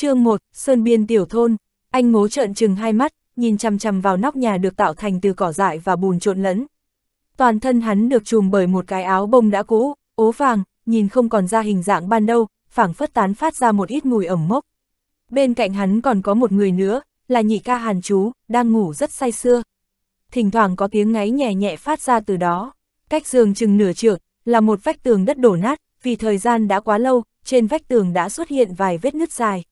chương 1, Sơn Biên Tiểu Thôn, anh ngố trợn trừng hai mắt, nhìn chằm chằm vào nóc nhà được tạo thành từ cỏ dại và bùn trộn lẫn. Toàn thân hắn được trùm bởi một cái áo bông đã cũ, ố vàng, nhìn không còn ra hình dạng ban đâu, phảng phất tán phát ra một ít mùi ẩm mốc. Bên cạnh hắn còn có một người nữa, là nhị ca hàn chú, đang ngủ rất say sưa. Thỉnh thoảng có tiếng ngáy nhẹ nhẹ phát ra từ đó. Cách giường chừng nửa trượng, là một vách tường đất đổ nát, vì thời gian đã quá lâu, trên vách tường đã xuất hiện vài vết nứt dài.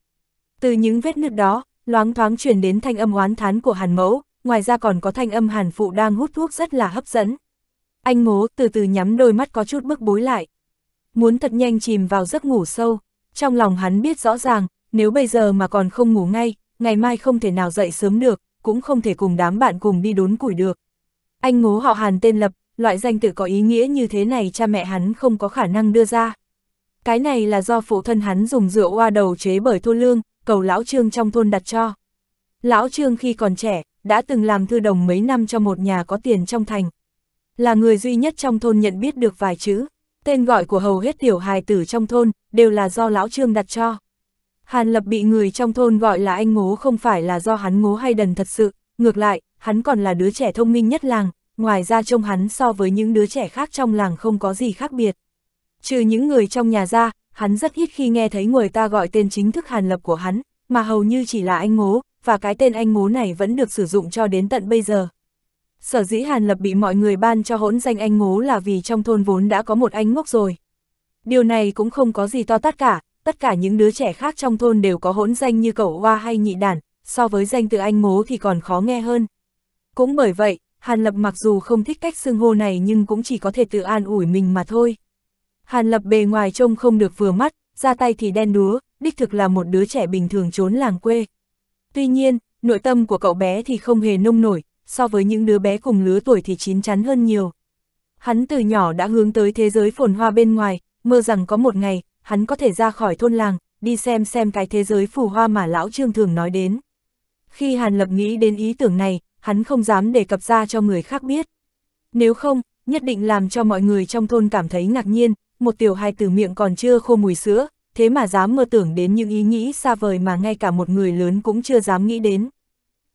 Từ những vết nứt đó, loáng thoáng chuyển đến thanh âm oán thán của Hàn Mẫu, ngoài ra còn có thanh âm Hàn Phụ đang hút thuốc rất là hấp dẫn. Anh ngố từ từ nhắm đôi mắt có chút bức bối lại. Muốn thật nhanh chìm vào giấc ngủ sâu, trong lòng hắn biết rõ ràng, nếu bây giờ mà còn không ngủ ngay, ngày mai không thể nào dậy sớm được, cũng không thể cùng đám bạn cùng đi đốn củi được. Anh ngố họ Hàn tên lập, loại danh tự có ý nghĩa như thế này cha mẹ hắn không có khả năng đưa ra. Cái này là do phụ thân hắn dùng rượu hoa đầu chế bởi thô lương, cầu Lão Trương trong thôn đặt cho. Lão Trương khi còn trẻ, đã từng làm thư đồng mấy năm cho một nhà có tiền trong thành. Là người duy nhất trong thôn nhận biết được vài chữ, tên gọi của hầu hết tiểu hài tử trong thôn, đều là do Lão Trương đặt cho. Hàn Lập bị người trong thôn gọi là anh ngố không phải là do hắn ngố hay đần thật sự, ngược lại, hắn còn là đứa trẻ thông minh nhất làng, ngoài ra trông hắn so với những đứa trẻ khác trong làng không có gì khác biệt. Trừ những người trong nhà ra, hắn rất ít khi nghe thấy người ta gọi tên chính thức hàn lập của hắn, mà hầu như chỉ là anh ngố, và cái tên anh ngố này vẫn được sử dụng cho đến tận bây giờ. Sở dĩ hàn lập bị mọi người ban cho hỗn danh anh ngố là vì trong thôn vốn đã có một anh ngốc rồi. Điều này cũng không có gì to tát cả, tất cả những đứa trẻ khác trong thôn đều có hỗn danh như cậu hoa hay nhị đản, so với danh từ anh ngố thì còn khó nghe hơn. Cũng bởi vậy, Hàn Lập mặc dù không thích cách xưng hô này nhưng cũng chỉ có thể tự an ủi mình mà thôi. Hàn Lập bề ngoài trông không được vừa mắt, ra tay thì đen đúa, đích thực là một đứa trẻ bình thường trốn làng quê. Tuy nhiên, nội tâm của cậu bé thì không hề nông nổi, so với những đứa bé cùng lứa tuổi thì chín chắn hơn nhiều. Hắn từ nhỏ đã hướng tới thế giới phồn hoa bên ngoài, mơ rằng có một ngày, hắn có thể ra khỏi thôn làng, đi xem xem cái thế giới phù hoa mà lão Trương thường nói đến. Khi Hàn Lập nghĩ đến ý tưởng này, hắn không dám đề cập ra cho người khác biết. Nếu không, nhất định làm cho mọi người trong thôn cảm thấy ngạc nhiên, một tiểu hài tử miệng còn chưa khô mùi sữa, thế mà dám mơ tưởng đến những ý nghĩ xa vời mà ngay cả một người lớn cũng chưa dám nghĩ đến.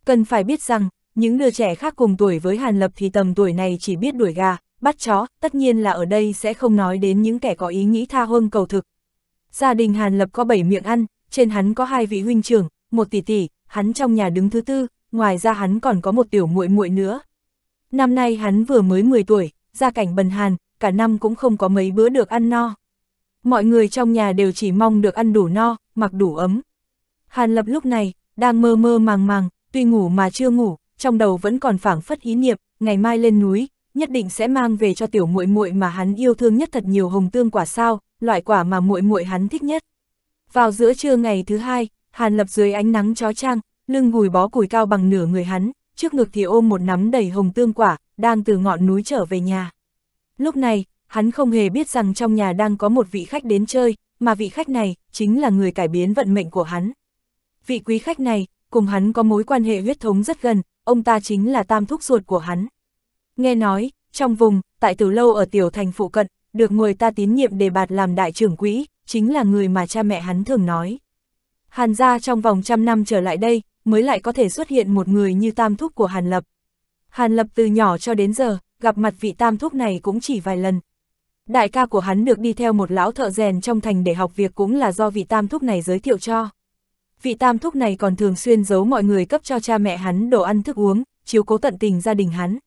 Cần phải biết rằng, những đứa trẻ khác cùng tuổi với Hàn Lập thì tầm tuổi này chỉ biết đuổi gà, bắt chó, tất nhiên là ở đây sẽ không nói đến những kẻ có ý nghĩ tha hương cầu thực. Gia đình Hàn Lập có 7 miệng ăn, trên hắn có hai vị huynh trưởng, một tỷ tỷ, hắn trong nhà đứng thứ tư, ngoài ra hắn còn có một tiểu muội muội nữa. Năm nay hắn vừa mới 10 tuổi, gia cảnh bần hàn, cả năm cũng không có mấy bữa được ăn no. Mọi người trong nhà đều chỉ mong được ăn đủ no, mặc đủ ấm. Hàn Lập lúc này, đang mơ mơ màng màng, tuy ngủ mà chưa ngủ, trong đầu vẫn còn phảng phất ý niệm, ngày mai lên núi, nhất định sẽ mang về cho tiểu muội muội mà hắn yêu thương nhất thật nhiều hồng tương quả sao, loại quả mà muội muội hắn thích nhất. Vào giữa trưa ngày thứ hai, Hàn Lập dưới ánh nắng chói chang, lưng gùi bó củi cao bằng nửa người hắn, trước ngực thì ôm một nắm đầy hồng tương quả, đang từ ngọn núi trở về nhà. Lúc này, hắn không hề biết rằng trong nhà đang có một vị khách đến chơi, mà vị khách này chính là người cải biến vận mệnh của hắn. Vị quý khách này, cùng hắn có mối quan hệ huyết thống rất gần, ông ta chính là tam thúc ruột của hắn. Nghe nói, trong vùng, tại từ lâu ở tiểu thành phụ cận, được người ta tín nhiệm đề bạt làm đại trưởng quỹ, chính là người mà cha mẹ hắn thường nói. Hàn gia trong vòng trăm năm trở lại đây, mới lại có thể xuất hiện một người như tam thúc của Hàn Lập. Hàn Lập từ nhỏ cho đến giờ, gặp mặt vị tam thúc này cũng chỉ vài lần. Đại ca của hắn được đi theo một lão thợ rèn trong thành để học việc cũng là do vị tam thúc này giới thiệu cho. Vị tam thúc này còn thường xuyên giấu mọi người cấp cho cha mẹ hắn đồ ăn thức uống, chiếu cố tận tình gia đình hắn.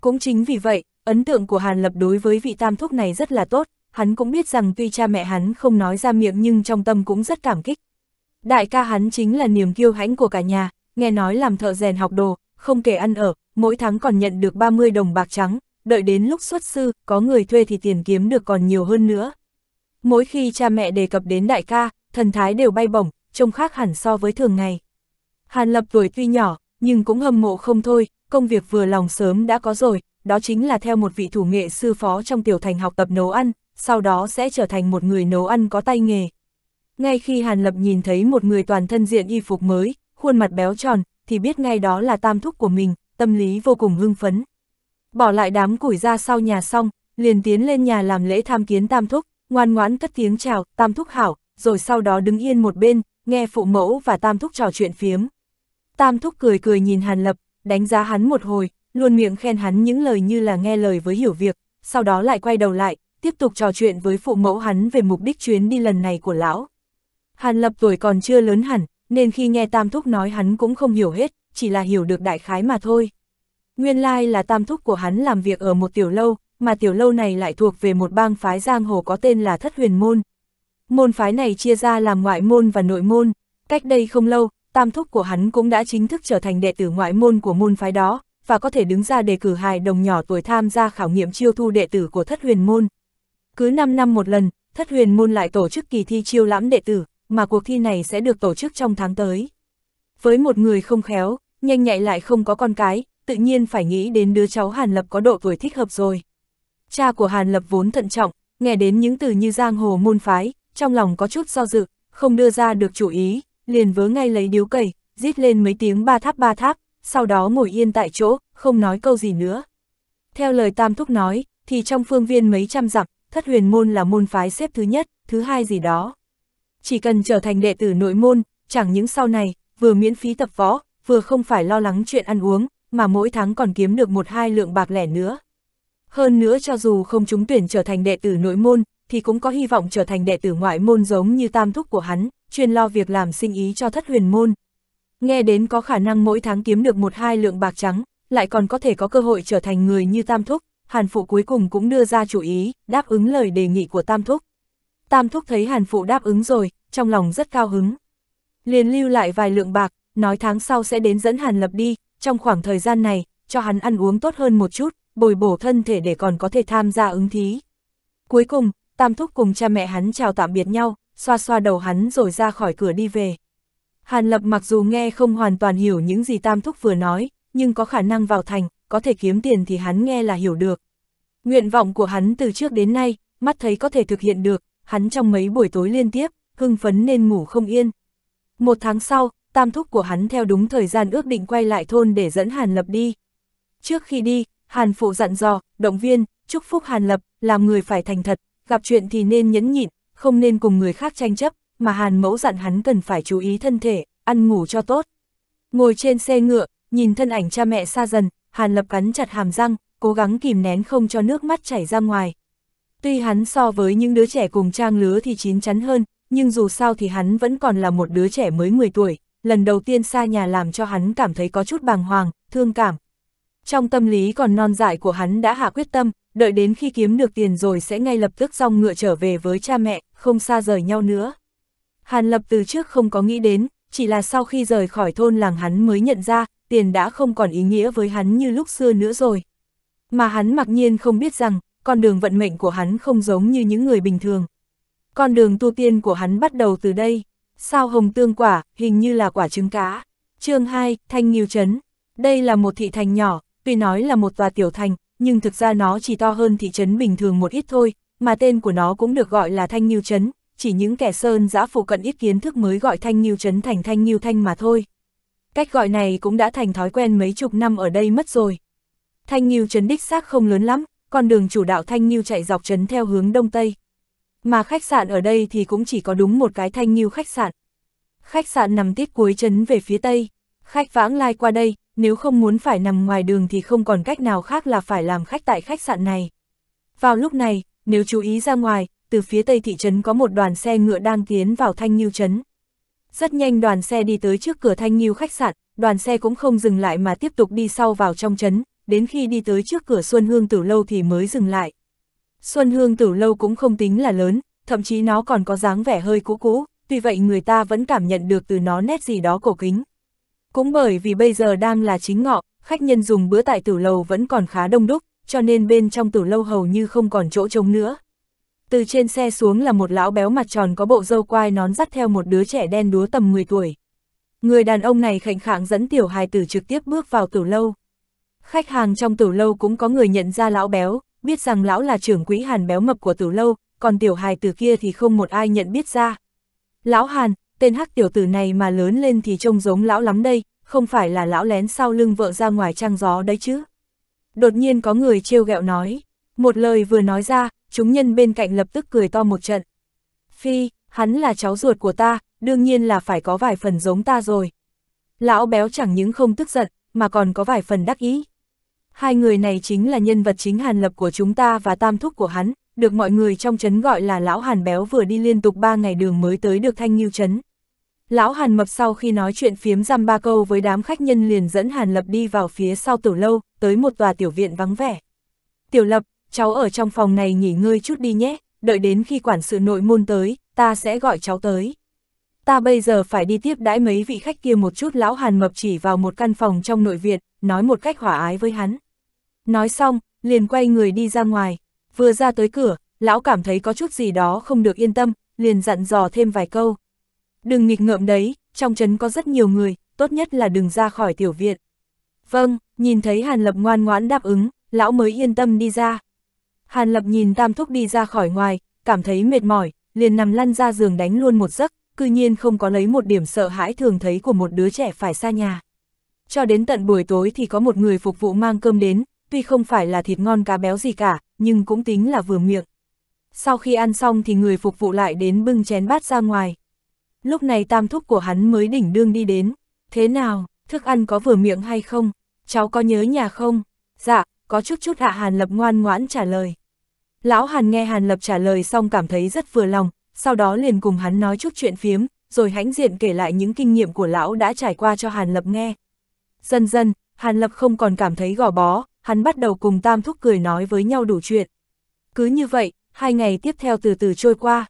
Cũng chính vì vậy, ấn tượng của Hàn Lập đối với vị tam thúc này rất là tốt, hắn cũng biết rằng tuy cha mẹ hắn không nói ra miệng nhưng trong tâm cũng rất cảm kích. Đại ca hắn chính là niềm kiêu hãnh của cả nhà, nghe nói làm thợ rèn học đồ, không kể ăn ở, mỗi tháng còn nhận được 30 đồng bạc trắng, đợi đến lúc xuất sư, có người thuê thì tiền kiếm được còn nhiều hơn nữa. Mỗi khi cha mẹ đề cập đến đại ca, thần thái đều bay bổng, trông khác hẳn so với thường ngày. Hàn Lập tuổi tuy nhỏ, nhưng cũng hâm mộ không thôi, công việc vừa lòng sớm đã có rồi, đó chính là theo một vị thủ nghệ sư phó trong tiểu thành học tập nấu ăn, sau đó sẽ trở thành một người nấu ăn có tay nghề. Ngay khi Hàn Lập nhìn thấy một người toàn thân diện y phục mới, khuôn mặt béo tròn, thì biết ngay đó là tam thúc của mình, tâm lý vô cùng hưng phấn. Bỏ lại đám củi ra sau nhà xong, liền tiến lên nhà làm lễ tham kiến tam thúc, ngoan ngoãn cất tiếng chào, tam thúc hảo, rồi sau đó đứng yên một bên, nghe phụ mẫu và tam thúc trò chuyện phiếm. Tam thúc cười cười nhìn Hàn Lập, đánh giá hắn một hồi, luôn miệng khen hắn những lời như là nghe lời với hiểu việc, sau đó lại quay đầu lại, tiếp tục trò chuyện với phụ mẫu hắn về mục đích chuyến đi lần này của lão. Hàn Lập tuổi còn chưa lớn hẳn, nên khi nghe Tam Thúc nói hắn cũng không hiểu hết, chỉ là hiểu được đại khái mà thôi. Nguyên lai like là Tam Thúc của hắn làm việc ở một tiểu lâu, mà tiểu lâu này lại thuộc về một bang phái giang hồ có tên là Thất Huyền Môn. Môn phái này chia ra làm ngoại môn và nội môn, cách đây không lâu, Tam Thúc của hắn cũng đã chính thức trở thành đệ tử ngoại môn của môn phái đó, và có thể đứng ra đề cử hài đồng nhỏ tuổi tham gia khảo nghiệm chiêu thu đệ tử của Thất Huyền Môn. Cứ 5 năm một lần, Thất Huyền Môn lại tổ chức kỳ thi chiêu lãm đệ tử, mà cuộc thi này sẽ được tổ chức trong tháng tới. Với một người không khéo, nhanh nhạy lại không có con cái, tự nhiên phải nghĩ đến đứa cháu Hàn Lập có độ tuổi thích hợp rồi. Cha của Hàn Lập vốn thận trọng, nghe đến những từ như giang hồ môn phái, trong lòng có chút do dự, không đưa ra được chủ ý, liền vớ ngay lấy điếu cầy, rít lên mấy tiếng ba tháp ba tháp, sau đó ngồi yên tại chỗ, không nói câu gì nữa. Theo lời Tam Thúc nói, thì trong phương viên mấy trăm dặm, thất huyền môn là môn phái xếp thứ nhất, thứ hai gì đó chỉ cần trở thành đệ tử nội môn, chẳng những sau này, vừa miễn phí tập võ, vừa không phải lo lắng chuyện ăn uống, mà mỗi tháng còn kiếm được một hai lượng bạc lẻ nữa. Hơn nữa cho dù không trúng tuyển trở thành đệ tử nội môn, thì cũng có hy vọng trở thành đệ tử ngoại môn giống như tam thúc của hắn, chuyên lo việc làm sinh ý cho thất huyền môn. Nghe đến có khả năng mỗi tháng kiếm được một hai lượng bạc trắng, lại còn có thể có cơ hội trở thành người như tam thúc, hàn phụ cuối cùng cũng đưa ra chủ ý, đáp ứng lời đề nghị của tam thúc. Tam thúc thấy hàn phụ đáp ứng rồi, trong lòng rất cao hứng. Liền lưu lại vài lượng bạc, nói tháng sau sẽ đến dẫn Hàn Lập đi, trong khoảng thời gian này, cho hắn ăn uống tốt hơn một chút, bồi bổ thân thể để còn có thể tham gia ứng thí. Cuối cùng, Tam Thúc cùng cha mẹ hắn chào tạm biệt nhau, xoa xoa đầu hắn rồi ra khỏi cửa đi về. Hàn Lập mặc dù nghe không hoàn toàn hiểu những gì Tam Thúc vừa nói, nhưng có khả năng vào thành, có thể kiếm tiền thì hắn nghe là hiểu được. Nguyện vọng của hắn từ trước đến nay, mắt thấy có thể thực hiện được, hắn trong mấy buổi tối liên tiếp, hưng phấn nên ngủ không yên. Một tháng sau, tam thúc của hắn theo đúng thời gian ước định quay lại thôn để dẫn Hàn Lập đi. Trước khi đi, Hàn Phụ dặn dò, động viên, chúc phúc Hàn Lập, làm người phải thành thật, gặp chuyện thì nên nhẫn nhịn, không nên cùng người khác tranh chấp, mà Hàn Mẫu dặn hắn cần phải chú ý thân thể, ăn ngủ cho tốt. Ngồi trên xe ngựa, nhìn thân ảnh cha mẹ xa dần, Hàn Lập cắn chặt hàm răng, cố gắng kìm nén không cho nước mắt chảy ra ngoài. Tuy hắn so với những đứa trẻ cùng trang lứa thì chín chắn hơn, nhưng dù sao thì hắn vẫn còn là một đứa trẻ mới 10 tuổi, lần đầu tiên xa nhà làm cho hắn cảm thấy có chút bàng hoàng, thương cảm. Trong tâm lý còn non dại của hắn đã hạ quyết tâm, đợi đến khi kiếm được tiền rồi sẽ ngay lập tức rong ngựa trở về với cha mẹ, không xa rời nhau nữa. Hàn Lập từ trước không có nghĩ đến, chỉ là sau khi rời khỏi thôn làng hắn mới nhận ra, tiền đã không còn ý nghĩa với hắn như lúc xưa nữa rồi. Mà hắn mặc nhiên không biết rằng, con đường vận mệnh của hắn không giống như những người bình thường. Con đường tu tiên của hắn bắt đầu từ đây. Sao hồng tương quả, hình như là quả trứng cá. chương 2, Thanh Nghiêu Trấn. Đây là một thị thành nhỏ, tuy nói là một tòa tiểu thành, nhưng thực ra nó chỉ to hơn thị trấn bình thường một ít thôi, mà tên của nó cũng được gọi là Thanh Nghiêu Trấn, chỉ những kẻ sơn giã phụ cận ít kiến thức mới gọi Thanh Nghiêu Trấn thành Thanh Nghiêu Thanh mà thôi. Cách gọi này cũng đã thành thói quen mấy chục năm ở đây mất rồi. Thanh Nghiêu Trấn đích xác không lớn lắm, con đường chủ đạo Thanh Nghiêu chạy dọc trấn theo hướng đông tây, mà khách sạn ở đây thì cũng chỉ có đúng một cái thanh như khách sạn. Khách sạn nằm tiết cuối trấn về phía tây, khách vãng lai qua đây, nếu không muốn phải nằm ngoài đường thì không còn cách nào khác là phải làm khách tại khách sạn này. Vào lúc này, nếu chú ý ra ngoài, từ phía tây thị trấn có một đoàn xe ngựa đang tiến vào thanh như trấn. Rất nhanh đoàn xe đi tới trước cửa thanh như khách sạn, đoàn xe cũng không dừng lại mà tiếp tục đi sau vào trong trấn, đến khi đi tới trước cửa Xuân Hương Tử Lâu thì mới dừng lại. Xuân Hương Tử Lâu cũng không tính là lớn, thậm chí nó còn có dáng vẻ hơi cũ cũ, tuy vậy người ta vẫn cảm nhận được từ nó nét gì đó cổ kính. Cũng bởi vì bây giờ đang là chính ngọ, khách nhân dùng bữa tại tử lâu vẫn còn khá đông đúc, cho nên bên trong tử lâu hầu như không còn chỗ trống nữa. Từ trên xe xuống là một lão béo mặt tròn có bộ râu quai nón dắt theo một đứa trẻ đen đúa tầm 10 tuổi. Người đàn ông này khệnh khạng dẫn tiểu hài tử trực tiếp bước vào tử lâu. Khách hàng trong tử lâu cũng có người nhận ra lão béo, biết rằng lão là trưởng quỹ Hàn béo mập của từ lâu, còn tiểu hài từ kia thì không một ai nhận biết ra. Lão Hàn, tên hắc tiểu tử này mà lớn lên thì trông giống lão lắm đây, không phải là lão lén sau lưng vợ ra ngoài trăng gió đấy chứ. Đột nhiên có người trêu ghẹo nói, một lời vừa nói ra, chúng nhân bên cạnh lập tức cười to một trận. Phi, hắn là cháu ruột của ta, đương nhiên là phải có vài phần giống ta rồi. Lão béo chẳng những không tức giận, mà còn có vài phần đắc ý hai người này chính là nhân vật chính Hàn Lập của chúng ta và tam thúc của hắn, được mọi người trong trấn gọi là lão Hàn béo vừa đi liên tục ba ngày đường mới tới được Thanh Nghiêu trấn. Lão Hàn mập sau khi nói chuyện phiếm răm ba câu với đám khách nhân liền dẫn Hàn Lập đi vào phía sau tiểu lâu, tới một tòa tiểu viện vắng vẻ. Tiểu Lập, cháu ở trong phòng này nghỉ ngơi chút đi nhé, đợi đến khi quản sự nội môn tới, ta sẽ gọi cháu tới. Ta bây giờ phải đi tiếp đãi mấy vị khách kia một chút lão Hàn mập chỉ vào một căn phòng trong nội viện, nói một cách hỏa ái với hắn. Nói xong, liền quay người đi ra ngoài. Vừa ra tới cửa, lão cảm thấy có chút gì đó không được yên tâm, liền dặn dò thêm vài câu. Đừng nghịch ngợm đấy, trong trấn có rất nhiều người, tốt nhất là đừng ra khỏi tiểu viện. Vâng, nhìn thấy Hàn Lập ngoan ngoãn đáp ứng, lão mới yên tâm đi ra. Hàn Lập nhìn Tam Thúc đi ra khỏi ngoài, cảm thấy mệt mỏi, liền nằm lăn ra giường đánh luôn một giấc, cư nhiên không có lấy một điểm sợ hãi thường thấy của một đứa trẻ phải xa nhà. Cho đến tận buổi tối thì có một người phục vụ mang cơm đến, tuy không phải là thịt ngon cá béo gì cả, nhưng cũng tính là vừa miệng. Sau khi ăn xong thì người phục vụ lại đến bưng chén bát ra ngoài. Lúc này tam thúc của hắn mới đỉnh đương đi đến. Thế nào, thức ăn có vừa miệng hay không? Cháu có nhớ nhà không? Dạ, có chút chút hạ Hàn Lập ngoan ngoãn trả lời. Lão Hàn nghe Hàn Lập trả lời xong cảm thấy rất vừa lòng, sau đó liền cùng hắn nói chút chuyện phiếm, rồi hãnh diện kể lại những kinh nghiệm của lão đã trải qua cho Hàn Lập nghe. Dần dần, Hàn Lập không còn cảm thấy gò bó, hắn bắt đầu cùng Tam Thúc cười nói với nhau đủ chuyện. Cứ như vậy, hai ngày tiếp theo từ từ trôi qua.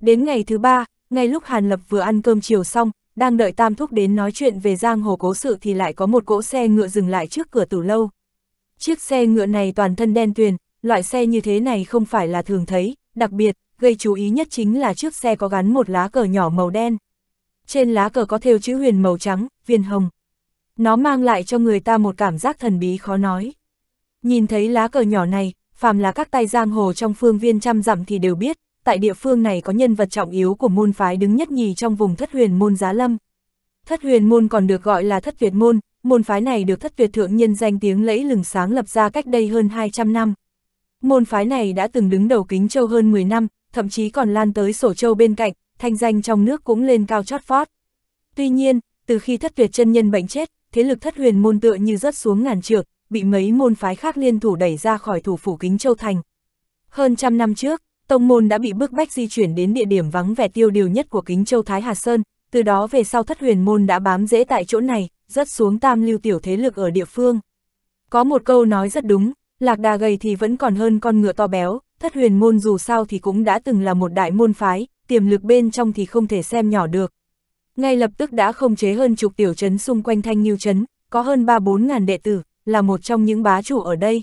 Đến ngày thứ ba, ngay lúc Hàn Lập vừa ăn cơm chiều xong, đang đợi Tam Thúc đến nói chuyện về giang hồ cố sự thì lại có một cỗ xe ngựa dừng lại trước cửa tủ lâu. Chiếc xe ngựa này toàn thân đen tuyền, loại xe như thế này không phải là thường thấy, đặc biệt, gây chú ý nhất chính là chiếc xe có gắn một lá cờ nhỏ màu đen. Trên lá cờ có thêu chữ huyền màu trắng, viên hồng. Nó mang lại cho người ta một cảm giác thần bí khó nói. Nhìn thấy lá cờ nhỏ này, phàm là các tay giang hồ trong phương viên trăm dặm thì đều biết, tại địa phương này có nhân vật trọng yếu của môn phái đứng nhất nhì trong vùng thất huyền môn giá lâm. Thất huyền môn còn được gọi là thất việt môn, môn phái này được thất việt thượng nhân danh tiếng lẫy lừng sáng lập ra cách đây hơn 200 năm. Môn phái này đã từng đứng đầu kính châu hơn 10 năm, thậm chí còn lan tới sổ châu bên cạnh, thanh danh trong nước cũng lên cao chót vót. Tuy nhiên, từ khi thất việt chân nhân bệnh chết, thế lực thất huyền môn tựa như rớt xuống ngàn trượt bị mấy môn phái khác liên thủ đẩy ra khỏi thủ phủ Kính Châu Thành. Hơn trăm năm trước, tông môn đã bị bức bách di chuyển đến địa điểm vắng vẻ tiêu điều nhất của Kính Châu Thái Hà Sơn, từ đó về sau thất huyền môn đã bám dễ tại chỗ này, rất xuống tam lưu tiểu thế lực ở địa phương. Có một câu nói rất đúng, lạc đà gầy thì vẫn còn hơn con ngựa to béo, thất huyền môn dù sao thì cũng đã từng là một đại môn phái, tiềm lực bên trong thì không thể xem nhỏ được. Ngay lập tức đã không chế hơn chục tiểu trấn xung quanh thanh nghiêu trấn, có hơn 3-4 ngàn đệ tử, là một trong những bá chủ ở đây.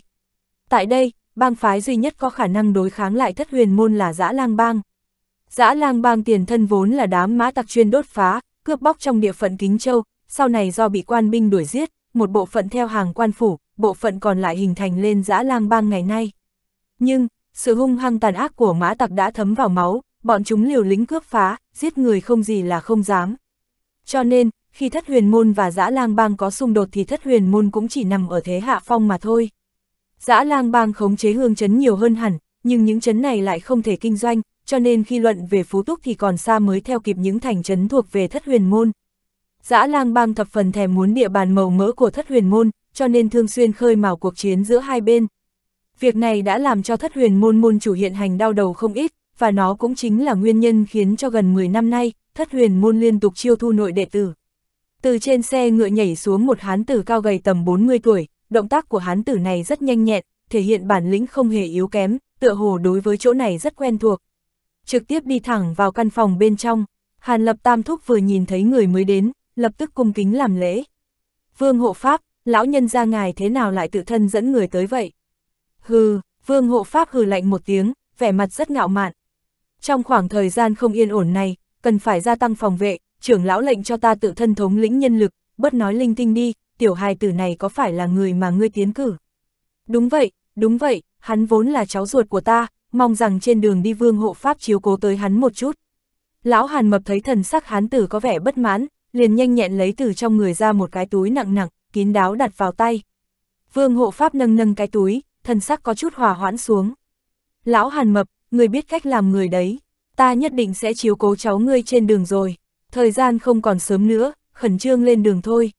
Tại đây, bang phái duy nhất có khả năng đối kháng lại thất huyền môn là dã lang bang. Dã lang bang tiền thân vốn là đám mã tặc chuyên đốt phá, cướp bóc trong địa phận Kính Châu, sau này do bị quan binh đuổi giết, một bộ phận theo hàng quan phủ, bộ phận còn lại hình thành lên dã lang bang ngày nay. Nhưng, sự hung hăng tàn ác của mã tặc đã thấm vào máu, bọn chúng liều lĩnh cướp phá, giết người không gì là không dám. Cho nên, khi thất huyền môn và dã lang bang có xung đột thì thất huyền môn cũng chỉ nằm ở thế hạ phong mà thôi. Dã lang bang khống chế hương chấn nhiều hơn hẳn, nhưng những chấn này lại không thể kinh doanh, cho nên khi luận về phú túc thì còn xa mới theo kịp những thành chấn thuộc về thất huyền môn. Dã lang bang thập phần thèm muốn địa bàn màu mỡ của thất huyền môn, cho nên thường xuyên khơi mào cuộc chiến giữa hai bên. Việc này đã làm cho thất huyền môn môn chủ hiện hành đau đầu không ít, và nó cũng chính là nguyên nhân khiến cho gần 10 năm nay, thất huyền môn liên tục chiêu thu nội đệ tử. Từ trên xe ngựa nhảy xuống một hán tử cao gầy tầm 40 tuổi, động tác của hán tử này rất nhanh nhẹn, thể hiện bản lĩnh không hề yếu kém, tựa hồ đối với chỗ này rất quen thuộc. Trực tiếp đi thẳng vào căn phòng bên trong, Hàn Lập Tam Thúc vừa nhìn thấy người mới đến, lập tức cung kính làm lễ. Vương Hộ Pháp, lão nhân ra ngài thế nào lại tự thân dẫn người tới vậy? Hừ, Vương Hộ Pháp hừ lạnh một tiếng, vẻ mặt rất ngạo mạn. Trong khoảng thời gian không yên ổn này, cần phải gia tăng phòng vệ, trưởng lão lệnh cho ta tự thân thống lĩnh nhân lực, bất nói linh tinh đi, tiểu hài tử này có phải là người mà ngươi tiến cử? Đúng vậy, đúng vậy, hắn vốn là cháu ruột của ta, mong rằng trên đường đi vương hộ pháp chiếu cố tới hắn một chút. Lão Hàn Mập thấy thần sắc hán tử có vẻ bất mãn, liền nhanh nhẹn lấy từ trong người ra một cái túi nặng nặng, kín đáo đặt vào tay. Vương hộ pháp nâng nâng cái túi, thần sắc có chút hòa hoãn xuống. Lão Hàn Mập, người biết cách làm người đấy, ta nhất định sẽ chiếu cố cháu ngươi trên đường rồi thời gian không còn sớm nữa, khẩn trương lên đường thôi.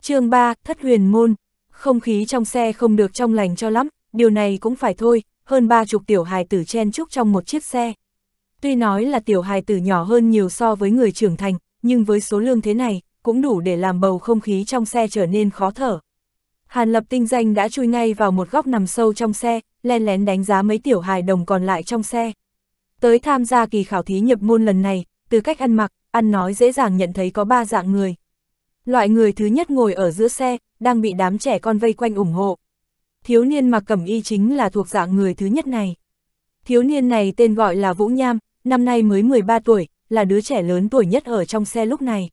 chương 3, thất huyền môn, không khí trong xe không được trong lành cho lắm, điều này cũng phải thôi, hơn ba chục tiểu hài tử chen chúc trong một chiếc xe. Tuy nói là tiểu hài tử nhỏ hơn nhiều so với người trưởng thành, nhưng với số lượng thế này, cũng đủ để làm bầu không khí trong xe trở nên khó thở. Hàn lập tinh danh đã chui ngay vào một góc nằm sâu trong xe, len lén đánh giá mấy tiểu hài đồng còn lại trong xe. Tới tham gia kỳ khảo thí nhập môn lần này, từ cách ăn mặc, ăn nói dễ dàng nhận thấy có ba dạng người. Loại người thứ nhất ngồi ở giữa xe, đang bị đám trẻ con vây quanh ủng hộ. Thiếu niên mặc cẩm y chính là thuộc dạng người thứ nhất này. Thiếu niên này tên gọi là Vũ Nham, năm nay mới 13 tuổi, là đứa trẻ lớn tuổi nhất ở trong xe lúc này.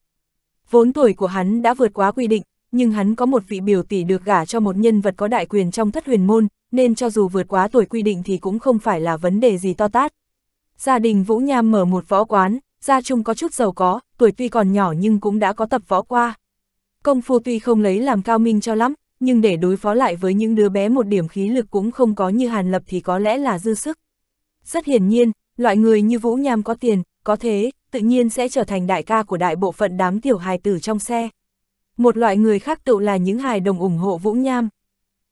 Vốn tuổi của hắn đã vượt quá quy định, nhưng hắn có một vị biểu tỷ được gả cho một nhân vật có đại quyền trong thất huyền môn, nên cho dù vượt quá tuổi quy định thì cũng không phải là vấn đề gì to tát. Gia đình Vũ Nham mở một võ quán, gia trung có chút giàu có, tuổi tuy còn nhỏ nhưng cũng đã có tập võ qua. Công phu tuy không lấy làm cao minh cho lắm, nhưng để đối phó lại với những đứa bé một điểm khí lực cũng không có như Hàn Lập thì có lẽ là dư sức. Rất hiển nhiên, loại người như Vũ Nham có tiền, có thế, tự nhiên sẽ trở thành đại ca của đại bộ phận đám tiểu hài tử trong xe. Một loại người khác tự là những hài đồng ủng hộ Vũ Nham.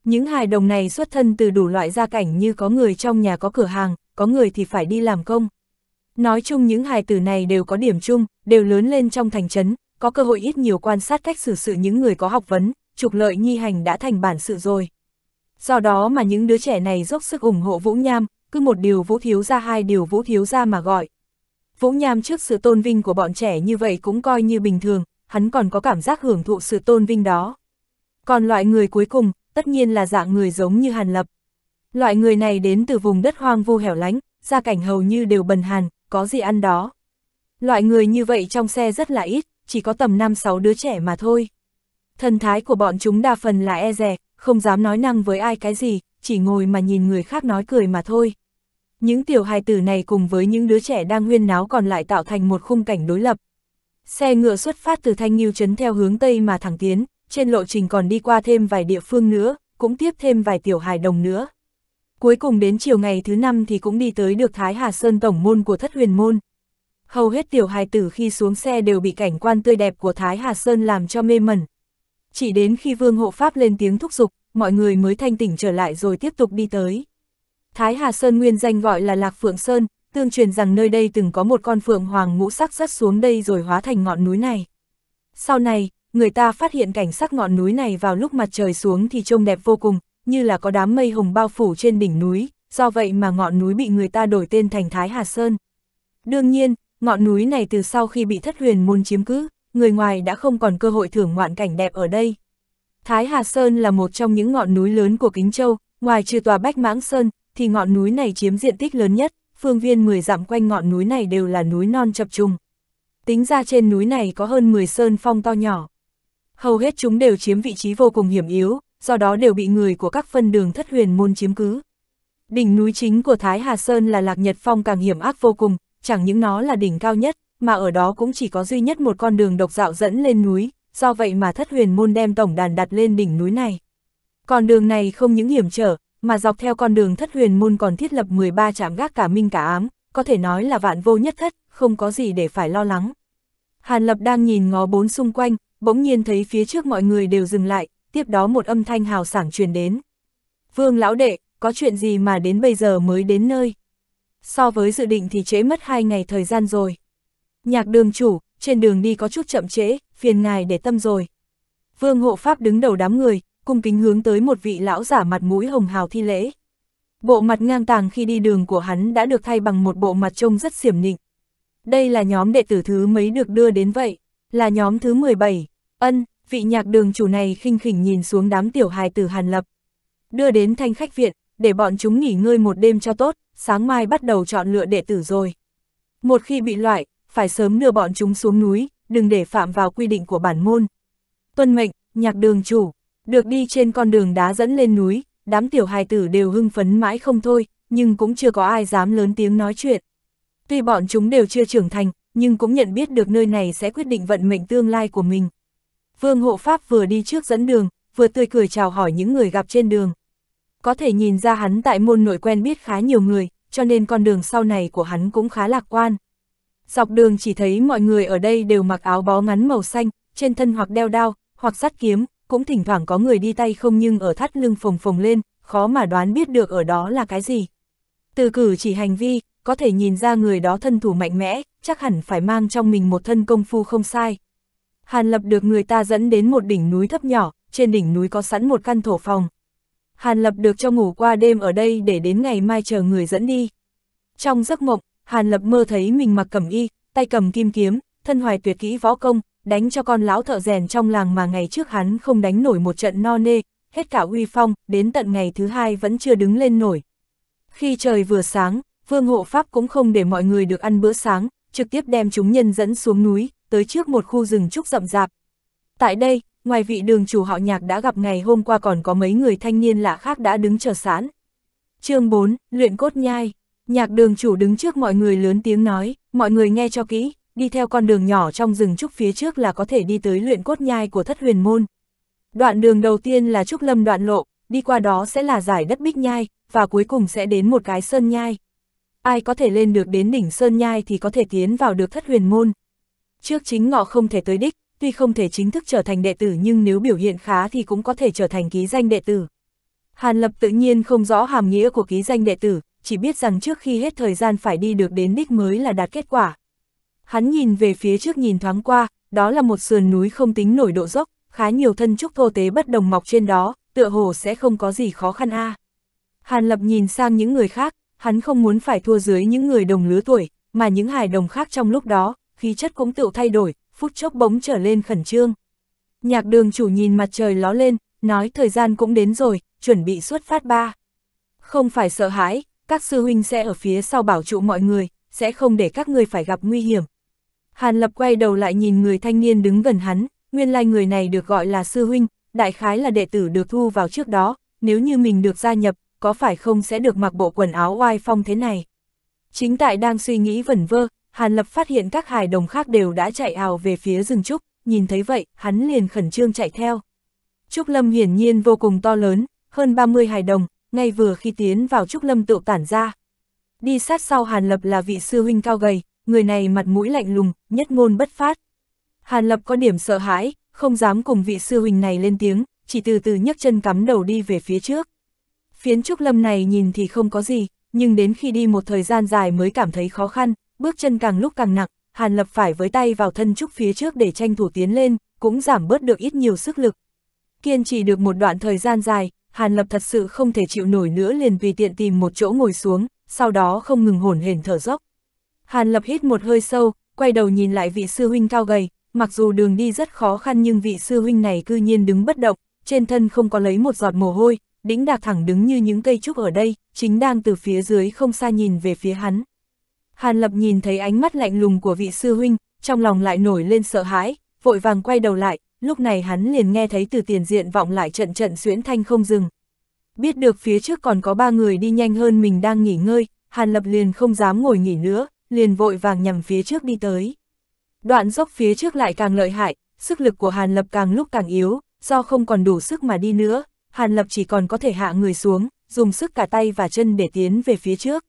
Những hài đồng này xuất thân từ đủ loại gia cảnh như có người trong nhà có cửa hàng, có người thì phải đi làm công. Nói chung những hài tử này đều có điểm chung, đều lớn lên trong thành trấn, có cơ hội ít nhiều quan sát cách xử sự những người có học vấn, trục lợi nhi hành đã thành bản sự rồi. Do đó mà những đứa trẻ này dốc sức ủng hộ Vũ Nham, cứ một điều Vũ Thiếu ra hai điều Vũ Thiếu ra mà gọi. Vũ Nham trước sự tôn vinh của bọn trẻ như vậy cũng coi như bình thường, hắn còn có cảm giác hưởng thụ sự tôn vinh đó. Còn loại người cuối cùng, tất nhiên là dạng người giống như Hàn Lập. Loại người này đến từ vùng đất hoang vu hẻo lánh, gia cảnh hầu như đều bần hàn, có gì ăn đó. Loại người như vậy trong xe rất là ít, chỉ có tầm 5-6 đứa trẻ mà thôi. Thần thái của bọn chúng đa phần là e rè không dám nói năng với ai cái gì, chỉ ngồi mà nhìn người khác nói cười mà thôi. Những tiểu hài tử này cùng với những đứa trẻ đang huyên náo còn lại tạo thành một khung cảnh đối lập. Xe ngựa xuất phát từ Thanh Nghiêu Trấn theo hướng Tây mà thẳng tiến, trên lộ trình còn đi qua thêm vài địa phương nữa, cũng tiếp thêm vài tiểu hài đồng nữa. Cuối cùng đến chiều ngày thứ năm thì cũng đi tới được Thái Hà Sơn tổng môn của thất huyền môn. Hầu hết tiểu hài tử khi xuống xe đều bị cảnh quan tươi đẹp của Thái Hà Sơn làm cho mê mẩn. Chỉ đến khi vương hộ pháp lên tiếng thúc giục, mọi người mới thanh tỉnh trở lại rồi tiếp tục đi tới. Thái Hà Sơn nguyên danh gọi là Lạc Phượng Sơn, tương truyền rằng nơi đây từng có một con phượng hoàng ngũ sắc rớt xuống đây rồi hóa thành ngọn núi này. Sau này, người ta phát hiện cảnh sắc ngọn núi này vào lúc mặt trời xuống thì trông đẹp vô cùng, như là có đám mây hồng bao phủ trên đỉnh núi, do vậy mà ngọn núi bị người ta đổi tên thành Thái Hà Sơn. Đương nhiên, ngọn núi này từ sau khi bị thất huyền môn chiếm cứ, người ngoài đã không còn cơ hội thưởng ngoạn cảnh đẹp ở đây. Thái Hà Sơn là một trong những ngọn núi lớn của Kính Châu, ngoài trừ tòa Bách Mãng Sơn, thì ngọn núi này chiếm diện tích lớn nhất, phương viên 10 dặm quanh ngọn núi này đều là núi non chập trùng. Tính ra trên núi này có hơn 10 sơn phong to nhỏ. Hầu hết chúng đều chiếm vị trí vô cùng hiểm yếu, do đó đều bị người của các phân đường thất huyền môn chiếm cứ. Đỉnh núi chính của Thái Hà Sơn là Lạc Nhật Phong càng hiểm ác vô cùng, chẳng những nó là đỉnh cao nhất, mà ở đó cũng chỉ có duy nhất một con đường độc dạo dẫn lên núi, do vậy mà thất huyền môn đem tổng đàn đặt lên đỉnh núi này. Con đường này không những hiểm trở, mà dọc theo con đường thất huyền môn còn thiết lập 13 trạm gác cả minh cả ám, có thể nói là vạn vô nhất thất, không có gì để phải lo lắng. Hàn Lập đang nhìn ngó bốn xung quanh, bỗng nhiên thấy phía trước mọi người đều dừng lại, tiếp đó một âm thanh hào sảng truyền đến. Vương lão đệ, có chuyện gì mà đến bây giờ mới đến nơi? So với dự định thì trễ mất hai ngày thời gian rồi. Nhạc đường chủ, trên đường đi có chút chậm trễ, phiền ngài để tâm rồi. Vương hộ pháp đứng đầu đám người, cung kính hướng tới một vị lão giả mặt mũi hồng hào thi lễ. Bộ mặt ngang tàng khi đi đường của hắn đã được thay bằng một bộ mặt trông rất xiểm nịnh. Đây là nhóm đệ tử thứ mấy được đưa đến vậy, là nhóm thứ 17, ân, vị nhạc đường chủ này khinh khỉnh nhìn xuống đám tiểu hài tử Hàn Lập. Đưa đến thanh khách viện, để bọn chúng nghỉ ngơi một đêm cho tốt, sáng mai bắt đầu chọn lựa đệ tử rồi. Một khi bị loại, phải sớm đưa bọn chúng xuống núi, đừng để phạm vào quy định của bản môn. Tuân mệnh, nhạc đường chủ, được đi trên con đường đá dẫn lên núi, đám tiểu hài tử đều hưng phấn mãi không thôi, nhưng cũng chưa có ai dám lớn tiếng nói chuyện. Tuy bọn chúng đều chưa trưởng thành, nhưng cũng nhận biết được nơi này sẽ quyết định vận mệnh tương lai của mình. Vương hộ pháp vừa đi trước dẫn đường, vừa tươi cười chào hỏi những người gặp trên đường. Có thể nhìn ra hắn tại môn nội quen biết khá nhiều người, cho nên con đường sau này của hắn cũng khá lạc quan. Dọc đường chỉ thấy mọi người ở đây đều mặc áo bó ngắn màu xanh, trên thân hoặc đeo đao, hoặc sắt kiếm, cũng thỉnh thoảng có người đi tay không nhưng ở thắt lưng phồng phồng lên, khó mà đoán biết được ở đó là cái gì. Từ cử chỉ hành vi, có thể nhìn ra người đó thân thủ mạnh mẽ, chắc hẳn phải mang trong mình một thân công phu không sai. Hàn Lập được người ta dẫn đến một đỉnh núi thấp nhỏ, trên đỉnh núi có sẵn một căn thổ phòng. Hàn Lập được cho ngủ qua đêm ở đây để đến ngày mai chờ người dẫn đi. Trong giấc mộng, Hàn Lập mơ thấy mình mặc cẩm y, tay cầm kim kiếm, thân hoài tuyệt kỹ võ công, đánh cho con lão thợ rèn trong làng mà ngày trước hắn không đánh nổi một trận no nê, hết cả uy phong, đến tận ngày thứ hai vẫn chưa đứng lên nổi. Khi trời vừa sáng, Vương Hộ Pháp cũng không để mọi người được ăn bữa sáng, trực tiếp đem chúng nhân dẫn xuống núi, tới trước một khu rừng trúc rậm rạp. Tại đây, ngoài vị đường chủ họ nhạc đã gặp ngày hôm qua còn có mấy người thanh niên lạ khác đã đứng chờ sẵn. chương 4, luyện cốt nhai. Nhạc đường chủ đứng trước mọi người lớn tiếng nói, mọi người nghe cho kỹ, đi theo con đường nhỏ trong rừng trúc phía trước là có thể đi tới luyện cốt nhai của thất huyền môn. Đoạn đường đầu tiên là trúc lâm đoạn lộ, đi qua đó sẽ là giải đất bích nhai, và cuối cùng sẽ đến một cái sơn nhai. Ai có thể lên được đến đỉnh sơn nhai thì có thể tiến vào được thất huyền môn trước chính ngọ không thể tới đích, tuy không thể chính thức trở thành đệ tử nhưng nếu biểu hiện khá thì cũng có thể trở thành ký danh đệ tử. Hàn Lập tự nhiên không rõ hàm nghĩa của ký danh đệ tử, chỉ biết rằng trước khi hết thời gian phải đi được đến đích mới là đạt kết quả. Hắn nhìn về phía trước nhìn thoáng qua, đó là một sườn núi không tính nổi độ dốc, khá nhiều thân trúc thô tế bất đồng mọc trên đó, tựa hồ sẽ không có gì khó khăn a. À. Hàn Lập nhìn sang những người khác, hắn không muốn phải thua dưới những người đồng lứa tuổi, mà những hài đồng khác trong lúc đó, khí chất cũng tự thay đổi, phút chốc bỗng trở lên khẩn trương. Nhạc đường chủ nhìn mặt trời ló lên, nói thời gian cũng đến rồi, chuẩn bị xuất phát ba. Không phải sợ hãi, các sư huynh sẽ ở phía sau bảo trụ mọi người, sẽ không để các người phải gặp nguy hiểm. Hàn Lập quay đầu lại nhìn người thanh niên đứng gần hắn, nguyên lai người này được gọi là sư huynh, đại khái là đệ tử được thu vào trước đó, nếu như mình được gia nhập, có phải không sẽ được mặc bộ quần áo oai phong thế này. Chính tại đang suy nghĩ vẩn vơ, Hàn Lập phát hiện các hải đồng khác đều đã chạy ảo về phía rừng Trúc, nhìn thấy vậy, hắn liền khẩn trương chạy theo. Trúc Lâm hiển nhiên vô cùng to lớn, hơn 30 hải đồng, ngay vừa khi tiến vào Trúc Lâm tự tản ra. Đi sát sau Hàn Lập là vị sư huynh cao gầy, người này mặt mũi lạnh lùng, nhất ngôn bất phát. Hàn Lập có điểm sợ hãi, không dám cùng vị sư huynh này lên tiếng, chỉ từ từ nhấc chân cắm đầu đi về phía trước. Phiến Trúc Lâm này nhìn thì không có gì, nhưng đến khi đi một thời gian dài mới cảm thấy khó khăn, bước chân càng lúc càng nặng, Hàn Lập phải với tay vào thân trúc phía trước để tranh thủ tiến lên, cũng giảm bớt được ít nhiều sức lực. Kiên trì được một đoạn thời gian dài, Hàn Lập thật sự không thể chịu nổi nữa liền tùy tiện tìm một chỗ ngồi xuống, sau đó không ngừng hổn hển thở dốc. Hàn Lập hít một hơi sâu, quay đầu nhìn lại vị sư huynh cao gầy, mặc dù đường đi rất khó khăn nhưng vị sư huynh này cư nhiên đứng bất động, trên thân không có lấy một giọt mồ hôi, đĩnh đạc thẳng đứng như những cây trúc ở đây, chính đang từ phía dưới không xa nhìn về phía hắn. Hàn Lập nhìn thấy ánh mắt lạnh lùng của vị sư huynh, trong lòng lại nổi lên sợ hãi, vội vàng quay đầu lại, lúc này hắn liền nghe thấy từ tiền diện vọng lại trận trận xuyễn thanh không dừng. Biết được phía trước còn có ba người đi nhanh hơn mình đang nghỉ ngơi, Hàn Lập liền không dám ngồi nghỉ nữa, liền vội vàng nhằm phía trước đi tới. Đoạn dốc phía trước lại càng lợi hại, sức lực của Hàn Lập càng lúc càng yếu, do không còn đủ sức mà đi nữa, Hàn Lập chỉ còn có thể hạ người xuống, dùng sức cả tay và chân để tiến về phía trước.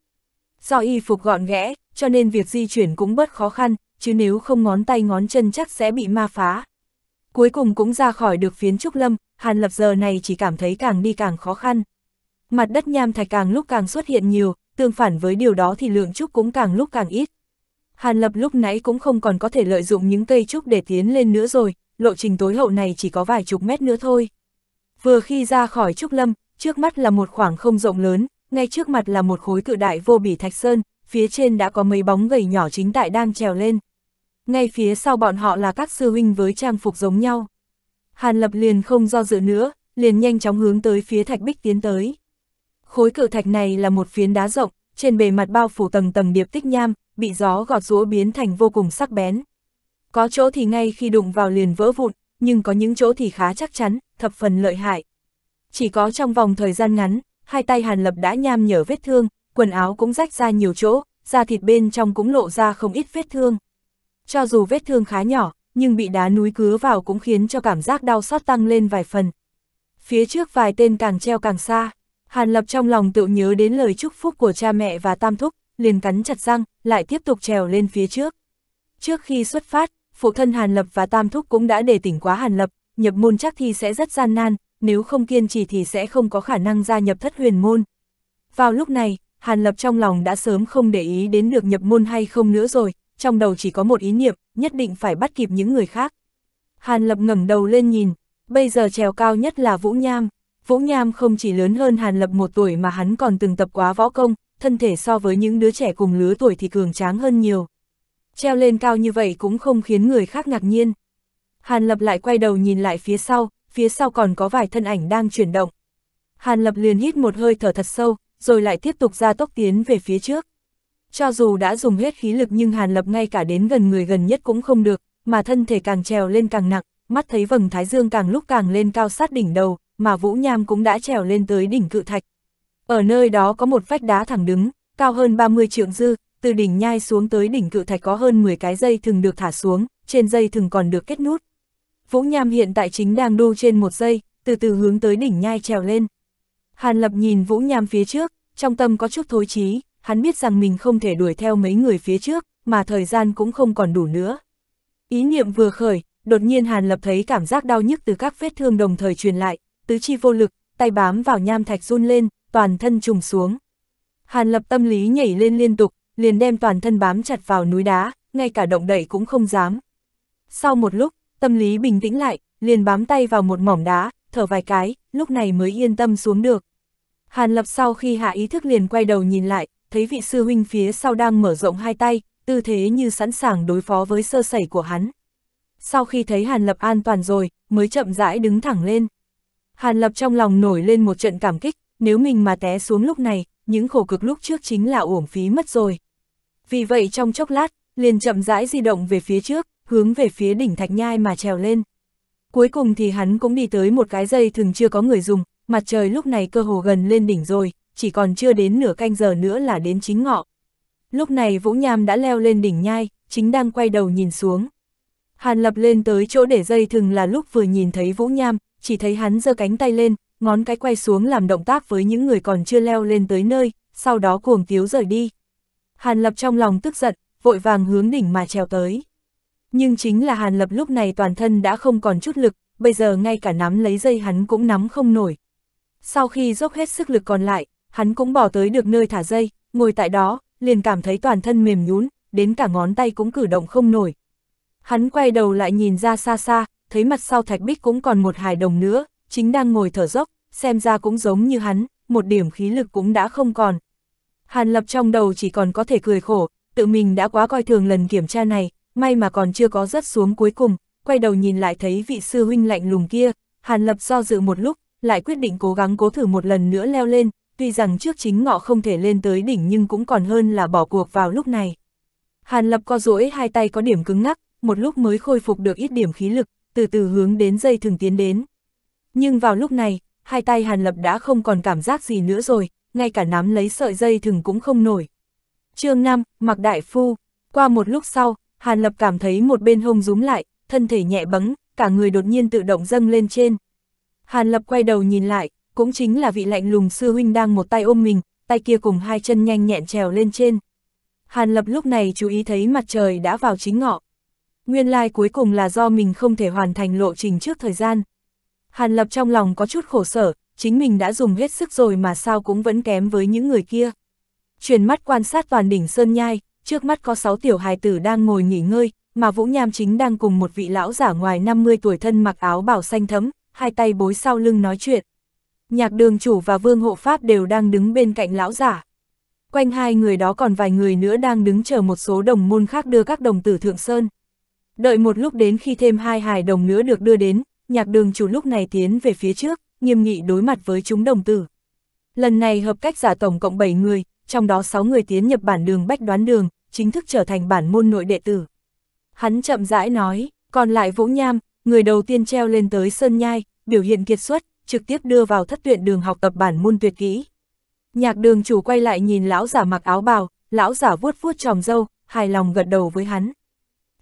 Do y phục gọn ghẽ, cho nên việc di chuyển cũng bớt khó khăn, chứ nếu không ngón tay ngón chân chắc sẽ bị ma phá. Cuối cùng cũng ra khỏi được phiến trúc lâm, Hàn Lập giờ này chỉ cảm thấy càng đi càng khó khăn. Mặt đất nham thạch càng lúc càng xuất hiện nhiều, tương phản với điều đó thì lượng trúc cũng càng lúc càng ít. Hàn Lập lúc nãy cũng không còn có thể lợi dụng những cây trúc để tiến lên nữa rồi, lộ trình tối hậu này chỉ có vài chục mét nữa thôi. Vừa khi ra khỏi trúc lâm, trước mắt là một khoảng không rộng lớn, ngay trước mặt là một khối cự đại vô bỉ thạch sơn, phía trên đã có mấy bóng gầy nhỏ chính tại đang trèo lên. Ngay phía sau bọn họ là các sư huynh với trang phục giống nhau. Hàn Lập liền không do dự nữa, liền nhanh chóng hướng tới phía thạch bích tiến tới. Khối cự thạch này là một phiến đá rộng, trên bề mặt bao phủ tầng tầng điệp tích nham, bị gió gọt rũa biến thành vô cùng sắc bén. Có chỗ thì ngay khi đụng vào liền vỡ vụn, nhưng có những chỗ thì khá chắc chắn, thập phần lợi hại. Chỉ có trong vòng thời gian ngắn, hai tay Hàn Lập đã nham nhở vết thương, quần áo cũng rách ra nhiều chỗ, da thịt bên trong cũng lộ ra không ít vết thương. Cho dù vết thương khá nhỏ, nhưng bị đá núi cứa vào cũng khiến cho cảm giác đau xót tăng lên vài phần. Phía trước vài tên càng treo càng xa, Hàn Lập trong lòng tự nhớ đến lời chúc phúc của cha mẹ và tam thúc, liền cắn chặt răng, lại tiếp tục trèo lên phía trước. Trước khi xuất phát, phụ thân Hàn Lập và tam thúc cũng đã đề tỉnh quá Hàn Lập, nhập môn chắc thì sẽ rất gian nan, nếu không kiên trì thì sẽ không có khả năng gia nhập thất huyền môn. Vào lúc này, Hàn Lập trong lòng đã sớm không để ý đến được nhập môn hay không nữa rồi, trong đầu chỉ có một ý niệm, nhất định phải bắt kịp những người khác. Hàn Lập ngẩng đầu lên nhìn, bây giờ trèo cao nhất là Vũ Nham. Vũ Nham không chỉ lớn hơn Hàn Lập một tuổi mà hắn còn từng tập quá võ công, thân thể so với những đứa trẻ cùng lứa tuổi thì cường tráng hơn nhiều. Treo lên cao như vậy cũng không khiến người khác ngạc nhiên. Hàn Lập lại quay đầu nhìn lại phía sau, phía sau còn có vài thân ảnh đang chuyển động. Hàn Lập liền hít một hơi thở thật sâu, rồi lại tiếp tục ra tốc tiến về phía trước. Cho dù đã dùng hết khí lực nhưng Hàn Lập ngay cả đến gần người gần nhất cũng không được, mà thân thể càng trèo lên càng nặng, mắt thấy vầng thái dương càng lúc càng lên cao sát đỉnh đầu, mà Vũ Nham cũng đã trèo lên tới đỉnh cự thạch. Ở nơi đó có một vách đá thẳng đứng, cao hơn 30 trượng dư, từ đỉnh nhai xuống tới đỉnh cự thạch có hơn 10 cái dây thường được thả xuống, trên dây thường còn được kết nút, Vũ Nham hiện tại chính đang đu trên một giây, từ từ hướng tới đỉnh nhai trèo lên. Hàn Lập nhìn Vũ Nham phía trước, trong tâm có chút thối chí, hắn biết rằng mình không thể đuổi theo mấy người phía trước, mà thời gian cũng không còn đủ nữa. Ý niệm vừa khởi, đột nhiên Hàn Lập thấy cảm giác đau nhức từ các vết thương đồng thời truyền lại, tứ chi vô lực, tay bám vào nham thạch run lên, toàn thân trùng xuống. Hàn Lập tâm lý nhảy lên liên tục, liền đem toàn thân bám chặt vào núi đá, ngay cả động đậy cũng không dám. Sau một lúc, Tâm lý bình tĩnh lại, liền bám tay vào một mỏm đá, thở vài cái, lúc này mới yên tâm xuống được. Hàn Lập sau khi hạ ý thức liền quay đầu nhìn lại, thấy vị sư huynh phía sau đang mở rộng hai tay, tư thế như sẵn sàng đối phó với sơ sẩy của hắn. Sau khi thấy Hàn Lập an toàn rồi, mới chậm rãi đứng thẳng lên. Hàn Lập trong lòng nổi lên một trận cảm kích, nếu mình mà té xuống lúc này, những khổ cực lúc trước chính là uổng phí mất rồi. Vì vậy trong chốc lát, liền chậm rãi di động về phía trước, hướng về phía đỉnh thạch nhai mà trèo lên. Cuối cùng thì hắn cũng đi tới một cái dây thường chưa có người dùng, mặt trời lúc này cơ hồ gần lên đỉnh rồi, chỉ còn chưa đến nửa canh giờ nữa là đến chính ngọ. Lúc này Vũ Nham đã leo lên đỉnh nhai, chính đang quay đầu nhìn xuống. Hàn lập lên tới chỗ để dây thừng là lúc vừa nhìn thấy Vũ Nham, chỉ thấy hắn giơ cánh tay lên, ngón cái quay xuống làm động tác với những người còn chưa leo lên tới nơi, sau đó cuồng tiếu rời đi. Hàn lập trong lòng tức giận, vội vàng hướng đỉnh mà trèo tới. Nhưng chính là Hàn Lập lúc này toàn thân đã không còn chút lực, bây giờ ngay cả nắm lấy dây hắn cũng nắm không nổi. Sau khi dốc hết sức lực còn lại, hắn cũng bỏ tới được nơi thả dây, ngồi tại đó, liền cảm thấy toàn thân mềm nhún, đến cả ngón tay cũng cử động không nổi. Hắn quay đầu lại nhìn ra xa xa, thấy mặt sau thạch bích cũng còn một hài đồng nữa, chính đang ngồi thở dốc, xem ra cũng giống như hắn, một điểm khí lực cũng đã không còn. Hàn lập trong đầu chỉ còn có thể cười khổ, tự mình đã quá coi thường lần kiểm tra này, may mà còn chưa có rớt xuống cuối cùng, quay đầu nhìn lại thấy vị sư huynh lạnh lùng kia, Hàn Lập do dự một lúc, lại quyết định cố gắng cố thử một lần nữa leo lên, tuy rằng trước chính ngọ không thể lên tới đỉnh nhưng cũng còn hơn là bỏ cuộc vào lúc này. Hàn Lập co duỗi hai tay có điểm cứng ngắc, một lúc mới khôi phục được ít điểm khí lực, từ từ hướng đến dây thường tiến đến. Nhưng vào lúc này, hai tay Hàn Lập đã không còn cảm giác gì nữa rồi, ngay cả nắm lấy sợi dây thừng cũng không nổi. chương 5, Mặc Đại Phu, qua một lúc sau, Hàn Lập cảm thấy một bên hông rúm lại, thân thể nhẹ bấng, cả người đột nhiên tự động dâng lên trên. Hàn Lập quay đầu nhìn lại, cũng chính là vị lạnh lùng sư huynh đang một tay ôm mình, tay kia cùng hai chân nhanh nhẹn trèo lên trên. Hàn Lập lúc này chú ý thấy mặt trời đã vào chính ngọ. Nguyên lai like cuối cùng là do mình không thể hoàn thành lộ trình trước thời gian. Hàn Lập trong lòng có chút khổ sở, chính mình đã dùng hết sức rồi mà sao cũng vẫn kém với những người kia. Chuyển mắt quan sát toàn đỉnh Sơn Nhai, trước mắt có 6 tiểu hài tử đang ngồi nghỉ ngơi, mà Vũ Nham chính đang cùng một vị lão giả ngoài 50 tuổi thân mặc áo bảo xanh thấm, hai tay bối sau lưng nói chuyện. Nhạc đường chủ và vương hộ pháp đều đang đứng bên cạnh lão giả. Quanh hai người đó còn vài người nữa đang đứng chờ một số đồng môn khác đưa các đồng tử Thượng Sơn. Đợi một lúc đến khi thêm hai hài đồng nữa được đưa đến, nhạc đường chủ lúc này tiến về phía trước, nghiêm nghị đối mặt với chúng đồng tử. Lần này hợp cách giả tổng cộng 7 người, trong đó 6 người tiến nhập bản đường bách đoán đường, chính thức trở thành bản môn nội đệ tử. Hắn chậm rãi nói, còn lại Vũ Nham, người đầu tiên treo lên tới Sơn Nhai, biểu hiện kiệt xuất, trực tiếp đưa vào thất tuyển đường học tập bản môn tuyệt kỹ. Nhạc đường chủ quay lại nhìn lão giả mặc áo bào, lão giả vuốt vuốt tròm dâu, hài lòng gật đầu với hắn.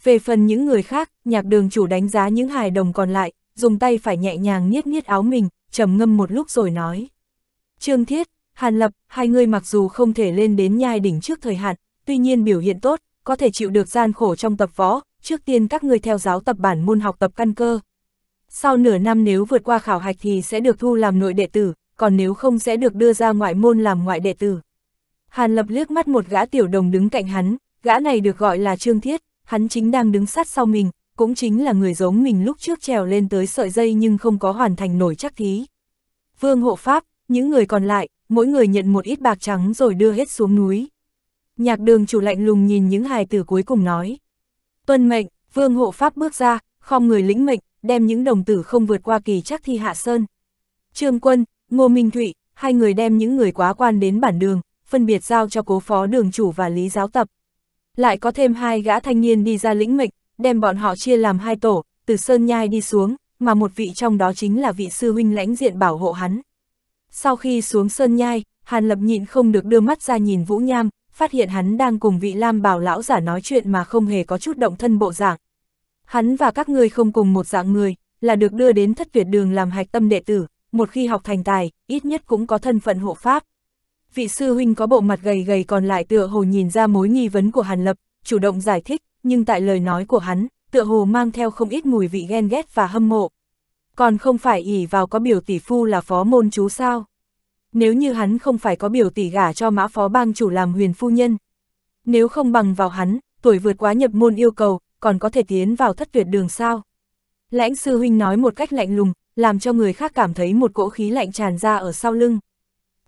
Về phần những người khác, nhạc đường chủ đánh giá những hài đồng còn lại, dùng tay phải nhẹ nhàng niết niết áo mình, trầm ngâm một lúc rồi nói. Trương Thiết, Hàn Lập, hai người mặc dù không thể lên đến nhai đỉnh trước thời hạn, tuy nhiên biểu hiện tốt, có thể chịu được gian khổ trong tập võ, trước tiên các người theo giáo tập bản môn học tập căn cơ. Sau nửa năm nếu vượt qua khảo hạch thì sẽ được thu làm nội đệ tử, còn nếu không sẽ được đưa ra ngoại môn làm ngoại đệ tử. Hàn Lập liếc mắt một gã tiểu đồng đứng cạnh hắn, gã này được gọi là Trương Thiết, hắn chính đang đứng sát sau mình, cũng chính là người giống mình lúc trước trèo lên tới sợi dây nhưng không có hoàn thành nổi chắc thí. Vương hộ pháp, những người còn lại, mỗi người nhận một ít bạc trắng rồi đưa hết xuống núi. Nhạc đường chủ lạnh lùng nhìn những hài tử cuối cùng nói. Tuân mệnh, vương hộ pháp bước ra, không người lĩnh mệnh, đem những đồng tử không vượt qua kỳ chắc thi hạ sơn. Trương Quân, Ngô Minh Thụy, hai người đem những người quá quan đến bản đường, phân biệt giao cho cố phó đường chủ và lý giáo tập. Lại có thêm hai gã thanh niên đi ra lĩnh mệnh, đem bọn họ chia làm hai tổ, từ Sơn Nhai đi xuống, mà một vị trong đó chính là vị sư huynh lãnh diện bảo hộ hắn. Sau khi xuống Sơn Nhai, Hàn Lập nhịn không được đưa mắt ra nhìn Vũ Nham, phát hiện hắn đang cùng vị Lam Bảo lão giả nói chuyện mà không hề có chút động thân bộ dạng. Hắn và các ngươi không cùng một dạng người, là được đưa đến thất tuyệt đường làm hạch tâm đệ tử, một khi học thành tài, ít nhất cũng có thân phận hộ pháp. Vị sư huynh có bộ mặt gầy gầy còn lại tựa hồ nhìn ra mối nghi vấn của Hàn Lập, chủ động giải thích, nhưng tại lời nói của hắn, tựa hồ mang theo không ít mùi vị ghen ghét và hâm mộ. Còn không phải ỉ vào có biểu tỷ phu là phó môn chú sao? nếu như hắn không phải có biểu tỷ gả cho mã phó bang chủ làm huyền phu nhân. Nếu không bằng vào hắn, tuổi vượt quá nhập môn yêu cầu, còn có thể tiến vào thất tuyệt đường sao. Lãnh sư huynh nói một cách lạnh lùng, làm cho người khác cảm thấy một cỗ khí lạnh tràn ra ở sau lưng.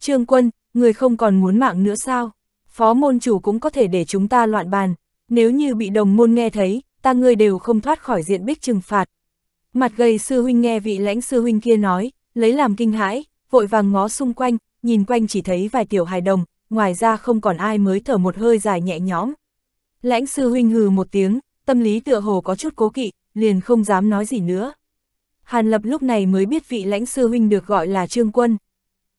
Trương quân, người không còn muốn mạng nữa sao? Phó môn chủ cũng có thể để chúng ta loạn bàn, nếu như bị đồng môn nghe thấy, ta người đều không thoát khỏi diện bích trừng phạt. Mặt gầy sư huynh nghe vị lãnh sư huynh kia nói, lấy làm kinh hãi, vội vàng ngó xung quanh, nhìn quanh chỉ thấy vài tiểu hài đồng, ngoài ra không còn ai mới thở một hơi dài nhẹ nhõm. Lãnh sư huynh hừ một tiếng, tâm lý tựa hồ có chút cố kỵ, liền không dám nói gì nữa. Hàn Lập lúc này mới biết vị lãnh sư huynh được gọi là Trương Quân.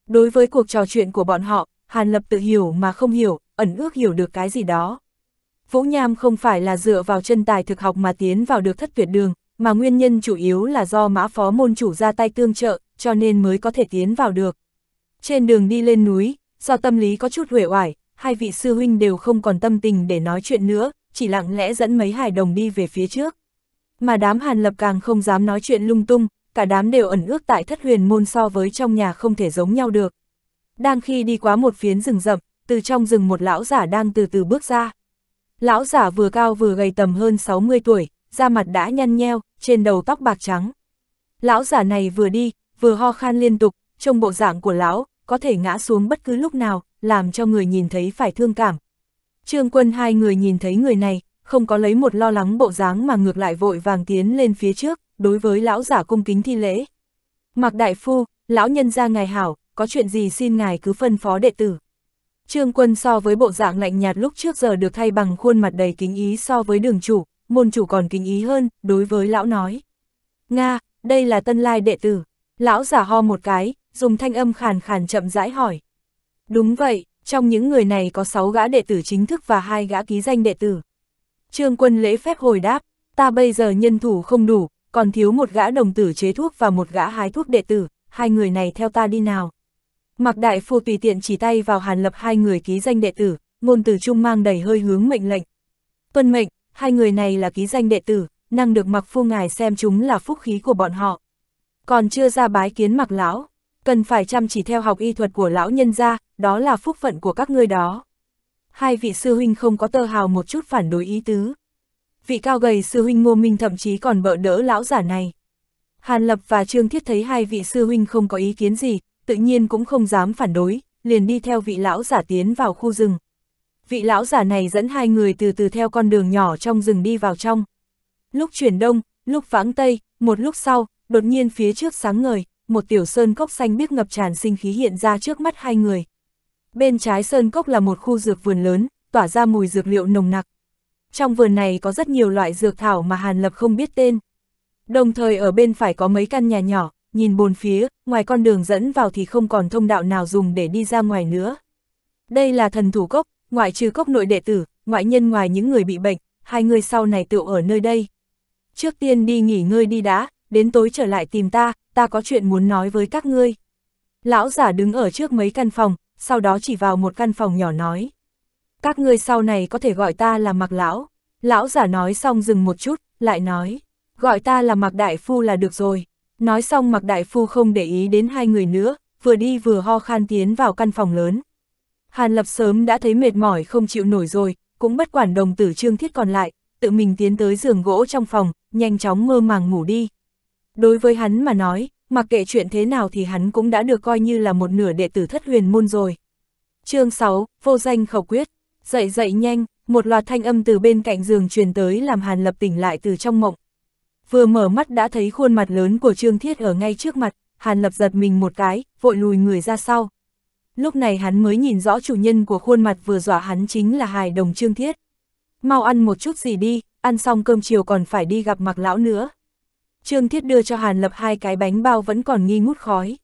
Đối với cuộc trò chuyện của bọn họ, Hàn Lập tự hiểu mà không hiểu, ẩn ước hiểu được cái gì đó. Vũ Nham không phải là dựa vào chân tài thực học mà tiến vào được thất tuyệt đường, mà nguyên nhân chủ yếu là do mã phó môn chủ ra tay tương trợ, cho nên mới có thể tiến vào được. Trên đường đi lên núi, do tâm lý có chút huệ oải, hai vị sư huynh đều không còn tâm tình để nói chuyện nữa, chỉ lặng lẽ dẫn mấy hải đồng đi về phía trước. Mà đám hàn lập càng không dám nói chuyện lung tung, cả đám đều ẩn ước tại thất huyền môn so với trong nhà không thể giống nhau được. Đang khi đi quá một phiến rừng rậm, từ trong rừng một lão giả đang từ từ bước ra. Lão giả vừa cao vừa gầy tầm hơn 60 tuổi, da mặt đã nhăn nheo, trên đầu tóc bạc trắng. Lão giả này vừa đi, vừa ho khan liên tục, trông bộ dạng của lão, có thể ngã xuống bất cứ lúc nào, làm cho người nhìn thấy phải thương cảm. Trương quân hai người nhìn thấy người này, không có lấy một lo lắng bộ dáng mà ngược lại vội vàng tiến lên phía trước, đối với lão giả cung kính thi lễ. Mạc Đại Phu, lão nhân ra ngài hảo, có chuyện gì xin ngài cứ phân phó đệ tử. Trương quân so với bộ dạng lạnh nhạt lúc trước giờ được thay bằng khuôn mặt đầy kính ý so với đường chủ, môn chủ còn kính ý hơn, đối với lão nói. Nga, đây là tân lai đệ tử. Lão giả ho một cái, dùng thanh âm khàn khàn chậm rãi hỏi. Đúng vậy, trong những người này có 6 gã đệ tử chính thức và hai gã ký danh đệ tử. Trương quân lễ phép hồi đáp, ta bây giờ nhân thủ không đủ, còn thiếu một gã đồng tử chế thuốc và một gã hái thuốc đệ tử, hai người này theo ta đi nào. Mặc Đại Phu tùy tiện chỉ tay vào hàn lập hai người ký danh đệ tử, ngôn từ trung mang đầy hơi hướng mệnh lệnh. Tuân mệnh, hai người này là ký danh đệ tử, năng được mặc Phu Ngài xem chúng là phúc khí của bọn họ còn chưa ra bái kiến mặc lão, cần phải chăm chỉ theo học y thuật của lão nhân gia, đó là phúc phận của các ngươi đó. Hai vị sư huynh không có tơ hào một chút phản đối ý tứ. Vị cao gầy sư huynh ngô minh thậm chí còn bợ đỡ lão giả này. Hàn Lập và Trương Thiết thấy hai vị sư huynh không có ý kiến gì, tự nhiên cũng không dám phản đối, liền đi theo vị lão giả tiến vào khu rừng. Vị lão giả này dẫn hai người từ từ theo con đường nhỏ trong rừng đi vào trong. Lúc chuyển đông, lúc vãng tây, một lúc sau, đột nhiên phía trước sáng ngời, một tiểu sơn cốc xanh biếc ngập tràn sinh khí hiện ra trước mắt hai người. Bên trái sơn cốc là một khu dược vườn lớn, tỏa ra mùi dược liệu nồng nặc. Trong vườn này có rất nhiều loại dược thảo mà Hàn Lập không biết tên. Đồng thời ở bên phải có mấy căn nhà nhỏ, nhìn bồn phía, ngoài con đường dẫn vào thì không còn thông đạo nào dùng để đi ra ngoài nữa. Đây là thần thủ cốc, ngoại trừ cốc nội đệ tử, ngoại nhân ngoài những người bị bệnh, hai người sau này tự ở nơi đây. Trước tiên đi nghỉ ngơi đi đã, đến tối trở lại tìm ta, ta có chuyện muốn nói với các ngươi. Lão giả đứng ở trước mấy căn phòng, sau đó chỉ vào một căn phòng nhỏ nói. Các ngươi sau này có thể gọi ta là mặc lão. Lão giả nói xong dừng một chút, lại nói. Gọi ta là mặc đại phu là được rồi. Nói xong mặc đại phu không để ý đến hai người nữa, vừa đi vừa ho khan tiến vào căn phòng lớn. Hàn lập sớm đã thấy mệt mỏi không chịu nổi rồi, cũng bất quản đồng tử trương thiết còn lại, tự mình tiến tới giường gỗ trong phòng, nhanh chóng mơ màng ngủ đi. Đối với hắn mà nói, mặc kệ chuyện thế nào thì hắn cũng đã được coi như là một nửa đệ tử thất huyền môn rồi. chương 6, vô danh khẩu quyết, dậy dậy nhanh, một loạt thanh âm từ bên cạnh giường truyền tới làm Hàn Lập tỉnh lại từ trong mộng. Vừa mở mắt đã thấy khuôn mặt lớn của Trương Thiết ở ngay trước mặt, Hàn Lập giật mình một cái, vội lùi người ra sau. Lúc này hắn mới nhìn rõ chủ nhân của khuôn mặt vừa dọa hắn chính là hài đồng Trương Thiết. Mau ăn một chút gì đi, ăn xong cơm chiều còn phải đi gặp mặc lão nữa. Trương Thiết đưa cho Hàn Lập hai cái bánh bao vẫn còn nghi ngút khói.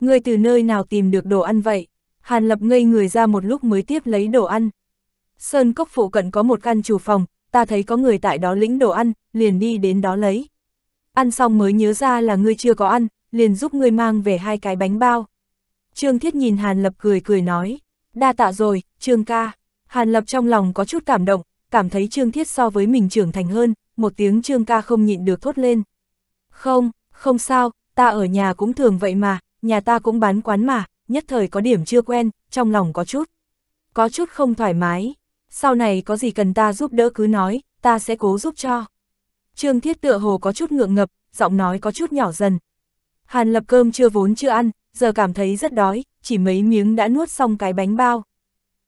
Người từ nơi nào tìm được đồ ăn vậy? Hàn Lập ngây người ra một lúc mới tiếp lấy đồ ăn. Sơn Cốc phụ cận có một căn chủ phòng, ta thấy có người tại đó lĩnh đồ ăn, liền đi đến đó lấy. Ăn xong mới nhớ ra là ngươi chưa có ăn, liền giúp ngươi mang về hai cái bánh bao. Trương Thiết nhìn Hàn Lập cười cười nói, đa tạ rồi, Trương ca. Hàn Lập trong lòng có chút cảm động, cảm thấy Trương Thiết so với mình trưởng thành hơn, một tiếng Trương ca không nhịn được thốt lên. Không, không sao, ta ở nhà cũng thường vậy mà, nhà ta cũng bán quán mà, nhất thời có điểm chưa quen, trong lòng có chút. Có chút không thoải mái, sau này có gì cần ta giúp đỡ cứ nói, ta sẽ cố giúp cho. Trương Thiết tựa hồ có chút ngượng ngập, giọng nói có chút nhỏ dần. Hàn lập cơm chưa vốn chưa ăn, giờ cảm thấy rất đói, chỉ mấy miếng đã nuốt xong cái bánh bao.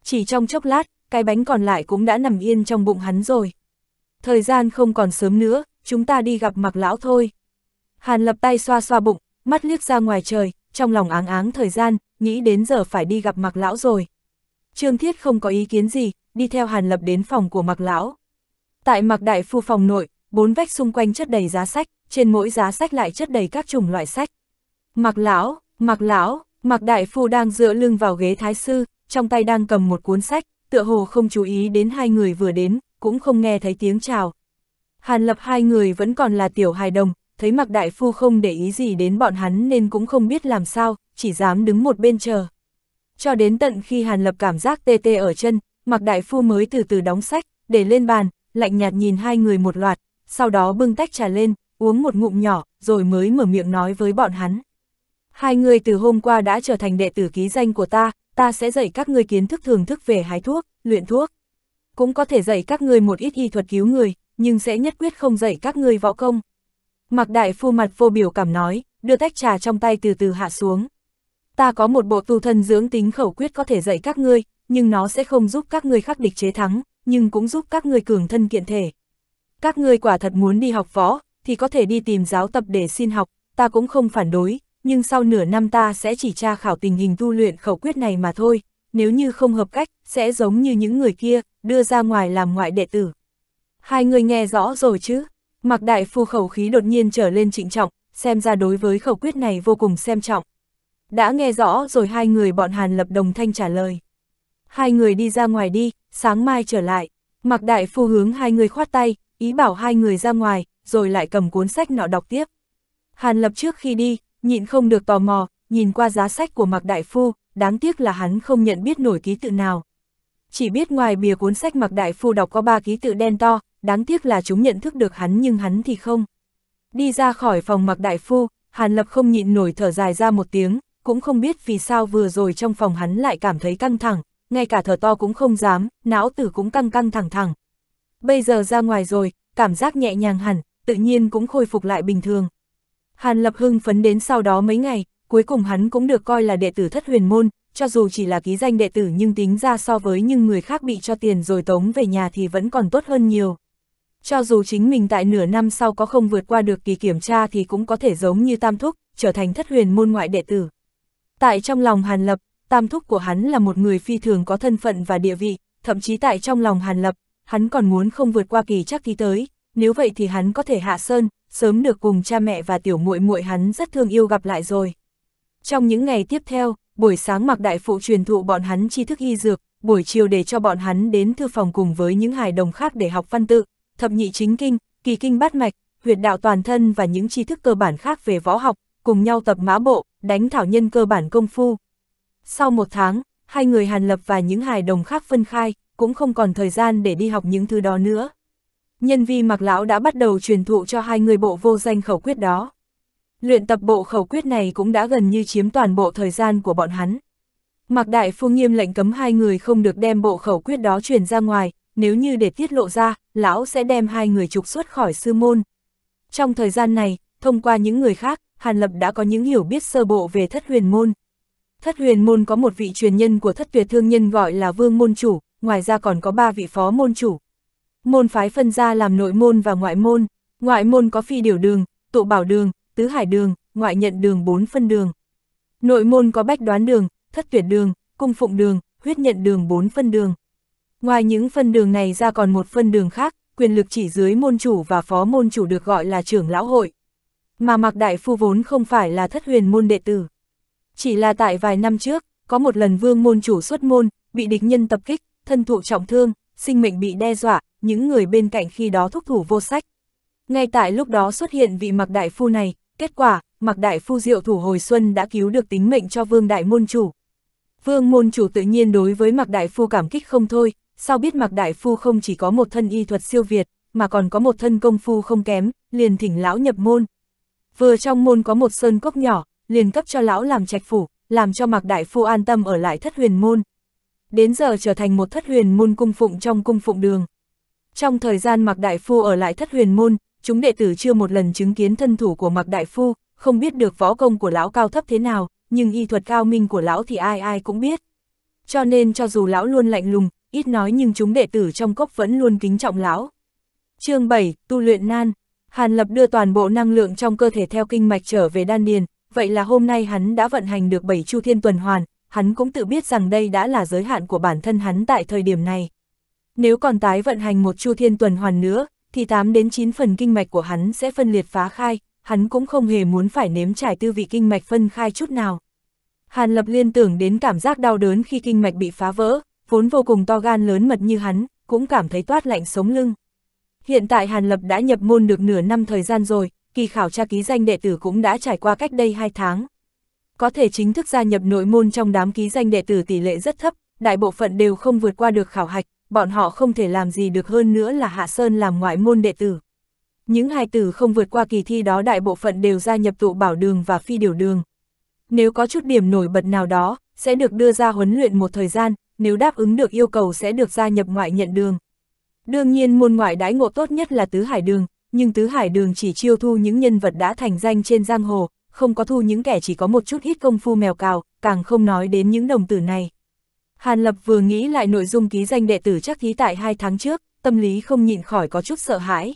Chỉ trong chốc lát, cái bánh còn lại cũng đã nằm yên trong bụng hắn rồi. Thời gian không còn sớm nữa, chúng ta đi gặp mặc lão thôi. Hàn lập tay xoa xoa bụng, mắt liếc ra ngoài trời, trong lòng áng áng thời gian, nghĩ đến giờ phải đi gặp mặc lão rồi. Trương Thiết không có ý kiến gì, đi theo Hàn lập đến phòng của mặc lão. Tại mặc đại phu phòng nội, bốn vách xung quanh chất đầy giá sách, trên mỗi giá sách lại chất đầy các chủng loại sách. Mặc lão, mặc lão, mặc đại phu đang dựa lưng vào ghế thái sư, trong tay đang cầm một cuốn sách, tựa hồ không chú ý đến hai người vừa đến, cũng không nghe thấy tiếng chào. Hàn lập hai người vẫn còn là tiểu hài đồng, thấy mặc đại phu không để ý gì đến bọn hắn nên cũng không biết làm sao, chỉ dám đứng một bên chờ. Cho đến tận khi Hàn Lập cảm giác tê tê ở chân, mặc đại phu mới từ từ đóng sách, để lên bàn, lạnh nhạt nhìn hai người một loạt, sau đó bưng tách trà lên, uống một ngụm nhỏ, rồi mới mở miệng nói với bọn hắn. Hai người từ hôm qua đã trở thành đệ tử ký danh của ta, ta sẽ dạy các ngươi kiến thức thường thức về hái thuốc, luyện thuốc. Cũng có thể dạy các ngươi một ít y thuật cứu người, nhưng sẽ nhất quyết không dạy các ngươi võ công. Mạc Đại Phu mặt vô biểu cảm nói, đưa tách trà trong tay từ từ hạ xuống. Ta có một bộ tu thân dưỡng tính khẩu quyết có thể dạy các ngươi, nhưng nó sẽ không giúp các ngươi khắc địch chế thắng, nhưng cũng giúp các ngươi cường thân kiện thể. Các ngươi quả thật muốn đi học võ, thì có thể đi tìm giáo tập để xin học, ta cũng không phản đối, nhưng sau nửa năm ta sẽ chỉ tra khảo tình hình tu luyện khẩu quyết này mà thôi, nếu như không hợp cách, sẽ giống như những người kia, đưa ra ngoài làm ngoại đệ tử. Hai người nghe rõ rồi chứ? Mạc Đại Phu khẩu khí đột nhiên trở lên trịnh trọng, xem ra đối với khẩu quyết này vô cùng xem trọng. Đã nghe rõ rồi hai người bọn Hàn Lập đồng thanh trả lời. Hai người đi ra ngoài đi, sáng mai trở lại. Mạc Đại Phu hướng hai người khoát tay, ý bảo hai người ra ngoài, rồi lại cầm cuốn sách nọ đọc tiếp. Hàn Lập trước khi đi, nhịn không được tò mò, nhìn qua giá sách của Mạc Đại Phu, đáng tiếc là hắn không nhận biết nổi ký tự nào. Chỉ biết ngoài bìa cuốn sách Mạc Đại Phu đọc có ba ký tự đen to, đáng tiếc là chúng nhận thức được hắn nhưng hắn thì không. Đi ra khỏi phòng mặc đại phu, Hàn Lập không nhịn nổi thở dài ra một tiếng, cũng không biết vì sao vừa rồi trong phòng hắn lại cảm thấy căng thẳng, ngay cả thở to cũng không dám, não tử cũng căng căng thẳng thẳng. Bây giờ ra ngoài rồi, cảm giác nhẹ nhàng hẳn, tự nhiên cũng khôi phục lại bình thường. Hàn Lập hưng phấn đến sau đó mấy ngày, cuối cùng hắn cũng được coi là đệ tử thất huyền môn, cho dù chỉ là ký danh đệ tử nhưng tính ra so với những người khác bị cho tiền rồi tống về nhà thì vẫn còn tốt hơn nhiều. Cho dù chính mình tại nửa năm sau có không vượt qua được kỳ kiểm tra thì cũng có thể giống như Tam Thúc, trở thành thất huyền môn ngoại đệ tử. Tại trong lòng Hàn Lập, Tam Thúc của hắn là một người phi thường có thân phận và địa vị, thậm chí tại trong lòng Hàn Lập, hắn còn muốn không vượt qua kỳ chắc thi tới, nếu vậy thì hắn có thể hạ sơn, sớm được cùng cha mẹ và tiểu muội muội hắn rất thương yêu gặp lại rồi. Trong những ngày tiếp theo, buổi sáng mặc đại phụ truyền thụ bọn hắn tri thức y dược, buổi chiều để cho bọn hắn đến thư phòng cùng với những hài đồng khác để học văn tự, thập nhị chính kinh, kỳ kinh bát mạch, huyệt đạo toàn thân và những tri thức cơ bản khác về võ học, cùng nhau tập mã bộ, đánh thảo nhân cơ bản công phu. Sau một tháng, hai người Hàn Lập và những hài đồng khác phân khai, cũng không còn thời gian để đi học những thứ đó nữa. Nhân vi mặc lão đã bắt đầu truyền thụ cho hai người bộ vô danh khẩu quyết đó. Luyện tập bộ khẩu quyết này cũng đã gần như chiếm toàn bộ thời gian của bọn hắn. Mạc Đại Phu nghiêm lệnh cấm hai người không được đem bộ khẩu quyết đó truyền ra ngoài, nếu như để tiết lộ ra, lão sẽ đem hai người trục xuất khỏi sư môn. Trong thời gian này, thông qua những người khác, Hàn Lập đã có những hiểu biết sơ bộ về thất huyền môn. Thất huyền môn có một vị truyền nhân của thất tuyệt thương nhân gọi là vương môn chủ, ngoài ra còn có ba vị phó môn chủ. Môn phái phân ra làm nội môn và ngoại môn, ngoại môn có phi điều đường, tụ bảo đường, tứ hải đường, ngoại nhận đường bốn phân đường. Nội môn có bách đoán đường, thất tuyệt đường, cung phụng đường, huyết nhận đường bốn phân đường. Ngoài những phân đường này ra còn một phân đường khác, quyền lực chỉ dưới môn chủ và phó môn chủ được gọi là trưởng lão hội. Mà Mạc Đại Phu vốn không phải là thất huyền môn đệ tử. Chỉ là tại vài năm trước, có một lần vương môn chủ xuất môn, bị địch nhân tập kích, thân thụ trọng thương, sinh mệnh bị đe dọa, những người bên cạnh khi đó thúc thủ vô sách. Ngay tại lúc đó xuất hiện vị Mạc Đại Phu này, kết quả, Mạc Đại Phu Diệu Thủ Hồi Xuân đã cứu được tính mệnh cho Vương Đại Môn Chủ. Vương Môn Chủ tự nhiên đối với Mạc Đại Phu cảm kích không thôi, sau biết mặc Đại Phu không chỉ có một thân y thuật siêu việt, mà còn có một thân công phu không kém, liền thỉnh lão nhập môn. Vừa trong môn có một sơn cốc nhỏ, liền cấp cho lão làm trạch phủ, làm cho mặc Đại Phu an tâm ở lại thất huyền môn. Đến giờ trở thành một thất huyền môn cung phụng trong cung phụng đường. Trong thời gian mặc Đại Phu ở lại thất huyền môn, chúng đệ tử chưa một lần chứng kiến thân thủ của mặc Đại Phu, không biết được võ công của lão cao thấp thế nào, nhưng y thuật cao minh của lão thì ai ai cũng biết. Cho nên cho dù lão luôn lạnh lùng, ít nói nhưng chúng đệ tử trong cốc vẫn luôn kính trọng lão. chương 7, tu luyện nan, Hàn Lập đưa toàn bộ năng lượng trong cơ thể theo kinh mạch trở về đan điền, vậy là hôm nay hắn đã vận hành được 7 chu thiên tuần hoàn, hắn cũng tự biết rằng đây đã là giới hạn của bản thân hắn tại thời điểm này. Nếu còn tái vận hành một chu thiên tuần hoàn nữa, thì 8 đến 9 phần kinh mạch của hắn sẽ phân liệt phá khai, hắn cũng không hề muốn phải nếm trải tư vị kinh mạch phân khai chút nào. Hàn Lập liên tưởng đến cảm giác đau đớn khi kinh mạch bị phá vỡ, vốn vô cùng to gan lớn mật như hắn, cũng cảm thấy toát lạnh sống lưng. Hiện tại Hàn Lập đã nhập môn được nửa năm thời gian rồi, kỳ khảo tra ký danh đệ tử cũng đã trải qua cách đây 2 tháng. Có thể chính thức gia nhập nội môn trong đám ký danh đệ tử tỷ lệ rất thấp, đại bộ phận đều không vượt qua được khảo hạch, bọn họ không thể làm gì được hơn nữa là Hạ Sơn làm ngoại môn đệ tử. Những hài tử không vượt qua kỳ thi đó đại bộ phận đều gia nhập tụ bảo đường và phi điều đường. Nếu có chút điểm nổi bật nào đó, sẽ được đưa ra huấn luyện một thời gian, nếu đáp ứng được yêu cầu sẽ được gia nhập ngoại nhận đường. Đương nhiên môn ngoại đãi ngộ tốt nhất là tứ hải đường, nhưng tứ hải đường chỉ chiêu thu những nhân vật đã thành danh trên giang hồ, không có thu những kẻ chỉ có một chút hít công phu mèo cào, càng không nói đến những đồng tử này. Hàn Lập vừa nghĩ lại nội dung ký danh đệ tử chắc thí tại hai tháng trước, tâm lý không nhịn khỏi có chút sợ hãi.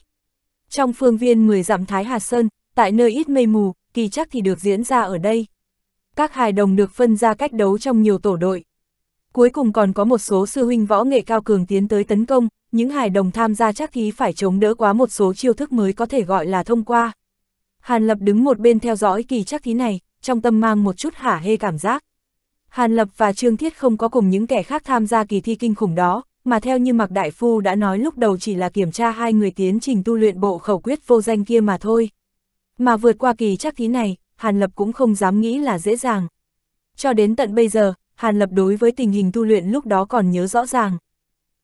Trong phương viên 10 dặm Thái Hà Sơn, tại nơi ít mây mù, kỳ chắc thì được diễn ra ở đây. Các hài đồng được phân ra cách đấu trong nhiều tổ đội, Cuối cùng còn có một số sư huynh võ nghệ cao cường tiến tới tấn công, những hài đồng tham gia chắc thí phải chống đỡ quá một số chiêu thức mới có thể gọi là thông qua. Hàn Lập đứng một bên theo dõi kỳ chắc thí này, trong tâm mang một chút hả hê cảm giác. Hàn Lập và Trương Thiết không có cùng những kẻ khác tham gia kỳ thi kinh khủng đó, mà theo như Mạc Đại Phu đã nói lúc đầu chỉ là kiểm tra hai người tiến trình tu luyện bộ khẩu quyết vô danh kia mà thôi. Mà vượt qua kỳ chắc thí này, Hàn Lập cũng không dám nghĩ là dễ dàng. Cho đến tận bây giờ, Hàn Lập đối với tình hình tu luyện lúc đó còn nhớ rõ ràng.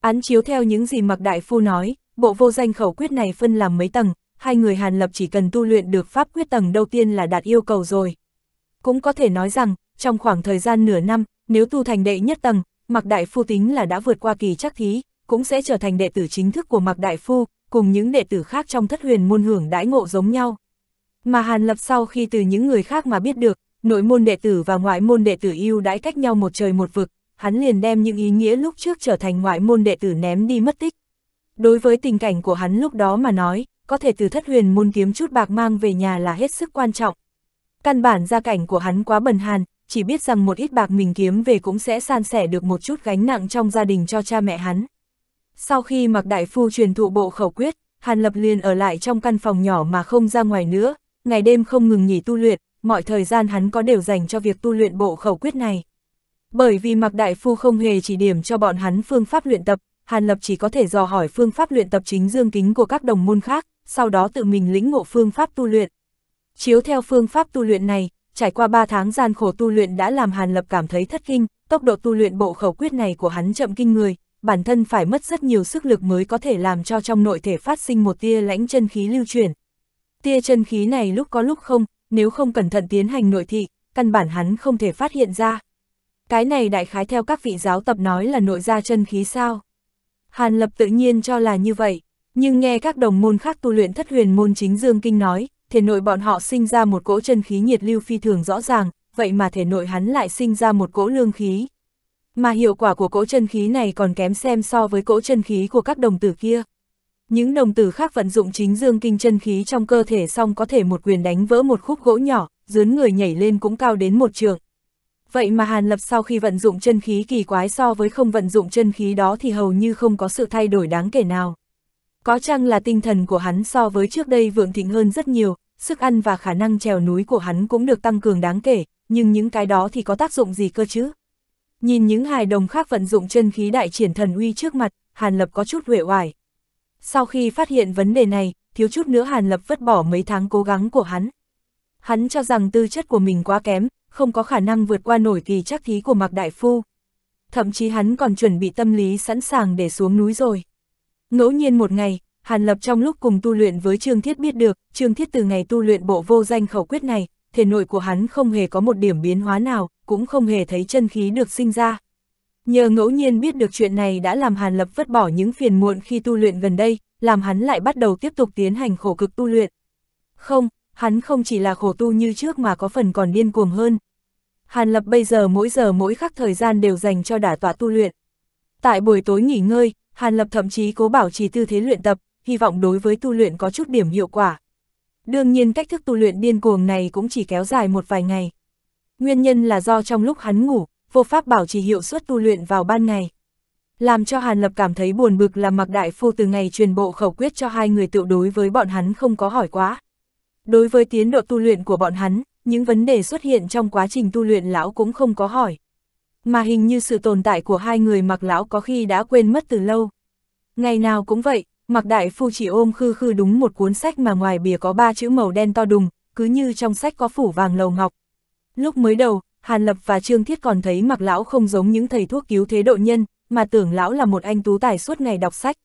Án chiếu theo những gì Mạc Đại Phu nói, bộ vô danh khẩu quyết này phân làm mấy tầng, hai người Hàn Lập chỉ cần tu luyện được pháp quyết tầng đầu tiên là đạt yêu cầu rồi. Cũng có thể nói rằng, trong khoảng thời gian nửa năm, nếu tu thành đệ nhất tầng, Mạc Đại Phu tính là đã vượt qua kỳ chắc thí, cũng sẽ trở thành đệ tử chính thức của Mạc Đại Phu, cùng những đệ tử khác trong thất huyền môn hưởng đãi ngộ giống nhau. Mà Hàn Lập sau khi từ những người khác mà biết được, nội môn đệ tử và ngoại môn đệ tử yêu đãi cách nhau một trời một vực, hắn liền đem những ý nghĩa lúc trước trở thành ngoại môn đệ tử ném đi mất tích. Đối với tình cảnh của hắn lúc đó mà nói, có thể từ thất huyền môn kiếm chút bạc mang về nhà là hết sức quan trọng. Căn bản gia cảnh của hắn quá bần hàn, chỉ biết rằng một ít bạc mình kiếm về cũng sẽ san sẻ được một chút gánh nặng trong gia đình cho cha mẹ hắn. Sau khi mặc đại phu truyền thụ bộ khẩu quyết, Hàn Lập liền ở lại trong căn phòng nhỏ mà không ra ngoài nữa, ngày đêm không ngừng nghỉ tu luyện, mọi thời gian hắn có đều dành cho việc tu luyện bộ khẩu quyết này. Bởi vì Mạc Đại Phu không hề chỉ điểm cho bọn hắn phương pháp luyện tập, Hàn Lập chỉ có thể dò hỏi phương pháp luyện tập chính dương kính của các đồng môn khác, sau đó tự mình lĩnh ngộ phương pháp tu luyện. Chiếu theo phương pháp tu luyện này, trải qua 3 tháng gian khổ tu luyện đã làm Hàn Lập cảm thấy thất kinh, tốc độ tu luyện bộ khẩu quyết này của hắn chậm kinh người, bản thân phải mất rất nhiều sức lực mới có thể làm cho trong nội thể phát sinh một tia lãnh chân khí lưu chuyển. Tia chân khí này lúc có lúc không, nếu không cẩn thận tiến hành nội thị, căn bản hắn không thể phát hiện ra. Cái này đại khái theo các vị giáo tập nói là nội ra chân khí sao. Hàn Lập tự nhiên cho là như vậy, nhưng nghe các đồng môn khác tu luyện thất huyền môn chính Dương Kinh nói, thể nội bọn họ sinh ra một cỗ chân khí nhiệt lưu phi thường rõ ràng, vậy mà thể nội hắn lại sinh ra một cỗ lương khí. Mà hiệu quả của cỗ chân khí này còn kém xem so với cỗ chân khí của các đồng tử kia. Những đồng tử khác vận dụng chính dương kinh chân khí trong cơ thể xong có thể một quyền đánh vỡ một khúc gỗ nhỏ, dướn người nhảy lên cũng cao đến một trường. Vậy mà Hàn Lập sau khi vận dụng chân khí kỳ quái so với không vận dụng chân khí đó thì hầu như không có sự thay đổi đáng kể nào. Có chăng là tinh thần của hắn so với trước đây vượng thịnh hơn rất nhiều, sức ăn và khả năng trèo núi của hắn cũng được tăng cường đáng kể, nhưng những cái đó thì có tác dụng gì cơ chứ? Nhìn những hài đồng khác vận dụng chân khí đại triển thần uy trước mặt, Hàn Lập có chút huệ hoài, sau khi phát hiện vấn đề này, thiếu chút nữa Hàn Lập vứt bỏ mấy tháng cố gắng của hắn. Hắn cho rằng tư chất của mình quá kém, không có khả năng vượt qua nổi kỳ chắc thí của Mạc Đại Phu. Thậm chí hắn còn chuẩn bị tâm lý sẵn sàng để xuống núi rồi. Ngẫu nhiên một ngày, Hàn Lập trong lúc cùng tu luyện với Trương Thiết biết được, Trương Thiết từ ngày tu luyện bộ vô danh khẩu quyết này, thể nội của hắn không hề có một điểm biến hóa nào, cũng không hề thấy chân khí được sinh ra. Nhờ ngẫu nhiên biết được chuyện này đã làm Hàn Lập vứt bỏ những phiền muộn khi tu luyện gần đây, làm hắn lại bắt đầu tiếp tục tiến hành khổ cực tu luyện. Không, hắn không chỉ là khổ tu như trước mà có phần còn điên cuồng hơn. Hàn Lập bây giờ mỗi giờ mỗi khắc thời gian đều dành cho đả tọa tu luyện. Tại buổi tối nghỉ ngơi, Hàn Lập thậm chí cố bảo trì tư thế luyện tập, hy vọng đối với tu luyện có chút điểm hiệu quả. Đương nhiên cách thức tu luyện điên cuồng này cũng chỉ kéo dài một vài ngày. Nguyên nhân là do trong lúc hắn ngủ, vô pháp bảo trì hiệu suất tu luyện vào ban ngày. Làm cho Hàn Lập cảm thấy buồn bực là Mặc Đại Phu từ ngày truyền bộ khẩu quyết cho hai người tự đối với bọn hắn không có hỏi quá. Đối với tiến độ tu luyện của bọn hắn, những vấn đề xuất hiện trong quá trình tu luyện lão cũng không có hỏi. Mà hình như sự tồn tại của hai người Mặc Lão có khi đã quên mất từ lâu. Ngày nào cũng vậy, Mặc Đại Phu chỉ ôm khư khư đúng một cuốn sách mà ngoài bìa có ba chữ màu đen to đùng, cứ như trong sách có phủ vàng lầu ngọc. Lúc mới đầu, Hàn Lập và Trương Thiết còn thấy mặc lão không giống những thầy thuốc cứu thế độ nhân, mà tưởng lão là một anh tú tài suốt ngày đọc sách.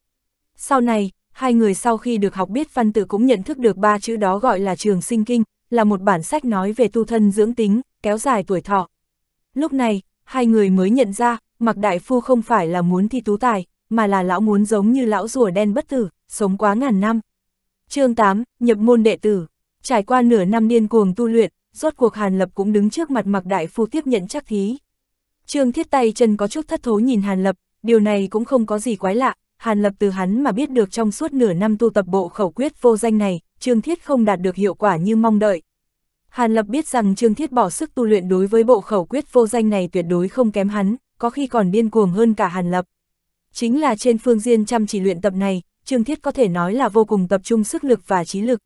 Sau này, hai người sau khi được học biết văn tự cũng nhận thức được ba chữ đó gọi là trường sinh kinh, là một bản sách nói về tu thân dưỡng tính, kéo dài tuổi thọ. Lúc này, hai người mới nhận ra, mặc đại phu không phải là muốn thi tú tài, mà là lão muốn giống như lão rùa đen bất tử, sống quá ngàn năm. chương 8, nhập môn đệ tử. Trải qua nửa năm điên cuồng tu luyện, rốt cuộc Hàn Lập cũng đứng trước mặt mặc đại phu tiếp nhận chắc thí. Trương Thiết tay chân có chút thất thố nhìn Hàn Lập, điều này cũng không có gì quái lạ, Hàn Lập từ hắn mà biết được trong suốt nửa năm tu tập bộ khẩu quyết vô danh này, Trương Thiết không đạt được hiệu quả như mong đợi. Hàn Lập biết rằng Trương Thiết bỏ sức tu luyện đối với bộ khẩu quyết vô danh này tuyệt đối không kém hắn, có khi còn điên cuồng hơn cả Hàn Lập. Chính là trên phương diện chăm chỉ luyện tập này, Trương Thiết có thể nói là vô cùng tập trung sức lực và trí lực.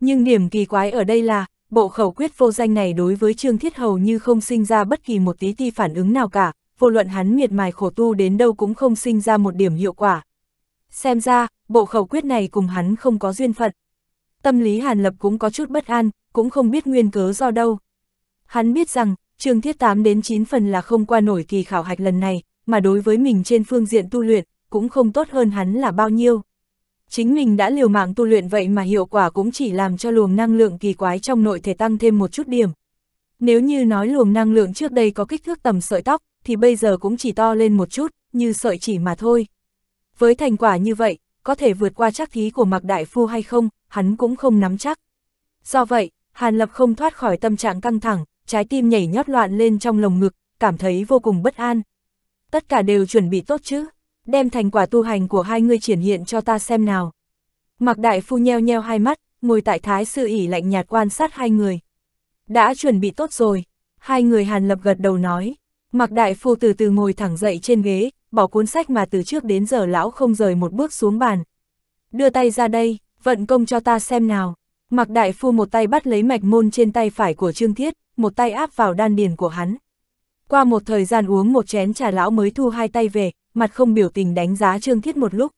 Nhưng điểm kỳ quái ở đây là, bộ khẩu quyết vô danh này đối với Trương Thiết hầu như không sinh ra bất kỳ một tí ti phản ứng nào cả, vô luận hắn miệt mài khổ tu đến đâu cũng không sinh ra một điểm hiệu quả. Xem ra, bộ khẩu quyết này cùng hắn không có duyên phận. Tâm lý Hàn Lập cũng có chút bất an, cũng không biết nguyên cớ do đâu. Hắn biết rằng, Trương Thiết 8 đến 9 phần là không qua nổi kỳ khảo hạch lần này, mà đối với mình trên phương diện tu luyện, cũng không tốt hơn hắn là bao nhiêu. Chính mình đã liều mạng tu luyện vậy mà hiệu quả cũng chỉ làm cho luồng năng lượng kỳ quái trong nội thể tăng thêm một chút điểm. Nếu như nói luồng năng lượng trước đây có kích thước tầm sợi tóc, thì bây giờ cũng chỉ to lên một chút, như sợi chỉ mà thôi. Với thành quả như vậy, có thể vượt qua chắc thí của Mạc Đại Phu hay không, hắn cũng không nắm chắc. Do vậy, Hàn Lập không thoát khỏi tâm trạng căng thẳng, trái tim nhảy nhót loạn lên trong lồng ngực, cảm thấy vô cùng bất an. Tất cả đều chuẩn bị tốt chứ? đem thành quả tu hành của hai ngươi triển hiện cho ta xem nào. Mạc Đại Phu nheo nheo hai mắt, ngồi tại Thái Sư ỉ lạnh nhạt quan sát hai người. Đã chuẩn bị tốt rồi, hai người Hàn Lập gật đầu nói. Mạc Đại Phu từ từ ngồi thẳng dậy trên ghế, bỏ cuốn sách mà từ trước đến giờ lão không rời một bước xuống bàn. Đưa tay ra đây, vận công cho ta xem nào. Mạc Đại Phu một tay bắt lấy mạch môn trên tay phải của Trương Thiết, một tay áp vào đan điền của hắn. Qua một thời gian uống một chén trà lão mới thu hai tay về, mặt không biểu tình đánh giá Trương Thiết một lúc.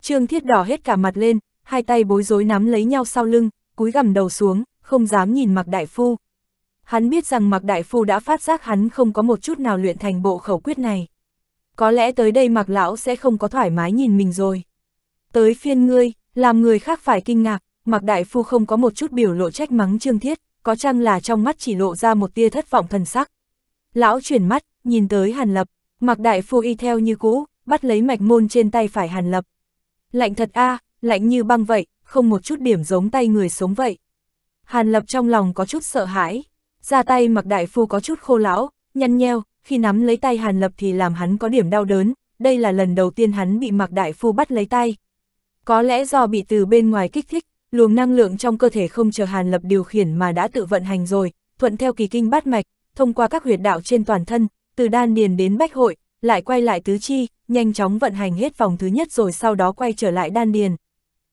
Trương Thiết đỏ hết cả mặt lên, hai tay bối rối nắm lấy nhau sau lưng, cúi gằm đầu xuống, không dám nhìn Mạc Đại Phu. Hắn biết rằng Mạc Đại Phu đã phát giác hắn không có một chút nào luyện thành bộ khẩu quyết này. Có lẽ tới đây Mạc Lão sẽ không có thoải mái nhìn mình rồi. Tới phiên ngươi, làm người khác phải kinh ngạc, Mạc Đại Phu không có một chút biểu lộ trách mắng Trương Thiết, có chăng là trong mắt chỉ lộ ra một tia thất vọng thần sắc. Lão chuyển mắt, nhìn tới Hàn Lập. Mạc Đại Phu y theo như cũ, bắt lấy mạch môn trên tay phải Hàn Lập. Lạnh thật a, lạnh như băng vậy, không một chút điểm giống tay người sống vậy. Hàn Lập trong lòng có chút sợ hãi, ra tay Mạc Đại Phu có chút khô lão, nhăn nheo, khi nắm lấy tay Hàn Lập thì làm hắn có điểm đau đớn, đây là lần đầu tiên hắn bị Mạc Đại Phu bắt lấy tay. Có lẽ do bị từ bên ngoài kích thích, luồng năng lượng trong cơ thể không chờ Hàn Lập điều khiển mà đã tự vận hành rồi, thuận theo kỳ kinh bát mạch, thông qua các huyệt đạo trên toàn thân, từ đan điền đến bách hội, lại quay lại tứ chi, nhanh chóng vận hành hết vòng thứ nhất rồi sau đó quay trở lại đan điền.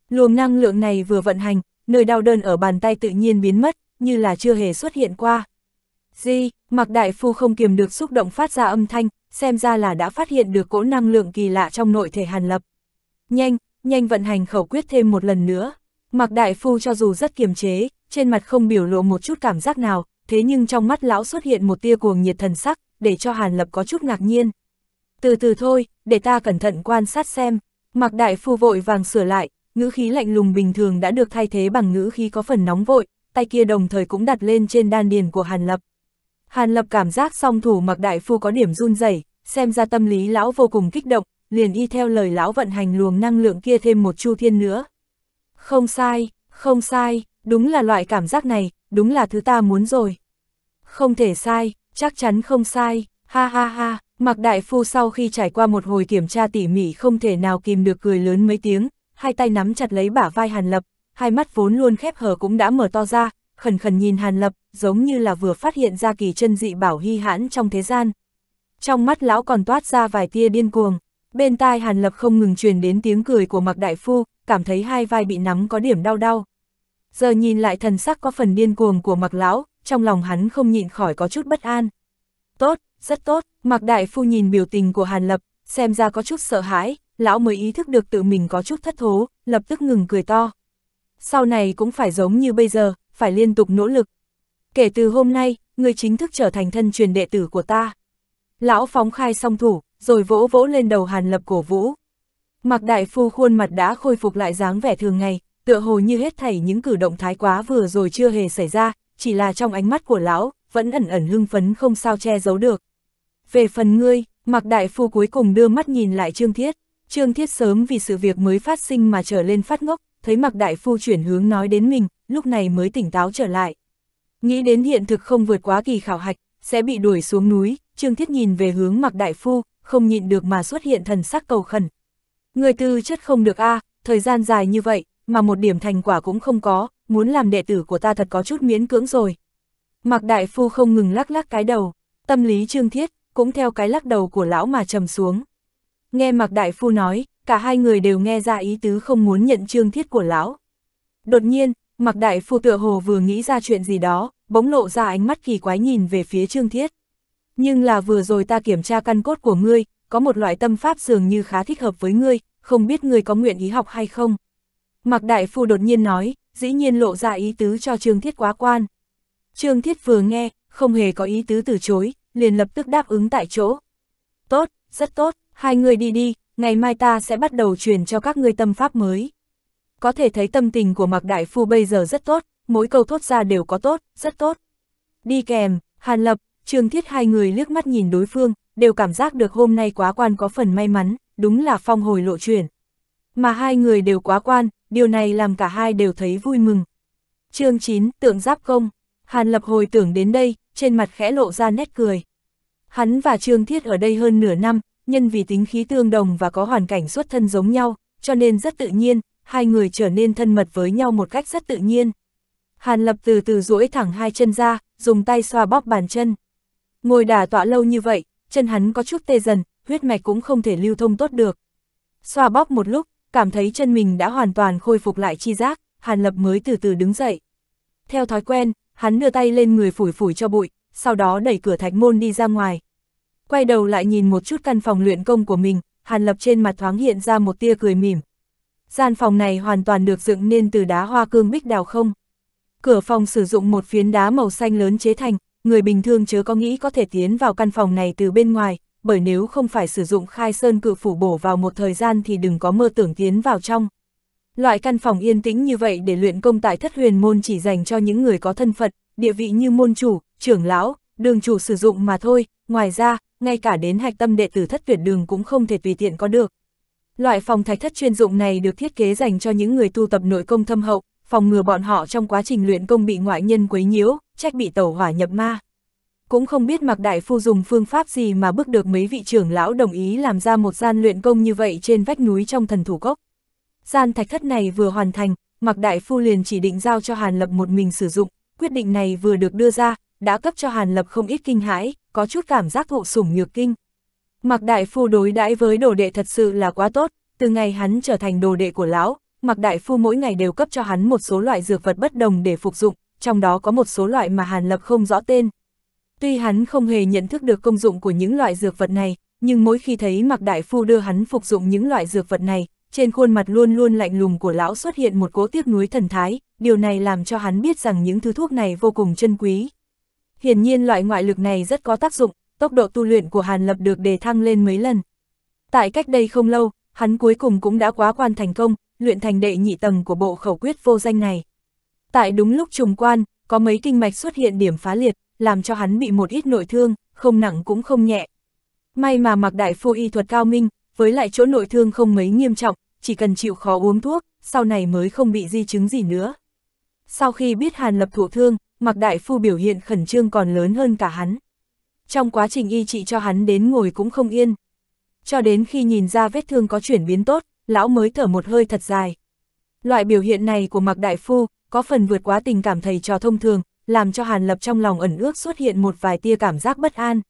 Luồng năng lượng này vừa vận hành, nơi đau đơn ở bàn tay tự nhiên biến mất, như là chưa hề xuất hiện qua. di mặc đại phu không kiềm được xúc động phát ra âm thanh, xem ra là đã phát hiện được cỗ năng lượng kỳ lạ trong nội thể hàn lập. Nhanh, nhanh vận hành khẩu quyết thêm một lần nữa. Mặc đại phu cho dù rất kiềm chế, trên mặt không biểu lộ một chút cảm giác nào, thế nhưng trong mắt lão xuất hiện một tia cuồng nhiệt thần sắc, để cho Hàn Lập có chút ngạc nhiên. Từ từ thôi, để ta cẩn thận quan sát xem. Mặc Đại Phu vội vàng sửa lại, ngữ khí lạnh lùng bình thường đã được thay thế bằng ngữ khí có phần nóng vội, tay kia đồng thời cũng đặt lên trên đan điền của Hàn Lập. Hàn Lập cảm giác song thủ Mặc Đại Phu có điểm run rẩy, xem ra tâm lý lão vô cùng kích động, liền y theo lời lão vận hành luồng năng lượng kia thêm một chu thiên nữa. Không sai, không sai, đúng là loại cảm giác này, đúng là thứ ta muốn rồi. Không thể sai, chắc chắn không sai, ha ha ha, Mạc Đại Phu sau khi trải qua một hồi kiểm tra tỉ mỉ không thể nào kìm được cười lớn mấy tiếng, hai tay nắm chặt lấy bả vai Hàn Lập, hai mắt vốn luôn khép hờ cũng đã mở to ra, khẩn khẩn nhìn Hàn Lập, giống như là vừa phát hiện ra kỳ chân dị bảo hy hãn trong thế gian. Trong mắt lão còn toát ra vài tia điên cuồng, bên tai Hàn Lập không ngừng truyền đến tiếng cười của Mạc Đại Phu, cảm thấy hai vai bị nắm có điểm đau đau. Giờ nhìn lại thần sắc có phần điên cuồng của Mạc Lão, trong lòng hắn không nhịn khỏi có chút bất an. Tốt, rất tốt, Mặc Đại Phu nhìn biểu tình của Hàn Lập, xem ra có chút sợ hãi, lão mới ý thức được tự mình có chút thất thố, lập tức ngừng cười to. Sau này cũng phải giống như bây giờ, phải liên tục nỗ lực. Kể từ hôm nay, người chính thức trở thành thân truyền đệ tử của ta. Lão phóng khai song thủ, rồi vỗ vỗ lên đầu Hàn Lập cổ vũ. Mặc Đại Phu khuôn mặt đã khôi phục lại dáng vẻ thường ngày, tựa hồ như hết thảy những cử động thái quá vừa rồi chưa hề xảy ra, chỉ là trong ánh mắt của lão, vẫn ẩn ẩn hưng phấn không sao che giấu được. Về phần ngươi, Mạc Đại Phu cuối cùng đưa mắt nhìn lại Trương Thiết, Trương Thiết sớm vì sự việc mới phát sinh mà trở lên phát ngốc, thấy Mạc Đại Phu chuyển hướng nói đến mình, lúc này mới tỉnh táo trở lại. Nghĩ đến hiện thực không vượt quá kỳ khảo hạch, sẽ bị đuổi xuống núi, Trương Thiết nhìn về hướng Mạc Đại Phu, không nhịn được mà xuất hiện thần sắc cầu khẩn. Người tư chất không được a thời gian dài như vậy, mà một điểm thành quả cũng không có, muốn làm đệ tử của ta thật có chút miễn cưỡng rồi. Mạc Đại Phu không ngừng lắc lắc cái đầu, tâm lý trương thiết, cũng theo cái lắc đầu của lão mà trầm xuống. Nghe Mạc Đại Phu nói, cả hai người đều nghe ra ý tứ không muốn nhận trương thiết của lão. Đột nhiên, Mạc Đại Phu tựa hồ vừa nghĩ ra chuyện gì đó, bỗng lộ ra ánh mắt kỳ quái nhìn về phía trương thiết. Nhưng là vừa rồi ta kiểm tra căn cốt của ngươi, có một loại tâm pháp dường như khá thích hợp với ngươi, không biết ngươi có nguyện ý học hay không. Mạc Đại Phu đột nhiên nói, dĩ nhiên lộ ra ý tứ cho Trương Thiết quá quan. Trương Thiết vừa nghe, không hề có ý tứ từ chối, liền lập tức đáp ứng tại chỗ. Tốt, rất tốt, hai người đi đi, ngày mai ta sẽ bắt đầu truyền cho các ngươi tâm pháp mới. Có thể thấy tâm tình của Mạc Đại Phu bây giờ rất tốt, mỗi câu thốt ra đều có tốt, rất tốt. Đi kèm, Hàn Lập, Trương Thiết hai người liếc mắt nhìn đối phương, đều cảm giác được hôm nay quá quan có phần may mắn, đúng là phong hồi lộ chuyển. Mà hai người đều quá quan, điều này làm cả hai đều thấy vui mừng. chương 9, tượng giáp công, Hàn Lập hồi tưởng đến đây, trên mặt khẽ lộ ra nét cười. Hắn và Trương Thiết ở đây hơn nửa năm, nhân vì tính khí tương đồng và có hoàn cảnh xuất thân giống nhau, cho nên rất tự nhiên, hai người trở nên thân mật với nhau một cách rất tự nhiên. Hàn Lập từ từ duỗi thẳng hai chân ra, dùng tay xoa bóp bàn chân. Ngồi đả tọa lâu như vậy, chân hắn có chút tê dần, huyết mạch cũng không thể lưu thông tốt được. Xoa bóp một lúc, cảm thấy chân mình đã hoàn toàn khôi phục lại chi giác, Hàn Lập mới từ từ đứng dậy. Theo thói quen, hắn đưa tay lên người phủi phủi cho bụi, sau đó đẩy cửa thạch môn đi ra ngoài. Quay đầu lại nhìn một chút căn phòng luyện công của mình, Hàn Lập trên mặt thoáng hiện ra một tia cười mỉm. Gian phòng này hoàn toàn được dựng nên từ đá hoa cương bích đào không. Cửa phòng sử dụng một phiến đá màu xanh lớn chế thành, người bình thường chớ có nghĩ có thể tiến vào căn phòng này từ bên ngoài, bởi nếu không phải sử dụng khai sơn cự phủ bổ vào một thời gian thì đừng có mơ tưởng tiến vào trong. Loại căn phòng yên tĩnh như vậy để luyện công tại thất huyền môn chỉ dành cho những người có thân phận địa vị như môn chủ, trưởng lão, đường chủ sử dụng mà thôi, ngoài ra, ngay cả đến hạch tâm đệ tử thất tuyệt đường cũng không thể tùy tiện có được. Loại phòng thạch thất chuyên dụng này được thiết kế dành cho những người tu tập nội công thâm hậu, phòng ngừa bọn họ trong quá trình luyện công bị ngoại nhân quấy nhiễu, trách bị tẩu hỏa nhập ma cũng không biết Mạc Đại Phu dùng phương pháp gì mà bước được mấy vị trưởng lão đồng ý làm ra một gian luyện công như vậy trên vách núi trong thần thủ cốc. Gian thạch thất này vừa hoàn thành, Mạc Đại Phu liền chỉ định giao cho Hàn Lập một mình sử dụng, quyết định này vừa được đưa ra, đã cấp cho Hàn Lập không ít kinh hãi, có chút cảm giác thụ sủng nhược kinh. Mạc Đại Phu đối đãi với đồ đệ thật sự là quá tốt, từ ngày hắn trở thành đồ đệ của lão, Mạc Đại Phu mỗi ngày đều cấp cho hắn một số loại dược vật bất đồng để phục dụng, trong đó có một số loại mà Hàn Lập không rõ tên, Tuy hắn không hề nhận thức được công dụng của những loại dược vật này, nhưng mỗi khi thấy Mạc Đại Phu đưa hắn phục dụng những loại dược vật này, trên khuôn mặt luôn luôn lạnh lùng của lão xuất hiện một cố tiếc núi thần thái, điều này làm cho hắn biết rằng những thứ thuốc này vô cùng chân quý. Hiển nhiên loại ngoại lực này rất có tác dụng, tốc độ tu luyện của Hàn Lập được đề thăng lên mấy lần. Tại cách đây không lâu, hắn cuối cùng cũng đã quá quan thành công, luyện thành đệ nhị tầng của bộ khẩu quyết vô danh này. Tại đúng lúc trùng quan, có mấy kinh mạch xuất hiện điểm phá liệt làm cho hắn bị một ít nội thương, không nặng cũng không nhẹ. May mà mặc đại phu y thuật cao minh, với lại chỗ nội thương không mấy nghiêm trọng, chỉ cần chịu khó uống thuốc, sau này mới không bị di chứng gì nữa. Sau khi biết Hàn Lập thụ thương, mặc đại phu biểu hiện khẩn trương còn lớn hơn cả hắn. Trong quá trình y trị cho hắn đến ngồi cũng không yên. Cho đến khi nhìn ra vết thương có chuyển biến tốt, lão mới thở một hơi thật dài. Loại biểu hiện này của mặc đại phu có phần vượt quá tình cảm thầy trò thông thường, làm cho Hàn Lập trong lòng ẩn ước xuất hiện một vài tia cảm giác bất an.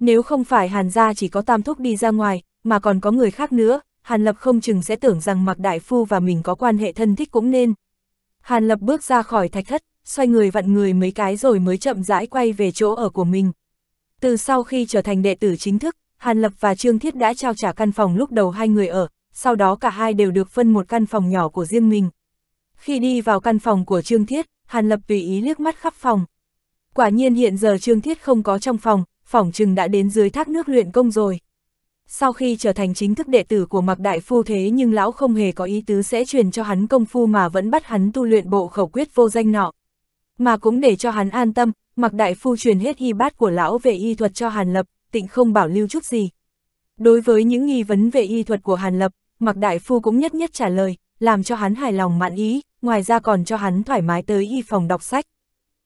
Nếu không phải Hàn gia chỉ có tam thúc đi ra ngoài, mà còn có người khác nữa, Hàn Lập không chừng sẽ tưởng rằng Mạc Đại Phu và mình có quan hệ thân thích cũng nên. Hàn Lập bước ra khỏi thạch thất, xoay người vặn người mấy cái rồi mới chậm rãi quay về chỗ ở của mình. Từ sau khi trở thành đệ tử chính thức, Hàn Lập và Trương Thiết đã trao trả căn phòng lúc đầu hai người ở, sau đó cả hai đều được phân một căn phòng nhỏ của riêng mình. Khi đi vào căn phòng của Trương Thiết, Hàn Lập tùy ý liếc mắt khắp phòng. Quả nhiên hiện giờ Trương Thiết không có trong phòng, phỏng chừng đã đến dưới thác nước luyện công rồi. Sau khi trở thành chính thức đệ tử của Mạc Đại Phu thế nhưng lão không hề có ý tứ sẽ truyền cho hắn công phu mà vẫn bắt hắn tu luyện bộ khẩu quyết vô danh nọ. Mà cũng để cho hắn an tâm, Mạc Đại Phu truyền hết y bát của lão về y thuật cho Hàn Lập, tịnh không bảo lưu chút gì. Đối với những nghi vấn về y thuật của Hàn Lập, Mạc Đại Phu cũng nhất nhất trả lời, làm cho hắn hài lòng mãn ý ngoài ra còn cho hắn thoải mái tới y phòng đọc sách.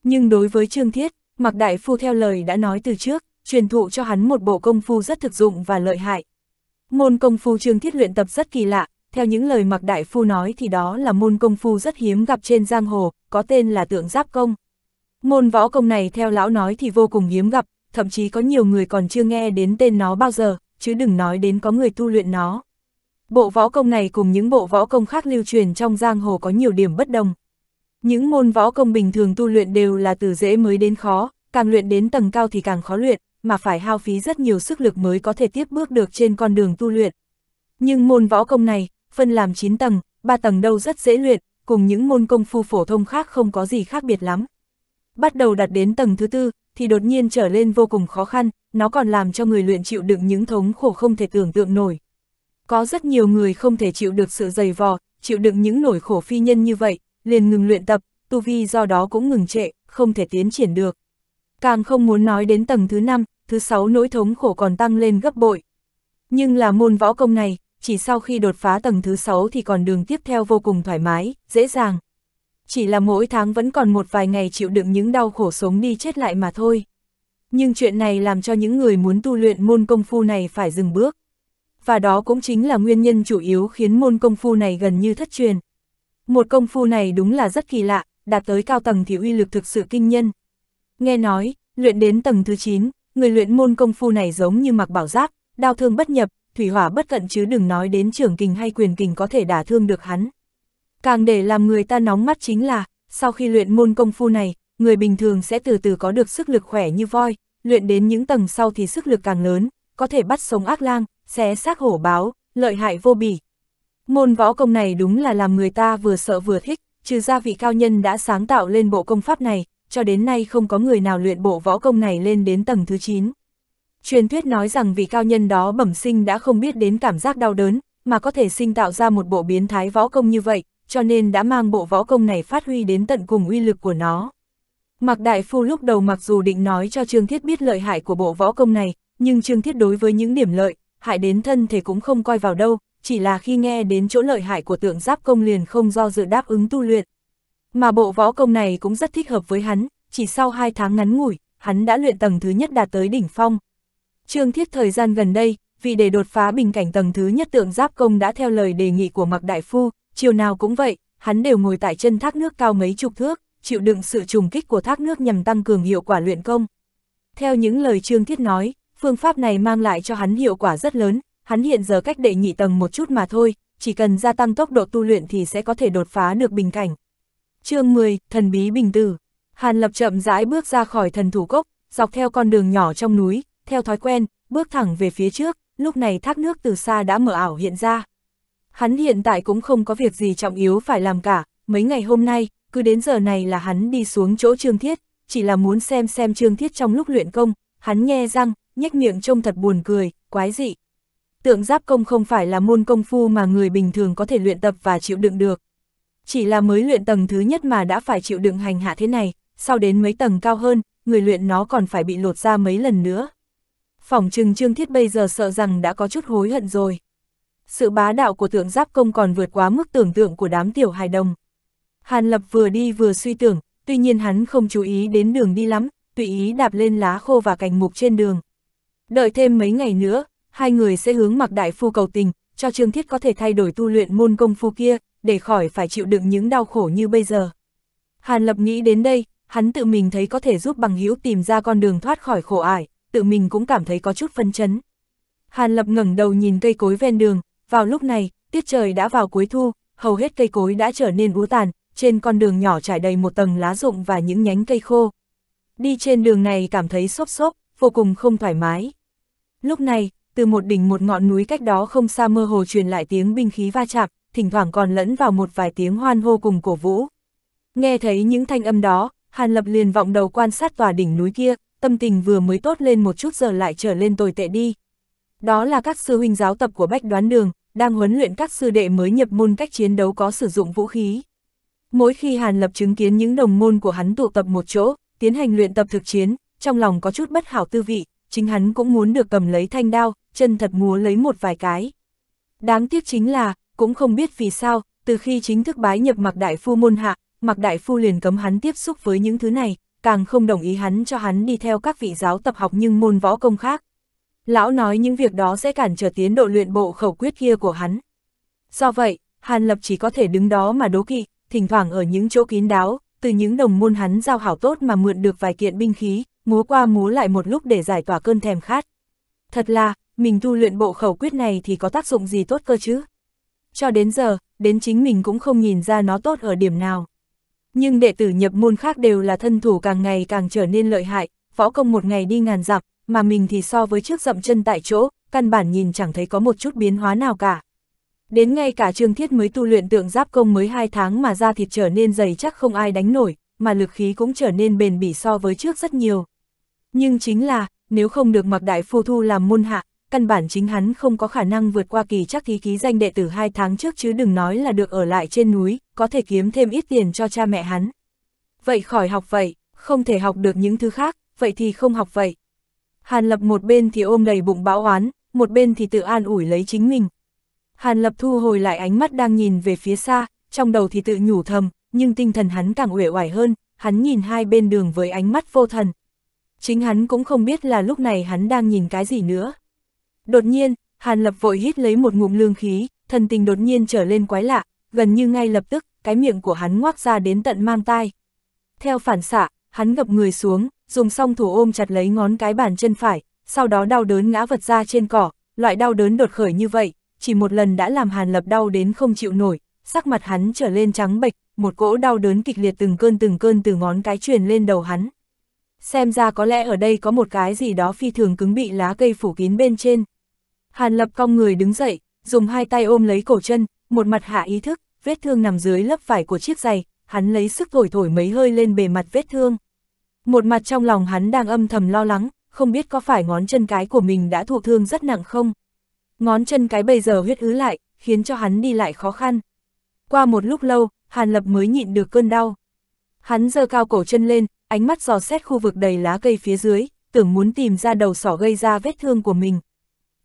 Nhưng đối với Trương Thiết, Mạc Đại Phu theo lời đã nói từ trước, truyền thụ cho hắn một bộ công phu rất thực dụng và lợi hại. Môn công phu Trương Thiết luyện tập rất kỳ lạ, theo những lời Mạc Đại Phu nói thì đó là môn công phu rất hiếm gặp trên giang hồ, có tên là tượng giáp công. Môn võ công này theo lão nói thì vô cùng hiếm gặp, thậm chí có nhiều người còn chưa nghe đến tên nó bao giờ, chứ đừng nói đến có người tu luyện nó. Bộ võ công này cùng những bộ võ công khác lưu truyền trong giang hồ có nhiều điểm bất đồng. Những môn võ công bình thường tu luyện đều là từ dễ mới đến khó, càng luyện đến tầng cao thì càng khó luyện, mà phải hao phí rất nhiều sức lực mới có thể tiếp bước được trên con đường tu luyện. Nhưng môn võ công này, phân làm 9 tầng, 3 tầng đâu rất dễ luyện, cùng những môn công phu phổ thông khác không có gì khác biệt lắm. Bắt đầu đặt đến tầng thứ tư, thì đột nhiên trở lên vô cùng khó khăn, nó còn làm cho người luyện chịu đựng những thống khổ không thể tưởng tượng nổi. Có rất nhiều người không thể chịu được sự dày vò, chịu đựng những nỗi khổ phi nhân như vậy, liền ngừng luyện tập, tu vi do đó cũng ngừng trệ, không thể tiến triển được. Càng không muốn nói đến tầng thứ 5, thứ 6 nỗi thống khổ còn tăng lên gấp bội. Nhưng là môn võ công này, chỉ sau khi đột phá tầng thứ 6 thì còn đường tiếp theo vô cùng thoải mái, dễ dàng. Chỉ là mỗi tháng vẫn còn một vài ngày chịu đựng những đau khổ sống đi chết lại mà thôi. Nhưng chuyện này làm cho những người muốn tu luyện môn công phu này phải dừng bước và đó cũng chính là nguyên nhân chủ yếu khiến môn công phu này gần như thất truyền. Một công phu này đúng là rất kỳ lạ, đạt tới cao tầng thì uy lực thực sự kinh nhân. Nghe nói, luyện đến tầng thứ 9, người luyện môn công phu này giống như mặc bảo giáp, đao thương bất nhập, thủy hỏa bất cận chứ đừng nói đến trưởng kình hay quyền kình có thể đả thương được hắn. Càng để làm người ta nóng mắt chính là, sau khi luyện môn công phu này, người bình thường sẽ từ từ có được sức lực khỏe như voi, luyện đến những tầng sau thì sức lực càng lớn, có thể bắt sống ác lang, xé xác hổ báo, lợi hại vô bì Môn võ công này đúng là làm người ta vừa sợ vừa thích, trừ ra vị cao nhân đã sáng tạo lên bộ công pháp này, cho đến nay không có người nào luyện bộ võ công này lên đến tầng thứ 9. Truyền thuyết nói rằng vị cao nhân đó bẩm sinh đã không biết đến cảm giác đau đớn, mà có thể sinh tạo ra một bộ biến thái võ công như vậy, cho nên đã mang bộ võ công này phát huy đến tận cùng uy lực của nó. Mạc Đại Phu lúc đầu mặc dù định nói cho Trương Thiết biết lợi hại của bộ võ công này, nhưng Trương Thiết đối với những điểm lợi, hại đến thân thể cũng không coi vào đâu, chỉ là khi nghe đến chỗ lợi hại của tượng giáp công liền không do dự đáp ứng tu luyện. Mà bộ võ công này cũng rất thích hợp với hắn, chỉ sau 2 tháng ngắn ngủi, hắn đã luyện tầng thứ nhất đạt tới đỉnh phong. Trương Thiết thời gian gần đây, vì để đột phá bình cảnh tầng thứ nhất tượng giáp công đã theo lời đề nghị của Mạc Đại Phu, chiều nào cũng vậy, hắn đều ngồi tại chân thác nước cao mấy chục thước, chịu đựng sự trùng kích của thác nước nhằm tăng cường hiệu quả luyện công. Theo những lời Trương Thiết nói, phương pháp này mang lại cho hắn hiệu quả rất lớn, hắn hiện giờ cách đệ nhị tầng một chút mà thôi, chỉ cần gia tăng tốc độ tu luyện thì sẽ có thể đột phá được bình cảnh. chương 10, Thần Bí Bình Tử Hàn Lập chậm rãi bước ra khỏi thần thủ cốc, dọc theo con đường nhỏ trong núi, theo thói quen, bước thẳng về phía trước, lúc này thác nước từ xa đã mở ảo hiện ra. Hắn hiện tại cũng không có việc gì trọng yếu phải làm cả, mấy ngày hôm nay, cứ đến giờ này là hắn đi xuống chỗ Trương Thiết, chỉ là muốn xem xem Trương Thiết trong lúc luyện công, hắn nghe răng, nhếch miệng trông thật buồn cười, quái dị. Tượng giáp công không phải là môn công phu mà người bình thường có thể luyện tập và chịu đựng được. Chỉ là mới luyện tầng thứ nhất mà đã phải chịu đựng hành hạ thế này, sau đến mấy tầng cao hơn, người luyện nó còn phải bị lột ra mấy lần nữa. Phỏng trừng Trương Thiết bây giờ sợ rằng đã có chút hối hận rồi. Sự bá đạo của tượng giáp công còn vượt quá mức tưởng tượng của đám tiểu hài đồng. Hàn Lập vừa đi vừa suy tưởng, tuy nhiên hắn không chú ý đến đường đi lắm, tùy ý đạp lên lá khô và cành mục trên đường. Đợi thêm mấy ngày nữa, hai người sẽ hướng mặc đại phu cầu tình, cho Trương Thiết có thể thay đổi tu luyện môn công phu kia, để khỏi phải chịu đựng những đau khổ như bây giờ. Hàn Lập nghĩ đến đây, hắn tự mình thấy có thể giúp bằng hữu tìm ra con đường thoát khỏi khổ ải, tự mình cũng cảm thấy có chút phân chấn. Hàn Lập ngẩng đầu nhìn cây cối ven đường, vào lúc này, tiết trời đã vào cuối thu, hầu hết cây cối đã trở nên úa tàn, trên con đường nhỏ trải đầy một tầng lá rụng và những nhánh cây khô. Đi trên đường này cảm thấy xốp xốp, vô cùng không thoải mái. Lúc này, từ một đỉnh một ngọn núi cách đó không xa mơ hồ truyền lại tiếng binh khí va chạm, thỉnh thoảng còn lẫn vào một vài tiếng hoan hô cùng cổ vũ. Nghe thấy những thanh âm đó, Hàn Lập liền vọng đầu quan sát tòa đỉnh núi kia, tâm tình vừa mới tốt lên một chút giờ lại trở lên tồi tệ đi. Đó là các sư huynh giáo tập của Bách Đoán Đường, đang huấn luyện các sư đệ mới nhập môn cách chiến đấu có sử dụng vũ khí. Mỗi khi Hàn Lập chứng kiến những đồng môn của hắn tụ tập một chỗ, tiến hành luyện tập thực chiến, trong lòng có chút bất hảo tư vị, chính hắn cũng muốn được cầm lấy thanh đao, chân thật múa lấy một vài cái. Đáng tiếc chính là, cũng không biết vì sao, từ khi chính thức bái nhập Mạc Đại Phu môn hạ, Mạc Đại Phu liền cấm hắn tiếp xúc với những thứ này, càng không đồng ý hắn cho hắn đi theo các vị giáo tập học nhưng môn võ công khác. Lão nói những việc đó sẽ cản trở tiến độ luyện bộ khẩu quyết kia của hắn. Do vậy, Hàn Lập chỉ có thể đứng đó mà đố kỵ, thỉnh thoảng ở những chỗ kín đáo, từ những đồng môn hắn giao hảo tốt mà mượn được vài kiện binh khí, múa qua múa lại một lúc để giải tỏa cơn thèm khát. Thật là, mình tu luyện bộ khẩu quyết này thì có tác dụng gì tốt cơ chứ? Cho đến giờ, đến chính mình cũng không nhìn ra nó tốt ở điểm nào. Nhưng đệ tử nhập môn khác đều là thân thủ càng ngày càng trở nên lợi hại, võ công một ngày đi ngàn dặm, mà mình thì so với trước dậm chân tại chỗ, căn bản nhìn chẳng thấy có một chút biến hóa nào cả. Đến ngay cả Trương Thiết mới tu luyện tượng giáp công mới 2 tháng mà da thịt trở nên dày chắc không ai đánh nổi, mà lực khí cũng trở nên bền bỉ so với trước rất nhiều. Nhưng chính là, nếu không được mặc đại phu thu làm môn hạ, căn bản chính hắn không có khả năng vượt qua kỳ chắc thí ký danh đệ tử hai tháng trước chứ đừng nói là được ở lại trên núi, có thể kiếm thêm ít tiền cho cha mẹ hắn. Vậy khỏi học vậy, không thể học được những thứ khác, vậy thì không học vậy. Hàn Lập một bên thì ôm đầy bụng bão oán, một bên thì tự an ủi lấy chính mình. Hàn Lập thu hồi lại ánh mắt đang nhìn về phía xa, trong đầu thì tự nhủ thầm, nhưng tinh thần hắn càng uể oải hơn, hắn nhìn hai bên đường với ánh mắt vô thần chính hắn cũng không biết là lúc này hắn đang nhìn cái gì nữa. Đột nhiên, Hàn Lập vội hít lấy một ngụm lương khí, thần tình đột nhiên trở lên quái lạ, gần như ngay lập tức, cái miệng của hắn ngoác ra đến tận mang tai. Theo phản xạ, hắn gập người xuống, dùng song thủ ôm chặt lấy ngón cái bàn chân phải, sau đó đau đớn ngã vật ra trên cỏ, loại đau đớn đột khởi như vậy, chỉ một lần đã làm Hàn Lập đau đến không chịu nổi, sắc mặt hắn trở lên trắng bệch, một cỗ đau đớn kịch liệt từng cơn từng cơn từ ngón cái truyền lên đầu hắn xem ra có lẽ ở đây có một cái gì đó phi thường cứng bị lá cây phủ kín bên trên. Hàn Lập cong người đứng dậy, dùng hai tay ôm lấy cổ chân, một mặt hạ ý thức, vết thương nằm dưới lớp vải của chiếc giày, hắn lấy sức thổi thổi mấy hơi lên bề mặt vết thương. Một mặt trong lòng hắn đang âm thầm lo lắng, không biết có phải ngón chân cái của mình đã thụ thương rất nặng không. Ngón chân cái bây giờ huyết ứ lại, khiến cho hắn đi lại khó khăn. Qua một lúc lâu, Hàn Lập mới nhịn được cơn đau. Hắn giơ cao cổ chân lên, ánh mắt dò xét khu vực đầy lá cây phía dưới, tưởng muốn tìm ra đầu sỏ gây ra vết thương của mình.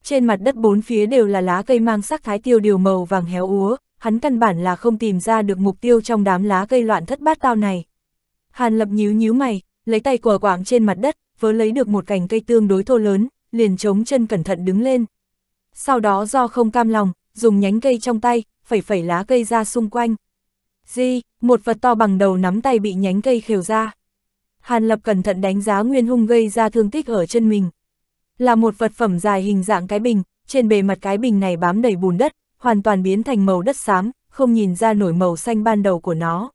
Trên mặt đất bốn phía đều là lá cây mang sắc thái tiêu điều màu vàng héo úa, hắn căn bản là không tìm ra được mục tiêu trong đám lá cây loạn thất bát tao này. Hàn lập nhíu nhíu mày, lấy tay quờ quảng trên mặt đất, vớ lấy được một cành cây tương đối thô lớn, liền chống chân cẩn thận đứng lên. Sau đó do không cam lòng, dùng nhánh cây trong tay, phẩy phẩy lá cây ra xung quanh. Di, một vật to bằng đầu nắm tay bị nhánh cây khều ra. Hàn Lập cẩn thận đánh giá Nguyên Hung gây ra thương tích ở chân mình. Là một vật phẩm dài hình dạng cái bình, trên bề mặt cái bình này bám đầy bùn đất, hoàn toàn biến thành màu đất xám, không nhìn ra nổi màu xanh ban đầu của nó.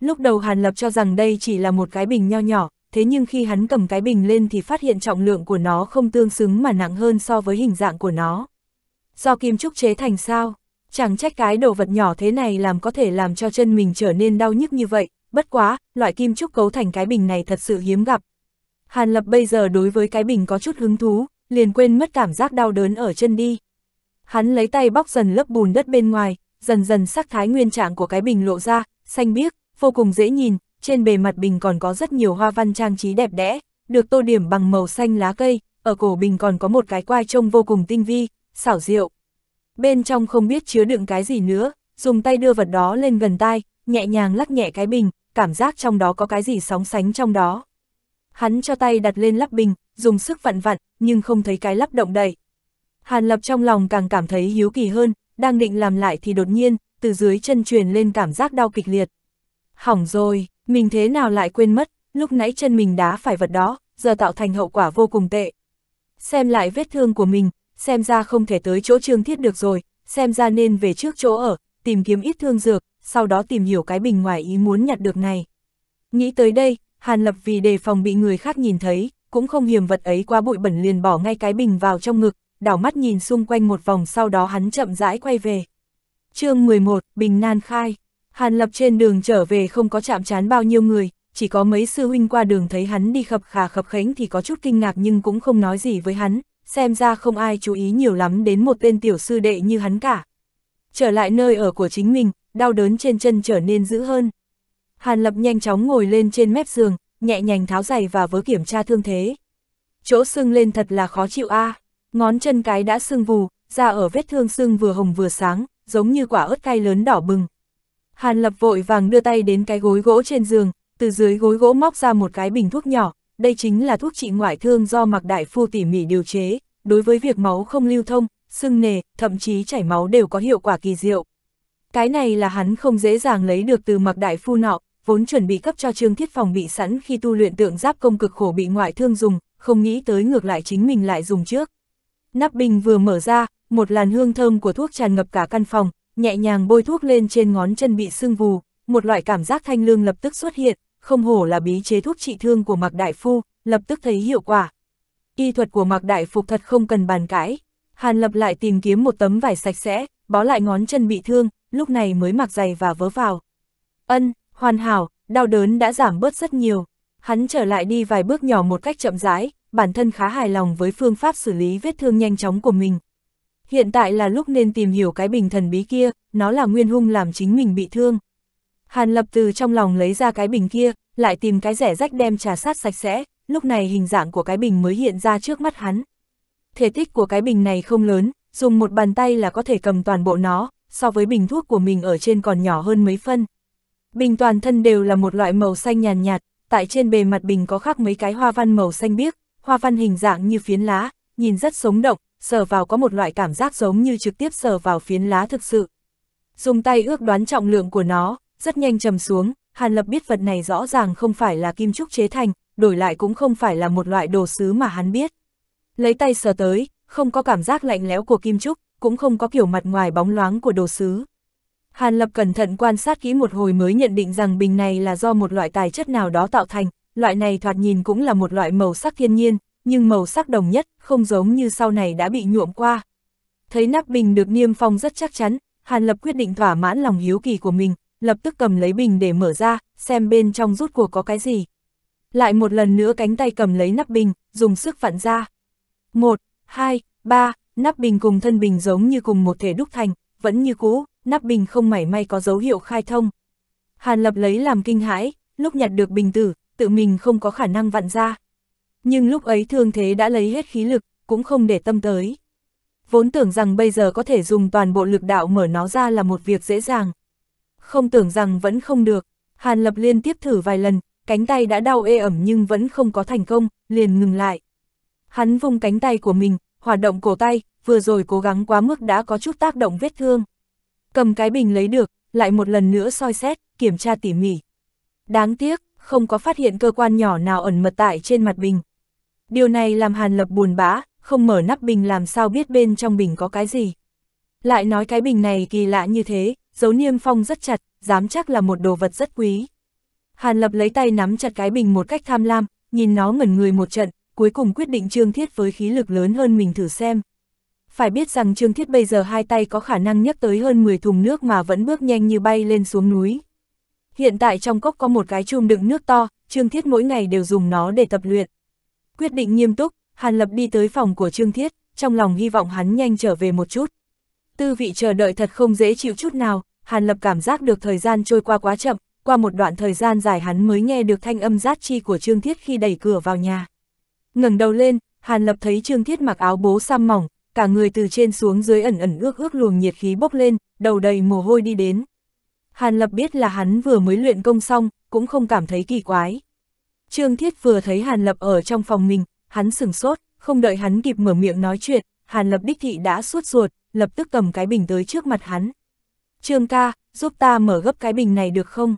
Lúc đầu Hàn Lập cho rằng đây chỉ là một cái bình nho nhỏ, thế nhưng khi hắn cầm cái bình lên thì phát hiện trọng lượng của nó không tương xứng mà nặng hơn so với hình dạng của nó. Do kim trúc chế thành sao? Chẳng trách cái đồ vật nhỏ thế này làm có thể làm cho chân mình trở nên đau nhức như vậy, Bất quá, loại kim trúc cấu thành cái bình này thật sự hiếm gặp. Hàn Lập bây giờ đối với cái bình có chút hứng thú, liền quên mất cảm giác đau đớn ở chân đi. Hắn lấy tay bóc dần lớp bùn đất bên ngoài, dần dần sắc thái nguyên trạng của cái bình lộ ra, xanh biếc, vô cùng dễ nhìn, trên bề mặt bình còn có rất nhiều hoa văn trang trí đẹp đẽ, được tô điểm bằng màu xanh lá cây, ở cổ bình còn có một cái quai trông vô cùng tinh vi, xảo diệu. Bên trong không biết chứa đựng cái gì nữa, dùng tay đưa vật đó lên gần tai, nhẹ nhàng lắc nhẹ cái bình, cảm giác trong đó có cái gì sóng sánh trong đó. Hắn cho tay đặt lên lắp bình, dùng sức vặn vặn, nhưng không thấy cái lắp động đậy. Hàn Lập trong lòng càng cảm thấy hiếu kỳ hơn, đang định làm lại thì đột nhiên, từ dưới chân truyền lên cảm giác đau kịch liệt. Hỏng rồi, mình thế nào lại quên mất, lúc nãy chân mình đá phải vật đó, giờ tạo thành hậu quả vô cùng tệ. Xem lại vết thương của mình, xem ra không thể tới chỗ trương thiết được rồi, xem ra nên về trước chỗ ở, tìm kiếm ít thương dược, sau đó tìm hiểu cái bình ngoài ý muốn nhặt được này. Nghĩ tới đây, Hàn Lập vì đề phòng bị người khác nhìn thấy, cũng không hiểm vật ấy qua bụi bẩn liền bỏ ngay cái bình vào trong ngực, đảo mắt nhìn xung quanh một vòng sau đó hắn chậm rãi quay về. chương 11, Bình Nan Khai Hàn Lập trên đường trở về không có chạm chán bao nhiêu người, chỉ có mấy sư huynh qua đường thấy hắn đi khập khà khập khánh thì có chút kinh ngạc nhưng cũng không nói gì với hắn, xem ra không ai chú ý nhiều lắm đến một tên tiểu sư đệ như hắn cả. Trở lại nơi ở của chính mình, đau đớn trên chân trở nên dữ hơn. Hàn Lập nhanh chóng ngồi lên trên mép giường, nhẹ nhàng tháo giày và vớ kiểm tra thương thế. Chỗ sưng lên thật là khó chịu a. À. Ngón chân cái đã sưng vù, da ở vết thương sưng vừa hồng vừa sáng, giống như quả ớt cay lớn đỏ bừng. Hàn Lập vội vàng đưa tay đến cái gối gỗ trên giường, từ dưới gối gỗ móc ra một cái bình thuốc nhỏ, đây chính là thuốc trị ngoại thương do Mạc Đại Phu tỉ mỉ điều chế, đối với việc máu không lưu thông, sưng nề, thậm chí chảy máu đều có hiệu quả kỳ diệu. Cái này là hắn không dễ dàng lấy được từ mặc đại phu nọ, vốn chuẩn bị cấp cho Trương Thiết phòng bị sẵn khi tu luyện tượng giáp công cực khổ bị ngoại thương dùng, không nghĩ tới ngược lại chính mình lại dùng trước. Nắp bình vừa mở ra, một làn hương thơm của thuốc tràn ngập cả căn phòng, nhẹ nhàng bôi thuốc lên trên ngón chân bị sưng vù, một loại cảm giác thanh lương lập tức xuất hiện, không hổ là bí chế thuốc trị thương của mặc Đại Phu, lập tức thấy hiệu quả. Y thuật của mặc Đại Phục thật không cần bàn cãi. Hàn Lập lại tìm kiếm một tấm vải sạch sẽ, bó lại ngón chân bị thương, lúc này mới mặc giày và vớ vào. Ân, hoàn hảo, đau đớn đã giảm bớt rất nhiều. Hắn trở lại đi vài bước nhỏ một cách chậm rãi, bản thân khá hài lòng với phương pháp xử lý vết thương nhanh chóng của mình. Hiện tại là lúc nên tìm hiểu cái bình thần bí kia, nó là nguyên hung làm chính mình bị thương. Hàn lập từ trong lòng lấy ra cái bình kia, lại tìm cái rẻ rách đem trà sát sạch sẽ, lúc này hình dạng của cái bình mới hiện ra trước mắt hắn. Thể tích của cái bình này không lớn, dùng một bàn tay là có thể cầm toàn bộ nó, so với bình thuốc của mình ở trên còn nhỏ hơn mấy phân. Bình toàn thân đều là một loại màu xanh nhàn nhạt, tại trên bề mặt bình có khắc mấy cái hoa văn màu xanh biếc, hoa văn hình dạng như phiến lá, nhìn rất sống động, sờ vào có một loại cảm giác giống như trực tiếp sờ vào phiến lá thực sự. Dùng tay ước đoán trọng lượng của nó, rất nhanh trầm xuống, Hàn Lập biết vật này rõ ràng không phải là kim trúc chế thành, đổi lại cũng không phải là một loại đồ sứ mà hắn biết. Lấy tay sờ tới, không có cảm giác lạnh lẽo của kim trúc, cũng không có kiểu mặt ngoài bóng loáng của đồ sứ. Hàn Lập cẩn thận quan sát kỹ một hồi mới nhận định rằng bình này là do một loại tài chất nào đó tạo thành, loại này thoạt nhìn cũng là một loại màu sắc thiên nhiên, nhưng màu sắc đồng nhất, không giống như sau này đã bị nhuộm qua. Thấy nắp bình được niêm phong rất chắc chắn, Hàn Lập quyết định thỏa mãn lòng hiếu kỳ của mình, lập tức cầm lấy bình để mở ra, xem bên trong rút cuộc có cái gì. Lại một lần nữa cánh tay cầm lấy nắp bình, dùng sức vặn ra. một, hai, ba. Nắp bình cùng thân bình giống như cùng một thể đúc thành, vẫn như cũ, nắp bình không mảy may có dấu hiệu khai thông. Hàn Lập lấy làm kinh hãi, lúc nhặt được bình tử, tự mình không có khả năng vặn ra. Nhưng lúc ấy thương thế đã lấy hết khí lực, cũng không để tâm tới. Vốn tưởng rằng bây giờ có thể dùng toàn bộ lực đạo mở nó ra là một việc dễ dàng. Không tưởng rằng vẫn không được, Hàn Lập liên tiếp thử vài lần, cánh tay đã đau ê ẩm nhưng vẫn không có thành công, liền ngừng lại. Hắn vùng cánh tay của mình, hoạt động cổ tay, vừa rồi cố gắng quá mức đã có chút tác động vết thương. Cầm cái bình lấy được, lại một lần nữa soi xét, kiểm tra tỉ mỉ. Đáng tiếc, không có phát hiện cơ quan nhỏ nào ẩn mật tại trên mặt bình. Điều này làm Hàn Lập buồn bã, không mở nắp bình làm sao biết bên trong bình có cái gì. Lại nói cái bình này kỳ lạ như thế, dấu niêm phong rất chặt, dám chắc là một đồ vật rất quý. Hàn Lập lấy tay nắm chặt cái bình một cách tham lam, nhìn nó ngẩn người một trận, cuối cùng quyết định Trương Thiết với khí lực lớn hơn mình thử xem. Phải biết rằng Trương Thiết bây giờ hai tay có khả năng nhấc tới hơn 10 thùng nước mà vẫn bước nhanh như bay lên xuống núi. Hiện tại trong cốc có một cái chum đựng nước to, Trương Thiết mỗi ngày đều dùng nó để tập luyện. Quyết định nghiêm túc, Hàn Lập đi tới phòng của Trương Thiết, trong lòng hy vọng hắn nhanh trở về một chút. Tư vị chờ đợi thật không dễ chịu chút nào, Hàn Lập cảm giác được thời gian trôi qua quá chậm, qua một đoạn thời gian dài hắn mới nghe được thanh âm rát chi của Trương Thiết khi đẩy cửa vào nhà ngẩng đầu lên, Hàn Lập thấy Trương Thiết mặc áo bố sam mỏng, cả người từ trên xuống dưới ẩn ẩn ước ước luồng nhiệt khí bốc lên, đầu đầy mồ hôi đi đến. Hàn Lập biết là hắn vừa mới luyện công xong, cũng không cảm thấy kỳ quái. Trương Thiết vừa thấy Hàn Lập ở trong phòng mình, hắn sừng sốt, không đợi hắn kịp mở miệng nói chuyện, Hàn Lập đích thị đã suốt ruột, lập tức cầm cái bình tới trước mặt hắn. Trương ca, giúp ta mở gấp cái bình này được không?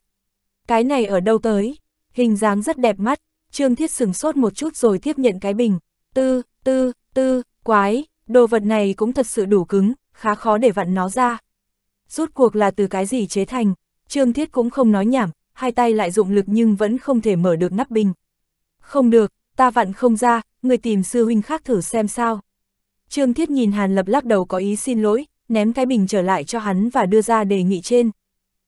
Cái này ở đâu tới? Hình dáng rất đẹp mắt, Trương Thiết sừng sốt một chút rồi tiếp nhận cái bình. Tư, tư, tư, quái, đồ vật này cũng thật sự đủ cứng, khá khó để vặn nó ra. Rút cuộc là từ cái gì chế thành, Trương Thiết cũng không nói nhảm, hai tay lại dụng lực nhưng vẫn không thể mở được nắp bình. Không được, ta vặn không ra, người tìm sư huynh khác thử xem sao. Trương Thiết nhìn Hàn Lập lắc đầu có ý xin lỗi, ném cái bình trở lại cho hắn và đưa ra đề nghị trên.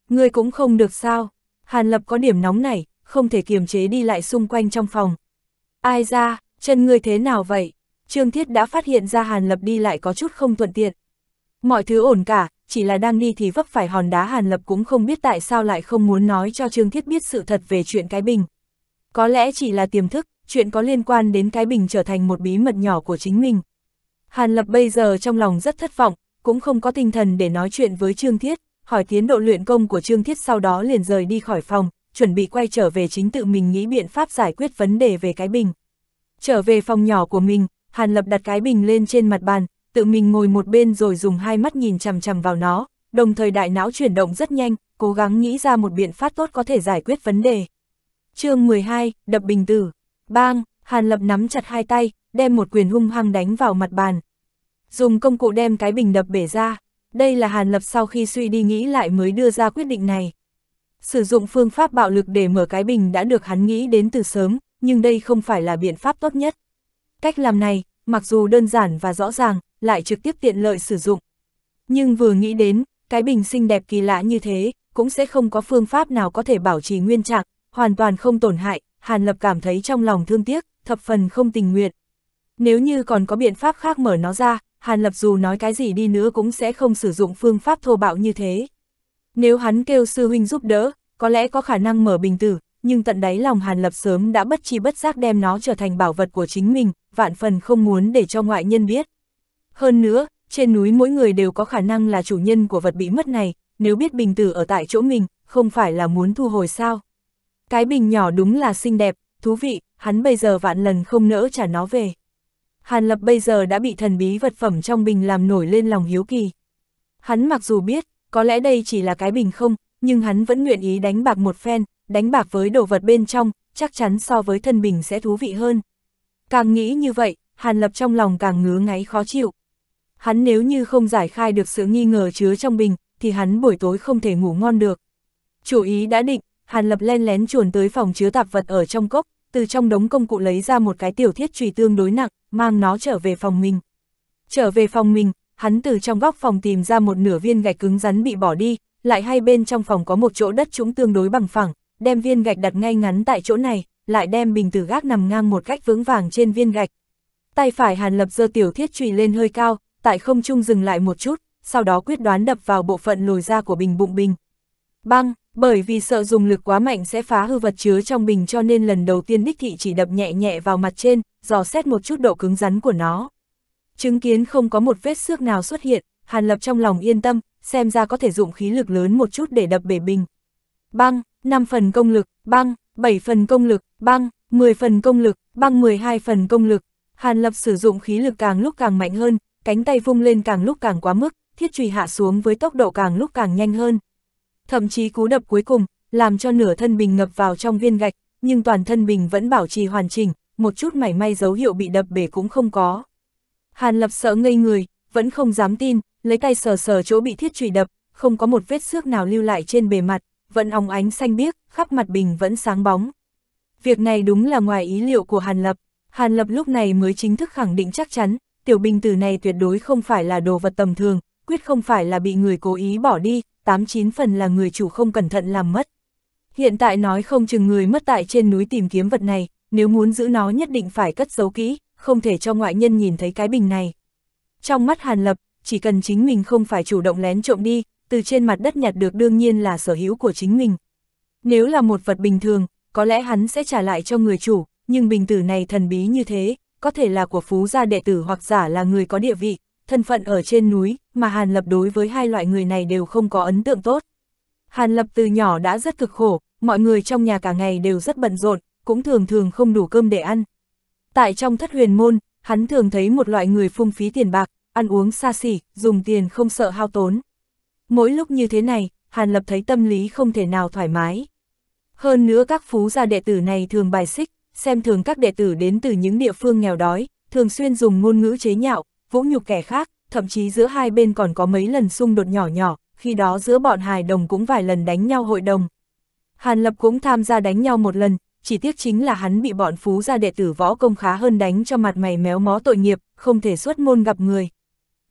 Người cũng không được sao, Hàn Lập có điểm nóng này, không thể kiềm chế đi lại xung quanh trong phòng. Ai ra, chân ngươi thế nào vậy? Trương Thiết đã phát hiện ra Hàn Lập đi lại có chút không thuận tiện. Mọi thứ ổn cả, chỉ là đang đi thì vấp phải hòn đá Hàn Lập cũng không biết tại sao lại không muốn nói cho Trương Thiết biết sự thật về chuyện cái bình. Có lẽ chỉ là tiềm thức, chuyện có liên quan đến cái bình trở thành một bí mật nhỏ của chính mình. Hàn Lập bây giờ trong lòng rất thất vọng, cũng không có tinh thần để nói chuyện với Trương Thiết, hỏi tiến độ luyện công của Trương Thiết sau đó liền rời đi khỏi phòng, chuẩn bị quay trở về chính tự mình nghĩ biện pháp giải quyết vấn đề về cái bình. Trở về phòng nhỏ của mình, Hàn Lập đặt cái bình lên trên mặt bàn, tự mình ngồi một bên rồi dùng hai mắt nhìn chằm chằm vào nó, đồng thời đại não chuyển động rất nhanh, cố gắng nghĩ ra một biện pháp tốt có thể giải quyết vấn đề. chương 12, đập bình tử. Bang, Hàn Lập nắm chặt hai tay, đem một quyền hung hăng đánh vào mặt bàn. Dùng công cụ đem cái bình đập bể ra. Đây là Hàn Lập sau khi suy đi nghĩ lại mới đưa ra quyết định này. Sử dụng phương pháp bạo lực để mở cái bình đã được hắn nghĩ đến từ sớm, nhưng đây không phải là biện pháp tốt nhất. Cách làm này, mặc dù đơn giản và rõ ràng, lại trực tiếp tiện lợi sử dụng. Nhưng vừa nghĩ đến, cái bình xinh đẹp kỳ lạ như thế, cũng sẽ không có phương pháp nào có thể bảo trì nguyên trạng, hoàn toàn không tổn hại, Hàn Lập cảm thấy trong lòng thương tiếc, thập phần không tình nguyện. Nếu như còn có biện pháp khác mở nó ra, Hàn Lập dù nói cái gì đi nữa cũng sẽ không sử dụng phương pháp thô bạo như thế. Nếu hắn kêu sư huynh giúp đỡ, có lẽ có khả năng mở bình tử, nhưng tận đáy lòng Hàn Lập sớm đã bất chi bất giác đem nó trở thành bảo vật của chính mình, vạn phần không muốn để cho ngoại nhân biết. Hơn nữa, trên núi mỗi người đều có khả năng là chủ nhân của vật bị mất này, nếu biết bình tử ở tại chỗ mình, không phải là muốn thu hồi sao. Cái bình nhỏ đúng là xinh đẹp, thú vị, hắn bây giờ vạn lần không nỡ trả nó về. Hàn Lập bây giờ đã bị thần bí vật phẩm trong bình làm nổi lên lòng hiếu kỳ. Hắn mặc dù biết, có lẽ đây chỉ là cái bình không, nhưng hắn vẫn nguyện ý đánh bạc một phen, đánh bạc với đồ vật bên trong, chắc chắn so với thân bình sẽ thú vị hơn. Càng nghĩ như vậy, Hàn Lập trong lòng càng ngứa ngáy khó chịu. Hắn nếu như không giải khai được sự nghi ngờ chứa trong bình, thì hắn buổi tối không thể ngủ ngon được. Chủ ý đã định, Hàn Lập len lén chuồn tới phòng chứa tạp vật ở trong cốc, từ trong đống công cụ lấy ra một cái tiểu thiết trùy tương đối nặng, mang nó trở về phòng mình. Trở về phòng mình, hắn từ trong góc phòng tìm ra một nửa viên gạch cứng rắn bị bỏ đi, lại hai bên trong phòng có một chỗ đất trũng tương đối bằng phẳng, đem viên gạch đặt ngay ngắn tại chỗ này, lại đem bình tử gác nằm ngang một cách vững vàng trên viên gạch. Tay phải Hàn Lập giơ tiểu thiết chùy lên hơi cao, tại không trung dừng lại một chút, sau đó quyết đoán đập vào bộ phận lồi ra của bình bụng bình. Băng, bởi vì sợ dùng lực quá mạnh sẽ phá hư vật chứa trong bình cho nên lần đầu tiên đích thị chỉ đập nhẹ nhẹ vào mặt trên, dò xét một chút độ cứng rắn của nó. Chứng kiến không có một vết xước nào xuất hiện, Hàn Lập trong lòng yên tâm, xem ra có thể dụng khí lực lớn một chút để đập bể bình. Băng, 5 phần công lực, băng, 7 phần công lực, băng, 10 phần công lực, băng 12 phần công lực. Hàn Lập sử dụng khí lực càng lúc càng mạnh hơn, cánh tay vung lên càng lúc càng quá mức, thiết trùy hạ xuống với tốc độ càng lúc càng nhanh hơn. Thậm chí cú đập cuối cùng, làm cho nửa thân bình ngập vào trong viên gạch, nhưng toàn thân bình vẫn bảo trì hoàn chỉnh, một chút mảy may dấu hiệu bị đập bể cũng không có. Hàn Lập sợ ngây người, vẫn không dám tin, lấy tay sờ sờ chỗ bị thiết chùy đập, không có một vết xước nào lưu lại trên bề mặt, vẫn óng ánh xanh biếc, khắp mặt bình vẫn sáng bóng. Việc này đúng là ngoài ý liệu của Hàn Lập, Hàn Lập lúc này mới chính thức khẳng định chắc chắn, tiểu bình tử này tuyệt đối không phải là đồ vật tầm thường, quyết không phải là bị người cố ý bỏ đi, 89 phần là người chủ không cẩn thận làm mất. Hiện tại nói không chừng người mất tại trên núi tìm kiếm vật này, nếu muốn giữ nó nhất định phải cất giấu kỹ, không thể cho ngoại nhân nhìn thấy cái bình này. Trong mắt Hàn Lập, chỉ cần chính mình không phải chủ động lén trộm đi, từ trên mặt đất nhặt được đương nhiên là sở hữu của chính mình. Nếu là một vật bình thường, có lẽ hắn sẽ trả lại cho người chủ, nhưng bình tử này thần bí như thế, có thể là của phú gia đệ tử hoặc giả là người có địa vị, thân phận ở trên núi, mà Hàn Lập đối với hai loại người này đều không có ấn tượng tốt. Hàn Lập từ nhỏ đã rất cực khổ, mọi người trong nhà cả ngày đều rất bận rộn, cũng thường thường không đủ cơm để ăn, Tại trong thất huyền môn, hắn thường thấy một loại người phung phí tiền bạc, ăn uống xa xỉ, dùng tiền không sợ hao tốn. Mỗi lúc như thế này, Hàn Lập thấy tâm lý không thể nào thoải mái. Hơn nữa các phú gia đệ tử này thường bài xích, xem thường các đệ tử đến từ những địa phương nghèo đói, thường xuyên dùng ngôn ngữ chế nhạo, vũ nhục kẻ khác, thậm chí giữa hai bên còn có mấy lần xung đột nhỏ nhỏ, khi đó giữa bọn hài đồng cũng vài lần đánh nhau hội đồng. Hàn Lập cũng tham gia đánh nhau một lần, chỉ tiếc chính là hắn bị bọn phú gia đệ tử võ công khá hơn đánh cho mặt mày méo mó tội nghiệp, không thể xuất môn gặp người.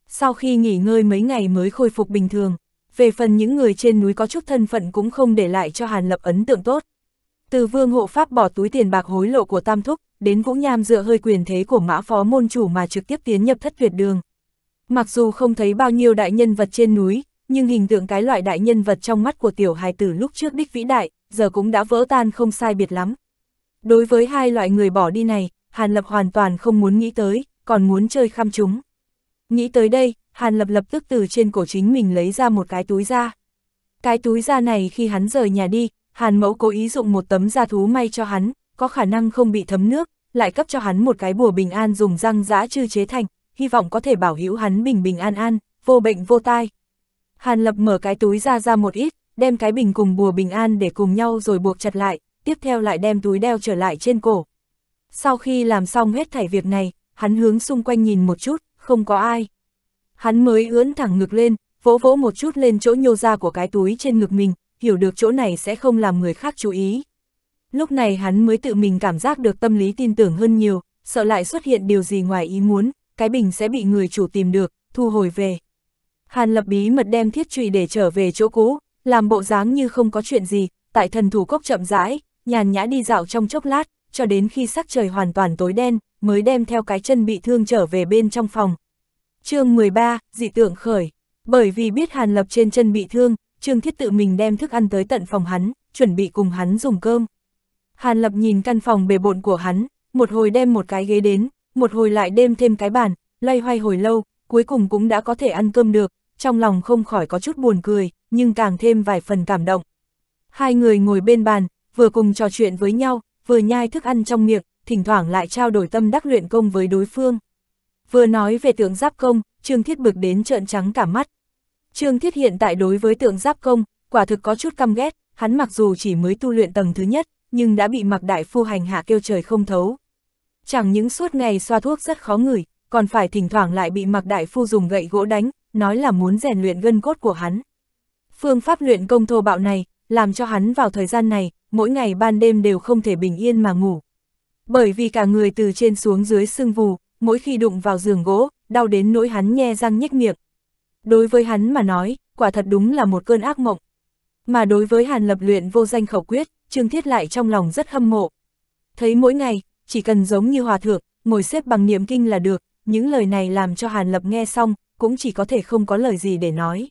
Sau khi nghỉ ngơi mấy ngày mới khôi phục bình thường, về phần những người trên núi có chút thân phận cũng không để lại cho Hàn Lập ấn tượng tốt. Từ vương hộ pháp bỏ túi tiền bạc hối lộ của Tam Thúc, đến Vũ Nham dựa hơi quyền thế của mã phó môn chủ mà trực tiếp tiến nhập thất tuyệt đường. Mặc dù không thấy bao nhiêu đại nhân vật trên núi, nhưng hình tượng cái loại đại nhân vật trong mắt của tiểu hài tử lúc trước đích vĩ đại, giờ cũng đã vỡ tan không sai biệt lắm. Đối với hai loại người bỏ đi này, Hàn Lập hoàn toàn không muốn nghĩ tới, còn muốn chơi khăm chúng. Nghĩ tới đây, Hàn Lập lập tức từ trên cổ chính mình lấy ra một cái túi da. Cái túi da này khi hắn rời nhà đi, Hàn Mẫu cố ý dụng một tấm da thú may cho hắn, có khả năng không bị thấm nước, lại cấp cho hắn một cái bùa bình an dùng răng giã chư chế thành, hy vọng có thể bảo hữu hắn bình bình an an, vô bệnh vô tai. Hàn Lập mở cái túi da ra một ít, đem cái bình cùng bùa bình an để cùng nhau rồi buộc chặt lại, tiếp theo lại đem túi đeo trở lại trên cổ. Sau khi làm xong hết thảy việc này, hắn hướng xung quanh nhìn một chút, không có ai. Hắn mới ưỡn thẳng ngực lên, vỗ vỗ một chút lên chỗ nhô ra của cái túi trên ngực mình, hiểu được chỗ này sẽ không làm người khác chú ý. Lúc này hắn mới tự mình cảm giác được tâm lý tin tưởng hơn nhiều, sợ lại xuất hiện điều gì ngoài ý muốn, cái bình sẽ bị người chủ tìm được, thu hồi về. Hàn lập bí mật đem thiết trùy để trở về chỗ cũ, làm bộ dáng như không có chuyện gì, tại thần thủ cốc chậm rãi, nhàn nhã đi dạo trong chốc lát, cho đến khi sắc trời hoàn toàn tối đen, mới đem theo cái chân bị thương trở về bên trong phòng. chương 13, dị tượng khởi. Bởi vì biết Hàn Lập trên chân bị thương, Trương Thiết tự mình đem thức ăn tới tận phòng hắn, chuẩn bị cùng hắn dùng cơm. Hàn Lập nhìn căn phòng bề bộn của hắn, một hồi đem một cái ghế đến, một hồi lại đem thêm cái bàn, loay hoay hồi lâu, cuối cùng cũng đã có thể ăn cơm được, trong lòng không khỏi có chút buồn cười, nhưng càng thêm vài phần cảm động. Hai người ngồi bên bàn, vừa cùng trò chuyện với nhau, vừa nhai thức ăn trong miệng, thỉnh thoảng lại trao đổi tâm đắc luyện công với đối phương. Vừa nói về tượng giáp công, Trương Thiết bực đến trợn trắng cả mắt. Trương Thiết hiện tại đối với tượng giáp công, quả thực có chút căm ghét, hắn mặc dù chỉ mới tu luyện tầng thứ nhất, nhưng đã bị mặc đại phu hành hạ kêu trời không thấu. Chẳng những suốt ngày xoa thuốc rất khó ngửi, còn phải thỉnh thoảng lại bị mặc đại phu dùng gậy gỗ đánh, nói là muốn rèn luyện gân cốt của hắn. Phương pháp luyện công thô bạo này, làm cho hắn vào thời gian này, mỗi ngày ban đêm đều không thể bình yên mà ngủ. Bởi vì cả người từ trên xuống dưới sưng vù, mỗi khi đụng vào giường gỗ, đau đến nỗi hắn nhe răng nhếch miệng. Đối với hắn mà nói, quả thật đúng là một cơn ác mộng. Mà đối với Hàn Lập luyện vô danh khẩu quyết, Trương Thiết lại trong lòng rất hâm mộ. Thấy mỗi ngày, chỉ cần giống như hòa thượng, ngồi xếp bằng niệm kinh là được, những lời này làm cho Hàn Lập nghe xong, cũng chỉ có thể không có lời gì để nói.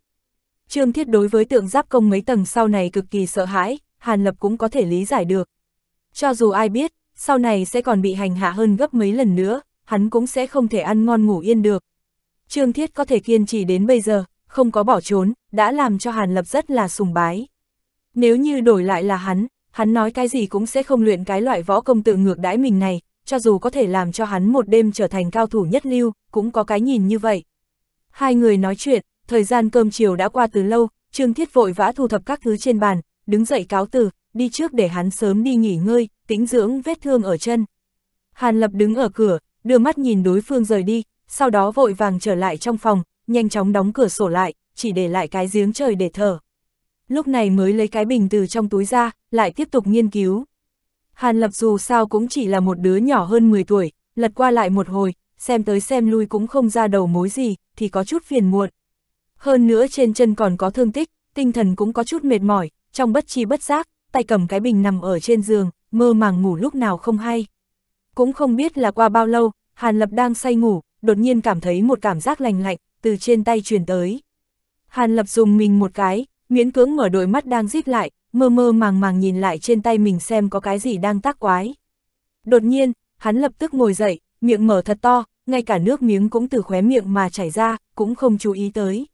Trương Thiết đối với tượng giáp công mấy tầng sau này cực kỳ sợ hãi, Hàn Lập cũng có thể lý giải được. Cho dù ai biết, sau này sẽ còn bị hành hạ hơn gấp mấy lần nữa, hắn cũng sẽ không thể ăn ngon ngủ yên được. Trương Thiết có thể kiên trì đến bây giờ, không có bỏ trốn, đã làm cho Hàn Lập rất là sùng bái. Nếu như đổi lại là hắn, hắn nói cái gì cũng sẽ không luyện cái loại võ công tự ngược đãi mình này, cho dù có thể làm cho hắn một đêm trở thành cao thủ nhất lưu, cũng có cái nhìn như vậy. Hai người nói chuyện, thời gian cơm chiều đã qua từ lâu, Trương Thiết vội vã thu thập các thứ trên bàn, đứng dậy cáo từ, đi trước để hắn sớm đi nghỉ ngơi, tĩnh dưỡng vết thương ở chân. Hàn Lập đứng ở cửa, đưa mắt nhìn đối phương rời đi, sau đó vội vàng trở lại trong phòng, nhanh chóng đóng cửa sổ lại, chỉ để lại cái giếng trời để thở. Lúc này mới lấy cái bình từ trong túi ra, lại tiếp tục nghiên cứu. Hàn Lập dù sao cũng chỉ là một đứa nhỏ hơn 10 tuổi, lật qua lại một hồi, xem tới xem lui cũng không ra đầu mối gì, thì có chút phiền muộn. Hơn nữa trên chân còn có thương tích, tinh thần cũng có chút mệt mỏi, trong bất chi bất giác, tay cầm cái bình nằm ở trên giường, mơ màng ngủ lúc nào không hay. Cũng không biết là qua bao lâu, Hàn Lập đang say ngủ, đột nhiên cảm thấy một cảm giác lành lạnh, từ trên tay truyền tới. Hàn Lập dùng mình một cái, miễn cưỡng mở đôi mắt đang díp lại, mơ mơ màng màng nhìn lại trên tay mình xem có cái gì đang tác quái. Đột nhiên, hắn lập tức ngồi dậy, miệng mở thật to, ngay cả nước miếng cũng từ khóe miệng mà chảy ra, cũng không chú ý tới.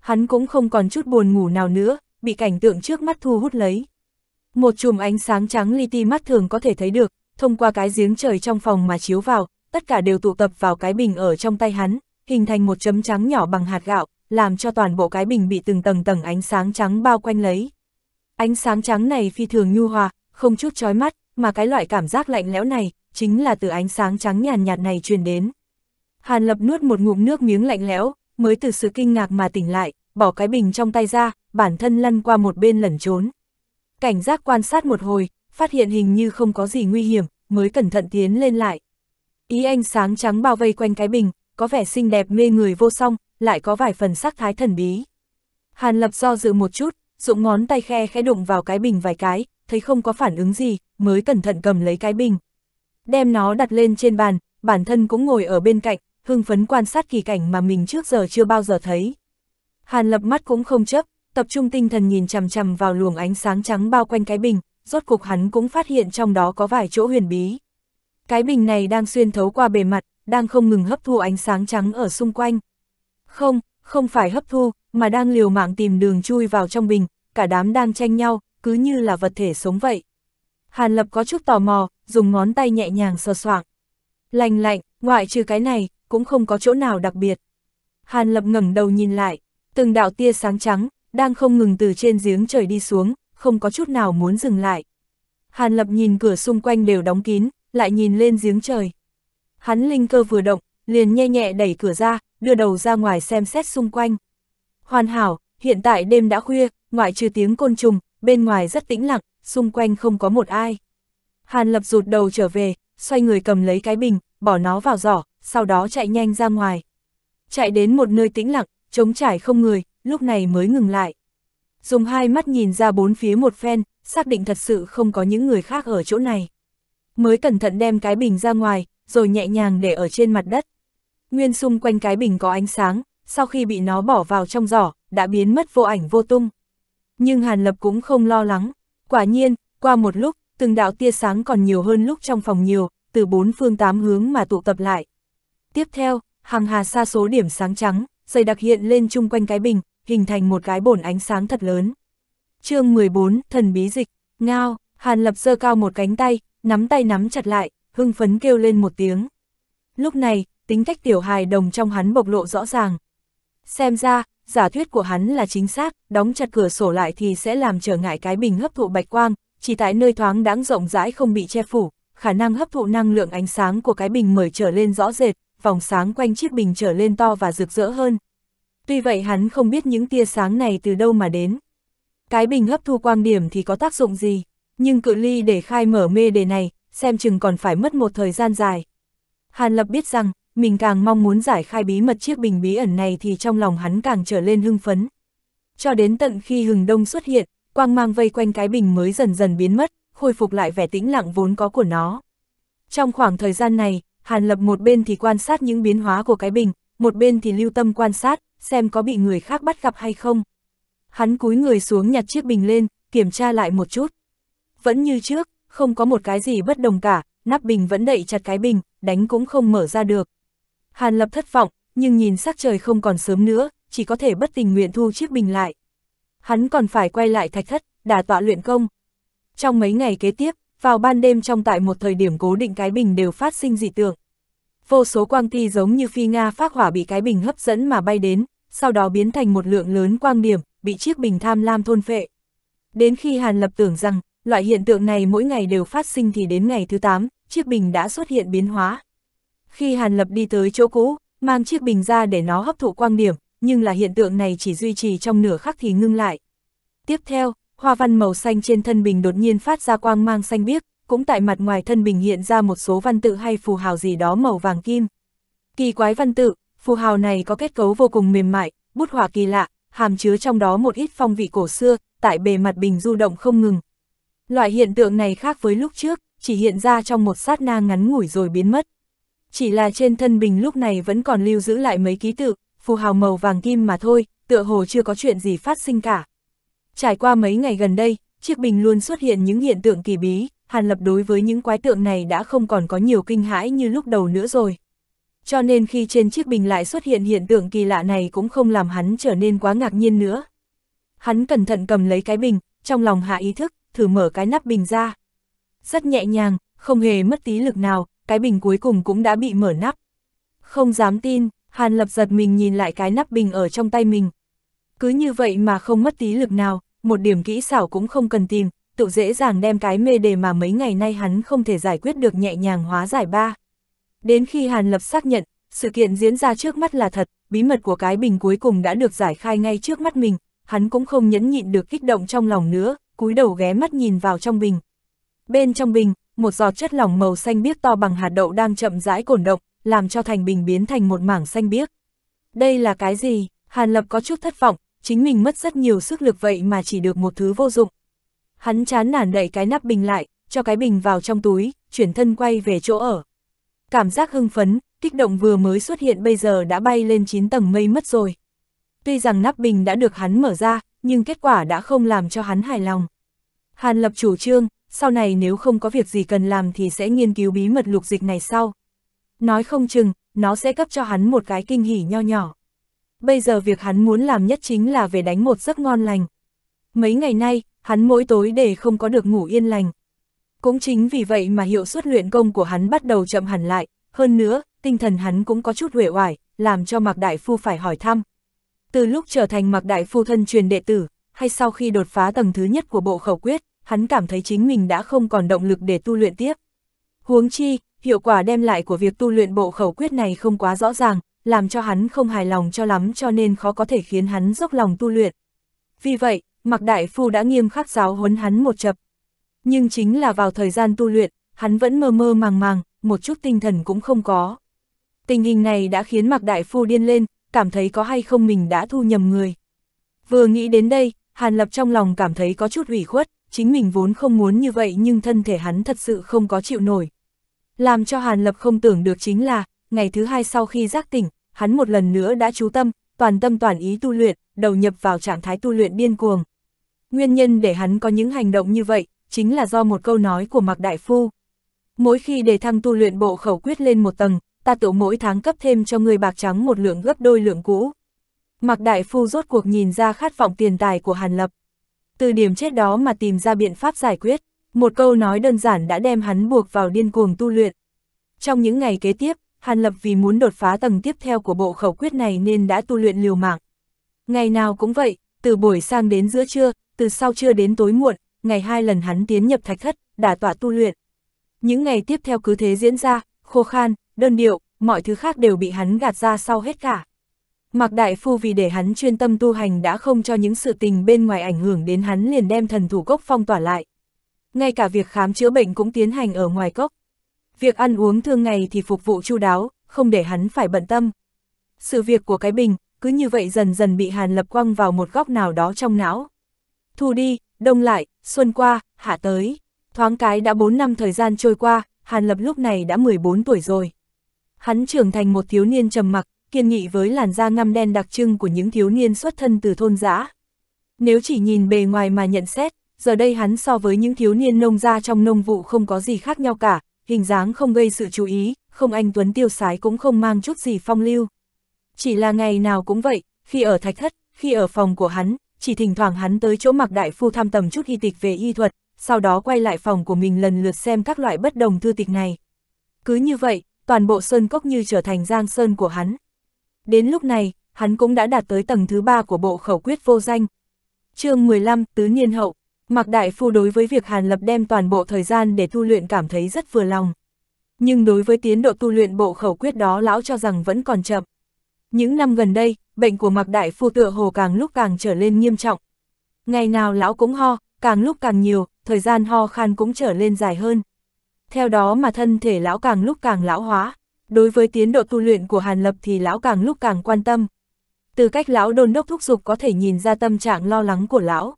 Hắn cũng không còn chút buồn ngủ nào nữa, bị cảnh tượng trước mắt thu hút lấy. Một chùm ánh sáng trắng li ti mắt thường có thể thấy được, thông qua cái giếng trời trong phòng mà chiếu vào, tất cả đều tụ tập vào cái bình ở trong tay hắn, hình thành một chấm trắng nhỏ bằng hạt gạo, làm cho toàn bộ cái bình bị từng tầng tầng ánh sáng trắng bao quanh lấy. Ánh sáng trắng này phi thường nhu hòa, không chút chói mắt, mà cái loại cảm giác lạnh lẽo này, chính là từ ánh sáng trắng nhàn nhạt này truyền đến. Hàn Lập nuốt một ngụm nước miếng lạnh lẽo, mới từ sự kinh ngạc mà tỉnh lại, bỏ cái bình trong tay ra, bản thân lăn qua một bên lẩn trốn. Cảnh giác quan sát một hồi, phát hiện hình như không có gì nguy hiểm, mới cẩn thận tiến lên lại. Ý ánh sáng trắng bao vây quanh cái bình, có vẻ xinh đẹp mê người vô song, lại có vài phần sắc thái thần bí. Hàn Lập do dự một chút, dụng ngón tay khe khẽ đụng vào cái bình vài cái, thấy không có phản ứng gì, mới cẩn thận cầm lấy cái bình. Đem nó đặt lên trên bàn, bản thân cũng ngồi ở bên cạnh, hưng phấn quan sát kỳ cảnh mà mình trước giờ chưa bao giờ thấy. Hàn lập mắt cũng không chấp, tập trung tinh thần nhìn chằm chằm vào luồng ánh sáng trắng bao quanh cái bình, rốt cục hắn cũng phát hiện trong đó có vài chỗ huyền bí. Cái bình này đang xuyên thấu qua bề mặt, đang không ngừng hấp thu ánh sáng trắng ở xung quanh. Không, không phải hấp thu, mà đang liều mạng tìm đường chui vào trong bình, cả đám đang tranh nhau, cứ như là vật thể sống vậy. Hàn Lập có chút tò mò, dùng ngón tay nhẹ nhàng sờ soạng. Lành lạnh, ngoại trừ cái này, cũng không có chỗ nào đặc biệt. Hàn Lập ngẩng đầu nhìn lại, Từng đạo tia sáng trắng, đang không ngừng từ trên giếng trời đi xuống, không có chút nào muốn dừng lại. Hàn Lập nhìn cửa xung quanh đều đóng kín, lại nhìn lên giếng trời. Hắn linh cơ vừa động, liền nhẹ nhẹ đẩy cửa ra, đưa đầu ra ngoài xem xét xung quanh. Hoàn hảo, hiện tại đêm đã khuya, ngoại trừ tiếng côn trùng, bên ngoài rất tĩnh lặng, xung quanh không có một ai. Hàn Lập rụt đầu trở về, xoay người cầm lấy cái bình, bỏ nó vào giỏ, sau đó chạy nhanh ra ngoài. Chạy đến một nơi tĩnh lặng, chống trải không người, lúc này mới ngừng lại. Dùng hai mắt nhìn ra bốn phía một phen, xác định thật sự không có những người khác ở chỗ này. Mới cẩn thận đem cái bình ra ngoài, rồi nhẹ nhàng để ở trên mặt đất. Nguyên xung quanh cái bình có ánh sáng, sau khi bị nó bỏ vào trong giỏ, đã biến mất vô ảnh vô tung. Nhưng Hàn Lập cũng không lo lắng. Quả nhiên, qua một lúc, từng đạo tia sáng còn nhiều hơn lúc trong phòng nhiều, từ bốn phương tám hướng mà tụ tập lại. Tiếp theo, hàng hà xa số điểm sáng trắng, dày đặc hiện lên chung quanh cái bình, hình thành một cái bổn ánh sáng thật lớn. chương 14, thần bí dịch, ngao, Hàn Lập giơ cao một cánh tay, nắm tay nắm chặt lại, hưng phấn kêu lên một tiếng. Lúc này, tính cách tiểu hài đồng trong hắn bộc lộ rõ ràng. Xem ra, giả thuyết của hắn là chính xác, đóng chặt cửa sổ lại thì sẽ làm trở ngại cái bình hấp thụ bạch quang, chỉ tại nơi thoáng đáng rộng rãi không bị che phủ, khả năng hấp thụ năng lượng ánh sáng của cái bình mở trở lên rõ rệt, vòng sáng quanh chiếc bình trở lên to và rực rỡ hơn. Tuy vậy hắn không biết những tia sáng này từ đâu mà đến. Cái bình hấp thu quang điểm thì có tác dụng gì, nhưng cự ly để khai mở mê đề này, xem chừng còn phải mất một thời gian dài. Hàn Lập biết rằng, mình càng mong muốn giải khai bí mật chiếc bình bí ẩn này thì trong lòng hắn càng trở lên hưng phấn. Cho đến tận khi hừng đông xuất hiện, quang mang vây quanh cái bình mới dần dần biến mất, khôi phục lại vẻ tĩnh lặng vốn có của nó. Trong khoảng thời gian này, Hàn Lập một bên thì quan sát những biến hóa của cái bình, một bên thì lưu tâm quan sát, xem có bị người khác bắt gặp hay không. Hắn cúi người xuống nhặt chiếc bình lên, kiểm tra lại một chút. Vẫn như trước, không có một cái gì bất đồng cả, nắp bình vẫn đậy chặt cái bình, đánh cũng không mở ra được. Hàn Lập thất vọng, nhưng nhìn sắc trời không còn sớm nữa, chỉ có thể bất tình nguyện thu chiếc bình lại. Hắn còn phải quay lại thạch thất, đà tọa luyện công. Trong mấy ngày kế tiếp, vào ban đêm trong tại một thời điểm cố định cái bình đều phát sinh dị tượng. Vô số quang ti giống như phi Nga phát hỏa bị cái bình hấp dẫn mà bay đến, sau đó biến thành một lượng lớn quang điểm, bị chiếc bình tham lam thôn phệ. Đến khi Hàn Lập tưởng rằng, loại hiện tượng này mỗi ngày đều phát sinh thì đến ngày thứ 8, chiếc bình đã xuất hiện biến hóa. Khi Hàn Lập đi tới chỗ cũ, mang chiếc bình ra để nó hấp thụ quang điểm, nhưng là hiện tượng này chỉ duy trì trong nửa khắc thì ngưng lại. Tiếp theo, hoa văn màu xanh trên thân bình đột nhiên phát ra quang mang xanh biếc, cũng tại mặt ngoài thân bình hiện ra một số văn tự hay phù hào gì đó màu vàng kim. Kỳ quái văn tự, phù hào này có kết cấu vô cùng mềm mại, bút họa kỳ lạ, hàm chứa trong đó một ít phong vị cổ xưa, tại bề mặt bình du động không ngừng. Loại hiện tượng này khác với lúc trước, chỉ hiện ra trong một sát na ngắn ngủi rồi biến mất. Chỉ là trên thân bình lúc này vẫn còn lưu giữ lại mấy ký tự, phù hào màu vàng kim mà thôi, tựa hồ chưa có chuyện gì phát sinh cả. Trải qua mấy ngày gần đây, chiếc bình luôn xuất hiện những hiện tượng kỳ bí, Hàn Lập đối với những quái tượng này đã không còn có nhiều kinh hãi như lúc đầu nữa rồi. Cho nên khi trên chiếc bình lại xuất hiện hiện tượng kỳ lạ này cũng không làm hắn trở nên quá ngạc nhiên nữa. Hắn cẩn thận cầm lấy cái bình, trong lòng hạ ý thức, thử mở cái nắp bình ra. Rất nhẹ nhàng, không hề mất tí lực nào, cái bình cuối cùng cũng đã bị mở nắp. Không dám tin, Hàn Lập giật mình nhìn lại cái nắp bình ở trong tay mình, cứ như vậy mà không mất tí lực nào, một điểm kỹ xảo cũng không cần tìm, tự dễ dàng đem cái mê đề mà mấy ngày nay hắn không thể giải quyết được nhẹ nhàng hóa giải ba. Đến khi Hàn Lập xác nhận, sự kiện diễn ra trước mắt là thật, bí mật của cái bình cuối cùng đã được giải khai ngay trước mắt mình, hắn cũng không nhẫn nhịn được kích động trong lòng nữa, cúi đầu ghé mắt nhìn vào trong bình. Bên trong bình, một giọt chất lỏng màu xanh biếc to bằng hạt đậu đang chậm rãi cổn động, làm cho thành bình biến thành một mảng xanh biếc. Đây là cái gì? Hàn Lập có chút thất vọng, chính mình mất rất nhiều sức lực vậy mà chỉ được một thứ vô dụng. Hắn chán nản đẩy cái nắp bình lại, cho cái bình vào trong túi, chuyển thân quay về chỗ ở. Cảm giác hưng phấn, kích động vừa mới xuất hiện bây giờ đã bay lên 9 tầng mây mất rồi. Tuy rằng nắp bình đã được hắn mở ra, nhưng kết quả đã không làm cho hắn hài lòng. Hàn lập chủ trương, sau này nếu không có việc gì cần làm thì sẽ nghiên cứu bí mật lục dịch này sau. Nói không chừng, nó sẽ cấp cho hắn một cái kinh hỉ nho nhỏ bây giờ việc hắn muốn làm nhất chính là về đánh một giấc ngon lành. Mấy ngày nay, hắn mỗi tối để không có được ngủ yên lành. Cũng chính vì vậy mà hiệu suất luyện công của hắn bắt đầu chậm hẳn lại, hơn nữa, tinh thần hắn cũng có chút huệ oải, làm cho Mạc Đại Phu phải hỏi thăm. Từ lúc trở thành Mạc Đại Phu thân truyền đệ tử, hay sau khi đột phá tầng thứ nhất của bộ khẩu quyết, hắn cảm thấy chính mình đã không còn động lực để tu luyện tiếp. Huống chi, hiệu quả đem lại của việc tu luyện bộ khẩu quyết này không quá rõ ràng, làm cho hắn không hài lòng cho lắm cho nên khó có thể khiến hắn dốc lòng tu luyện. Vì vậy, Mạc Đại Phu đã nghiêm khắc giáo huấn hắn một chập. Nhưng chính là vào thời gian tu luyện, hắn vẫn mơ mơ màng màng, một chút tinh thần cũng không có. Tình hình này đã khiến Mạc Đại Phu điên lên, cảm thấy có hay không mình đã thu nhầm người. Vừa nghĩ đến đây, Hàn Lập trong lòng cảm thấy có chút ủy khuất, chính mình vốn không muốn như vậy nhưng thân thể hắn thật sự không có chịu nổi. Làm cho Hàn Lập không tưởng được chính là, ngày thứ hai sau khi giác tỉnh, hắn một lần nữa đã chú tâm, toàn tâm toàn ý tu luyện, đầu nhập vào trạng thái tu luyện điên cuồng. Nguyên nhân để hắn có những hành động như vậy, chính là do một câu nói của Mạc Đại Phu. Mỗi khi đề thăng tu luyện bộ khẩu quyết lên một tầng, ta tự mỗi tháng cấp thêm cho người bạc trắng một lượng gấp đôi lượng cũ. Mạc Đại Phu rốt cuộc nhìn ra khát vọng tiền tài của Hàn Lập. Từ điểm chết đó mà tìm ra biện pháp giải quyết, một câu nói đơn giản đã đem hắn buộc vào điên cuồng tu luyện. Trong những ngày kế tiếp, Hàn Lập vì muốn đột phá tầng tiếp theo của bộ khẩu quyết này nên đã tu luyện liều mạng. Ngày nào cũng vậy, từ buổi sang đến giữa trưa, từ sau trưa đến tối muộn, ngày hai lần hắn tiến nhập thạch thất, đả tỏa tu luyện. Những ngày tiếp theo cứ thế diễn ra, khô khan, đơn điệu, mọi thứ khác đều bị hắn gạt ra sau hết cả. Mạc Đại Phu vì để hắn chuyên tâm tu hành đã không cho những sự tình bên ngoài ảnh hưởng đến hắn liền đem thần thủ cốc phong tỏa lại. Ngay cả việc khám chữa bệnh cũng tiến hành ở ngoài cốc việc ăn uống thường ngày thì phục vụ chu đáo, không để hắn phải bận tâm. Sự việc của cái bình, cứ như vậy dần dần bị Hàn Lập quăng vào một góc nào đó trong não. Thu đi, đông lại, xuân qua, hạ tới. Thoáng cái đã 4 năm thời gian trôi qua, Hàn Lập lúc này đã 14 tuổi rồi. Hắn trưởng thành một thiếu niên trầm mặc, kiên nghị với làn da ngăm đen đặc trưng của những thiếu niên xuất thân từ thôn giã. Nếu chỉ nhìn bề ngoài mà nhận xét, giờ đây hắn so với những thiếu niên nông gia trong nông vụ không có gì khác nhau cả, hình dáng không gây sự chú ý, không anh Tuấn tiêu sái cũng không mang chút gì phong lưu. Chỉ là ngày nào cũng vậy, khi ở thạch thất, khi ở phòng của hắn, chỉ thỉnh thoảng hắn tới chỗ mặc đại phu thăm tầm chút y tịch về y thuật, sau đó quay lại phòng của mình lần lượt xem các loại bất đồng thư tịch này. Cứ như vậy, toàn bộ sơn cốc như trở thành giang sơn của hắn. Đến lúc này, hắn cũng đã đạt tới tầng thứ ba của bộ khẩu quyết vô danh. chương 15, Tứ Niên Hậu Mạc Đại Phu đối với việc Hàn Lập đem toàn bộ thời gian để tu luyện cảm thấy rất vừa lòng. Nhưng đối với tiến độ tu luyện bộ khẩu quyết đó lão cho rằng vẫn còn chậm. Những năm gần đây, bệnh của Mạc Đại Phu tựa hồ càng lúc càng trở lên nghiêm trọng. Ngày nào lão cũng ho, càng lúc càng nhiều, thời gian ho khan cũng trở lên dài hơn. Theo đó mà thân thể lão càng lúc càng lão hóa. Đối với tiến độ tu luyện của Hàn Lập thì lão càng lúc càng quan tâm. Từ cách lão đôn đốc thúc giục có thể nhìn ra tâm trạng lo lắng của lão.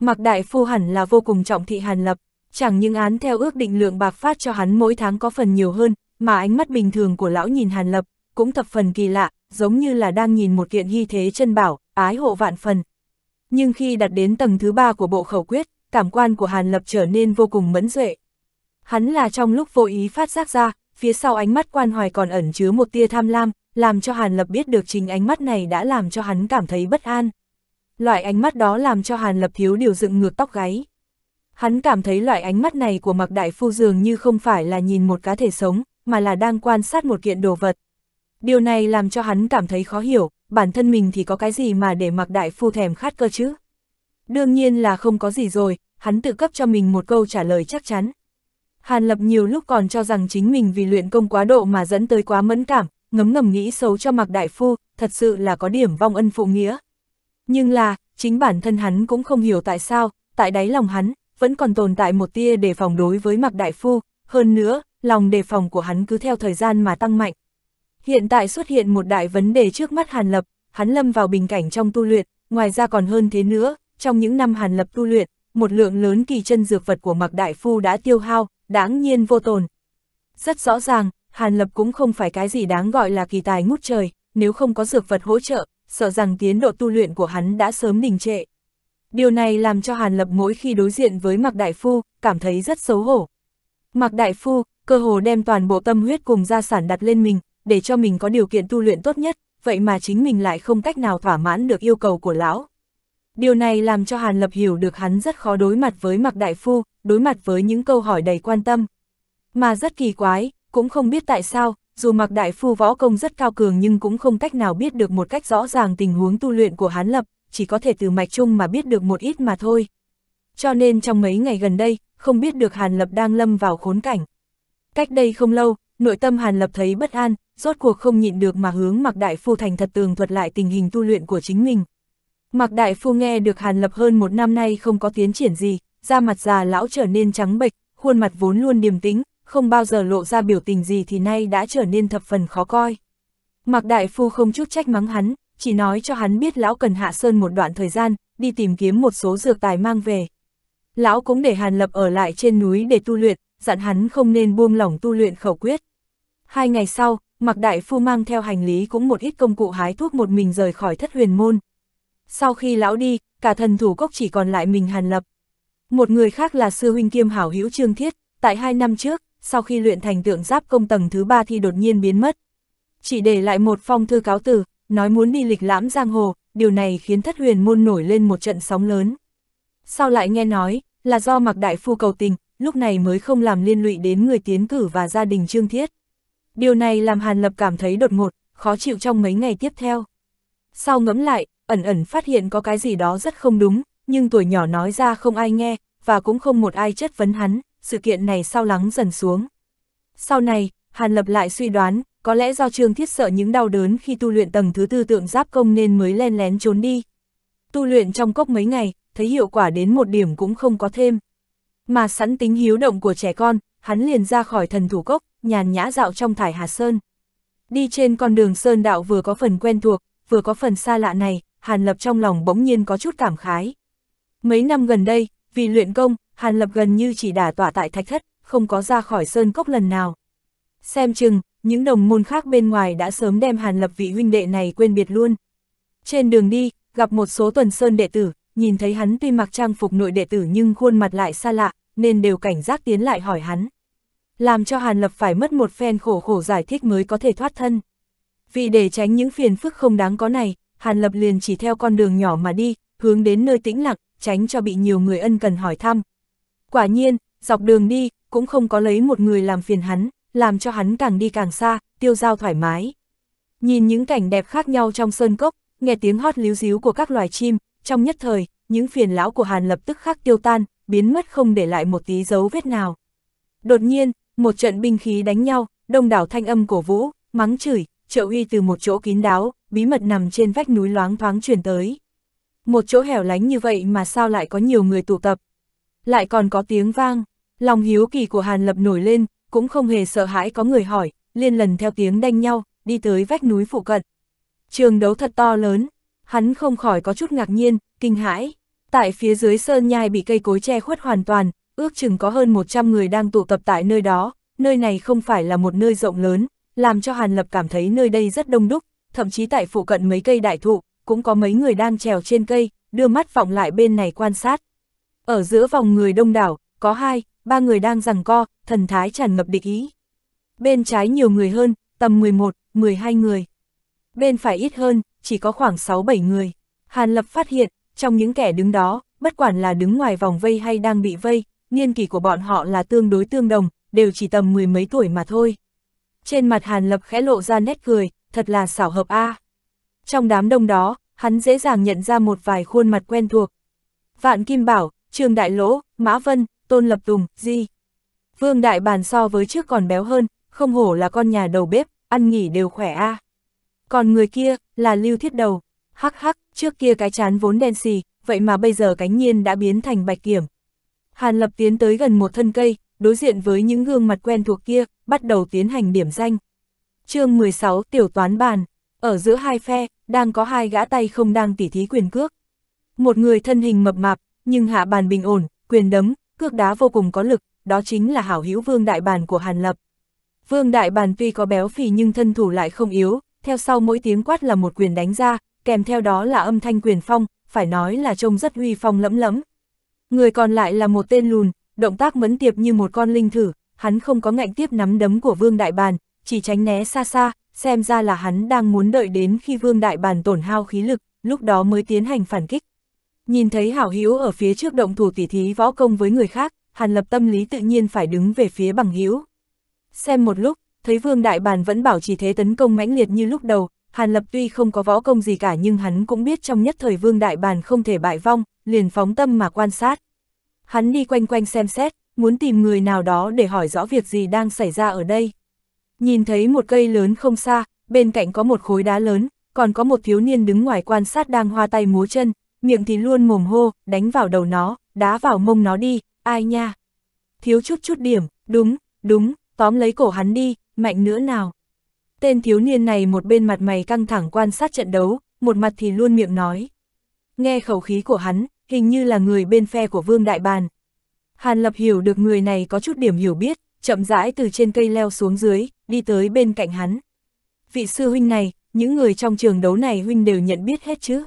Mạc Đại Phu hẳn là vô cùng trọng thị Hàn Lập, chẳng những án theo ước định lượng bạc phát cho hắn mỗi tháng có phần nhiều hơn, mà ánh mắt bình thường của lão nhìn Hàn Lập, cũng thập phần kỳ lạ, giống như là đang nhìn một kiện ghi thế chân bảo, ái hộ vạn phần. Nhưng khi đặt đến tầng thứ ba của bộ khẩu quyết, cảm quan của Hàn Lập trở nên vô cùng mẫn duệ. Hắn là trong lúc vô ý phát giác ra, phía sau ánh mắt quan hoài còn ẩn chứa một tia tham lam, làm cho Hàn Lập biết được chính ánh mắt này đã làm cho hắn cảm thấy bất an. Loại ánh mắt đó làm cho Hàn Lập Thiếu điều dựng ngược tóc gáy. Hắn cảm thấy loại ánh mắt này của Mạc Đại Phu dường như không phải là nhìn một cá thể sống, mà là đang quan sát một kiện đồ vật. Điều này làm cho hắn cảm thấy khó hiểu, bản thân mình thì có cái gì mà để Mạc Đại Phu thèm khát cơ chứ? Đương nhiên là không có gì rồi, hắn tự cấp cho mình một câu trả lời chắc chắn. Hàn Lập nhiều lúc còn cho rằng chính mình vì luyện công quá độ mà dẫn tới quá mẫn cảm, ngấm ngầm nghĩ xấu cho Mạc Đại Phu, thật sự là có điểm vong ân phụ nghĩa. Nhưng là, chính bản thân hắn cũng không hiểu tại sao, tại đáy lòng hắn, vẫn còn tồn tại một tia đề phòng đối với Mạc Đại Phu, hơn nữa, lòng đề phòng của hắn cứ theo thời gian mà tăng mạnh. Hiện tại xuất hiện một đại vấn đề trước mắt Hàn Lập, hắn lâm vào bình cảnh trong tu luyện, ngoài ra còn hơn thế nữa, trong những năm Hàn Lập tu luyện, một lượng lớn kỳ chân dược vật của Mạc Đại Phu đã tiêu hao, đáng nhiên vô tồn. Rất rõ ràng, Hàn Lập cũng không phải cái gì đáng gọi là kỳ tài ngút trời, nếu không có dược vật hỗ trợ, sợ rằng tiến độ tu luyện của hắn đã sớm đình trệ. Điều này làm cho Hàn Lập mỗi khi đối diện với Mạc Đại Phu, cảm thấy rất xấu hổ. Mạc Đại Phu, cơ hồ đem toàn bộ tâm huyết cùng gia sản đặt lên mình, để cho mình có điều kiện tu luyện tốt nhất, vậy mà chính mình lại không cách nào thỏa mãn được yêu cầu của lão. Điều này làm cho Hàn Lập hiểu được hắn rất khó đối mặt với Mạc Đại Phu, đối mặt với những câu hỏi đầy quan tâm. Mà rất kỳ quái, cũng không biết tại sao, dù mặc Đại Phu võ công rất cao cường nhưng cũng không cách nào biết được một cách rõ ràng tình huống tu luyện của Hán Lập, chỉ có thể từ mạch chung mà biết được một ít mà thôi. Cho nên trong mấy ngày gần đây, không biết được Hàn Lập đang lâm vào khốn cảnh. Cách đây không lâu, nội tâm Hàn Lập thấy bất an, rốt cuộc không nhịn được mà hướng mặc Đại Phu thành thật tường thuật lại tình hình tu luyện của chính mình. mặc Đại Phu nghe được Hàn Lập hơn một năm nay không có tiến triển gì, da mặt già lão trở nên trắng bệch, khuôn mặt vốn luôn điềm tĩnh, không bao giờ lộ ra biểu tình gì thì nay đã trở nên thập phần khó coi. Mạc Đại Phu không chút trách mắng hắn, chỉ nói cho hắn biết lão cần hạ sơn một đoạn thời gian, đi tìm kiếm một số dược tài mang về. Lão cũng để Hàn Lập ở lại trên núi để tu luyện, dặn hắn không nên buông lỏng tu luyện khẩu quyết. Hai ngày sau, Mạc Đại Phu mang theo hành lý cũng một ít công cụ hái thuốc một mình rời khỏi thất huyền môn. Sau khi lão đi, cả thần thủ cốc chỉ còn lại mình Hàn Lập. Một người khác là sư huynh kiêm hảo hữu Trương Thiết, tại hai năm trước, sau khi luyện thành tượng giáp công tầng thứ ba thì đột nhiên biến mất. Chỉ để lại một phong thư cáo từ, nói muốn đi lịch lãm giang hồ, điều này khiến thất huyền môn nổi lên một trận sóng lớn. Sau lại nghe nói, là do mặc đại phu cầu tình, lúc này mới không làm liên lụy đến người tiến cử và gia đình Trương Thiết. Điều này làm Hàn Lập cảm thấy đột ngột, khó chịu trong mấy ngày tiếp theo. Sau ngẫm lại, ẩn ẩn phát hiện có cái gì đó rất không đúng, nhưng tuổi nhỏ nói ra không ai nghe, và cũng không một ai chất vấn hắn sự kiện này sao lắng dần xuống. Sau này, Hàn Lập lại suy đoán, có lẽ do Trương Thiết sợ những đau đớn khi tu luyện tầng thứ tư tượng giáp công nên mới len lén trốn đi. Tu luyện trong cốc mấy ngày, thấy hiệu quả đến một điểm cũng không có thêm. Mà sẵn tính hiếu động của trẻ con, hắn liền ra khỏi thần thủ cốc, nhàn nhã dạo trong thải Hà Sơn. Đi trên con đường Sơn Đạo vừa có phần quen thuộc, vừa có phần xa lạ này, Hàn Lập trong lòng bỗng nhiên có chút cảm khái. Mấy năm gần đây, vì luyện công, Hàn Lập gần như chỉ đả tỏa tại thạch thất, không có ra khỏi sơn cốc lần nào. Xem chừng, những đồng môn khác bên ngoài đã sớm đem Hàn Lập vị huynh đệ này quên biệt luôn. Trên đường đi, gặp một số tuần sơn đệ tử, nhìn thấy hắn tuy mặc trang phục nội đệ tử nhưng khuôn mặt lại xa lạ, nên đều cảnh giác tiến lại hỏi hắn. Làm cho Hàn Lập phải mất một phen khổ khổ giải thích mới có thể thoát thân. Vì để tránh những phiền phức không đáng có này, Hàn Lập liền chỉ theo con đường nhỏ mà đi, hướng đến nơi tĩnh lặng, tránh cho bị nhiều người ân cần hỏi thăm. Quả nhiên, dọc đường đi, cũng không có lấy một người làm phiền hắn, làm cho hắn càng đi càng xa, tiêu giao thoải mái. Nhìn những cảnh đẹp khác nhau trong sơn cốc, nghe tiếng hót líu díu của các loài chim, trong nhất thời, những phiền lão của Hàn lập tức khác tiêu tan, biến mất không để lại một tí dấu vết nào. Đột nhiên, một trận binh khí đánh nhau, đông đảo thanh âm cổ vũ, mắng chửi, trợ uy từ một chỗ kín đáo, bí mật nằm trên vách núi loáng thoáng truyền tới một chỗ hẻo lánh như vậy mà sao lại có nhiều người tụ tập. Lại còn có tiếng vang, lòng hiếu kỳ của Hàn Lập nổi lên, cũng không hề sợ hãi có người hỏi, liên lần theo tiếng đanh nhau, đi tới vách núi phụ cận. Trường đấu thật to lớn, hắn không khỏi có chút ngạc nhiên, kinh hãi. Tại phía dưới sơn nhai bị cây cối che khuất hoàn toàn, ước chừng có hơn 100 người đang tụ tập tại nơi đó, nơi này không phải là một nơi rộng lớn, làm cho Hàn Lập cảm thấy nơi đây rất đông đúc, thậm chí tại phụ cận mấy cây đại thụ, cũng có mấy người đang trèo trên cây, đưa mắt vọng lại bên này quan sát. Ở giữa vòng người đông đảo, có hai, ba người đang rằng co, thần thái tràn ngập địch ý. Bên trái nhiều người hơn, tầm 11, 12 người. Bên phải ít hơn, chỉ có khoảng 6-7 người. Hàn Lập phát hiện, trong những kẻ đứng đó, bất quản là đứng ngoài vòng vây hay đang bị vây, niên kỷ của bọn họ là tương đối tương đồng, đều chỉ tầm mười mấy tuổi mà thôi. Trên mặt Hàn Lập khẽ lộ ra nét cười, thật là xảo hợp a. À trong đám đông đó, hắn dễ dàng nhận ra một vài khuôn mặt quen thuộc. Vạn Kim Bảo, Trương Đại Lỗ, Mã Vân, Tôn Lập Tùng, Di. Vương Đại Bàn so với trước còn béo hơn, không hổ là con nhà đầu bếp, ăn nghỉ đều khỏe a. Còn người kia, là Lưu Thiết Đầu. Hắc hắc, trước kia cái chán vốn đen xì, vậy mà bây giờ cánh nhiên đã biến thành bạch kiểm. Hàn Lập tiến tới gần một thân cây, đối diện với những gương mặt quen thuộc kia, bắt đầu tiến hành điểm danh. chương 16 Tiểu Toán Bàn ở giữa hai phe, đang có hai gã tay không đang tỉ thí quyền cước. Một người thân hình mập mạp, nhưng hạ bàn bình ổn, quyền đấm, cước đá vô cùng có lực, đó chính là hảo hữu vương đại bàn của Hàn Lập. Vương đại bàn tuy có béo phì nhưng thân thủ lại không yếu, theo sau mỗi tiếng quát là một quyền đánh ra, kèm theo đó là âm thanh quyền phong, phải nói là trông rất uy phong lẫm lẫm. Người còn lại là một tên lùn, động tác mẫn tiệp như một con linh thử, hắn không có ngạnh tiếp nắm đấm của vương đại bàn, chỉ tránh né xa xa, xem ra là hắn đang muốn đợi đến khi vương đại bàn tổn hao khí lực, lúc đó mới tiến hành phản kích. Nhìn thấy hảo hữu ở phía trước động thủ tỉ thí võ công với người khác, hàn lập tâm lý tự nhiên phải đứng về phía bằng hữu. Xem một lúc, thấy vương đại bàn vẫn bảo trì thế tấn công mãnh liệt như lúc đầu, hàn lập tuy không có võ công gì cả nhưng hắn cũng biết trong nhất thời vương đại bàn không thể bại vong, liền phóng tâm mà quan sát. Hắn đi quanh quanh xem xét, muốn tìm người nào đó để hỏi rõ việc gì đang xảy ra ở đây. Nhìn thấy một cây lớn không xa, bên cạnh có một khối đá lớn, còn có một thiếu niên đứng ngoài quan sát đang hoa tay múa chân, miệng thì luôn mồm hô, đánh vào đầu nó, đá vào mông nó đi, ai nha. Thiếu chút chút điểm, đúng, đúng, tóm lấy cổ hắn đi, mạnh nữa nào. Tên thiếu niên này một bên mặt mày căng thẳng quan sát trận đấu, một mặt thì luôn miệng nói. Nghe khẩu khí của hắn, hình như là người bên phe của Vương Đại Bàn. Hàn Lập hiểu được người này có chút điểm hiểu biết, chậm rãi từ trên cây leo xuống dưới, đi tới bên cạnh hắn. Vị sư huynh này, những người trong trường đấu này huynh đều nhận biết hết chứ.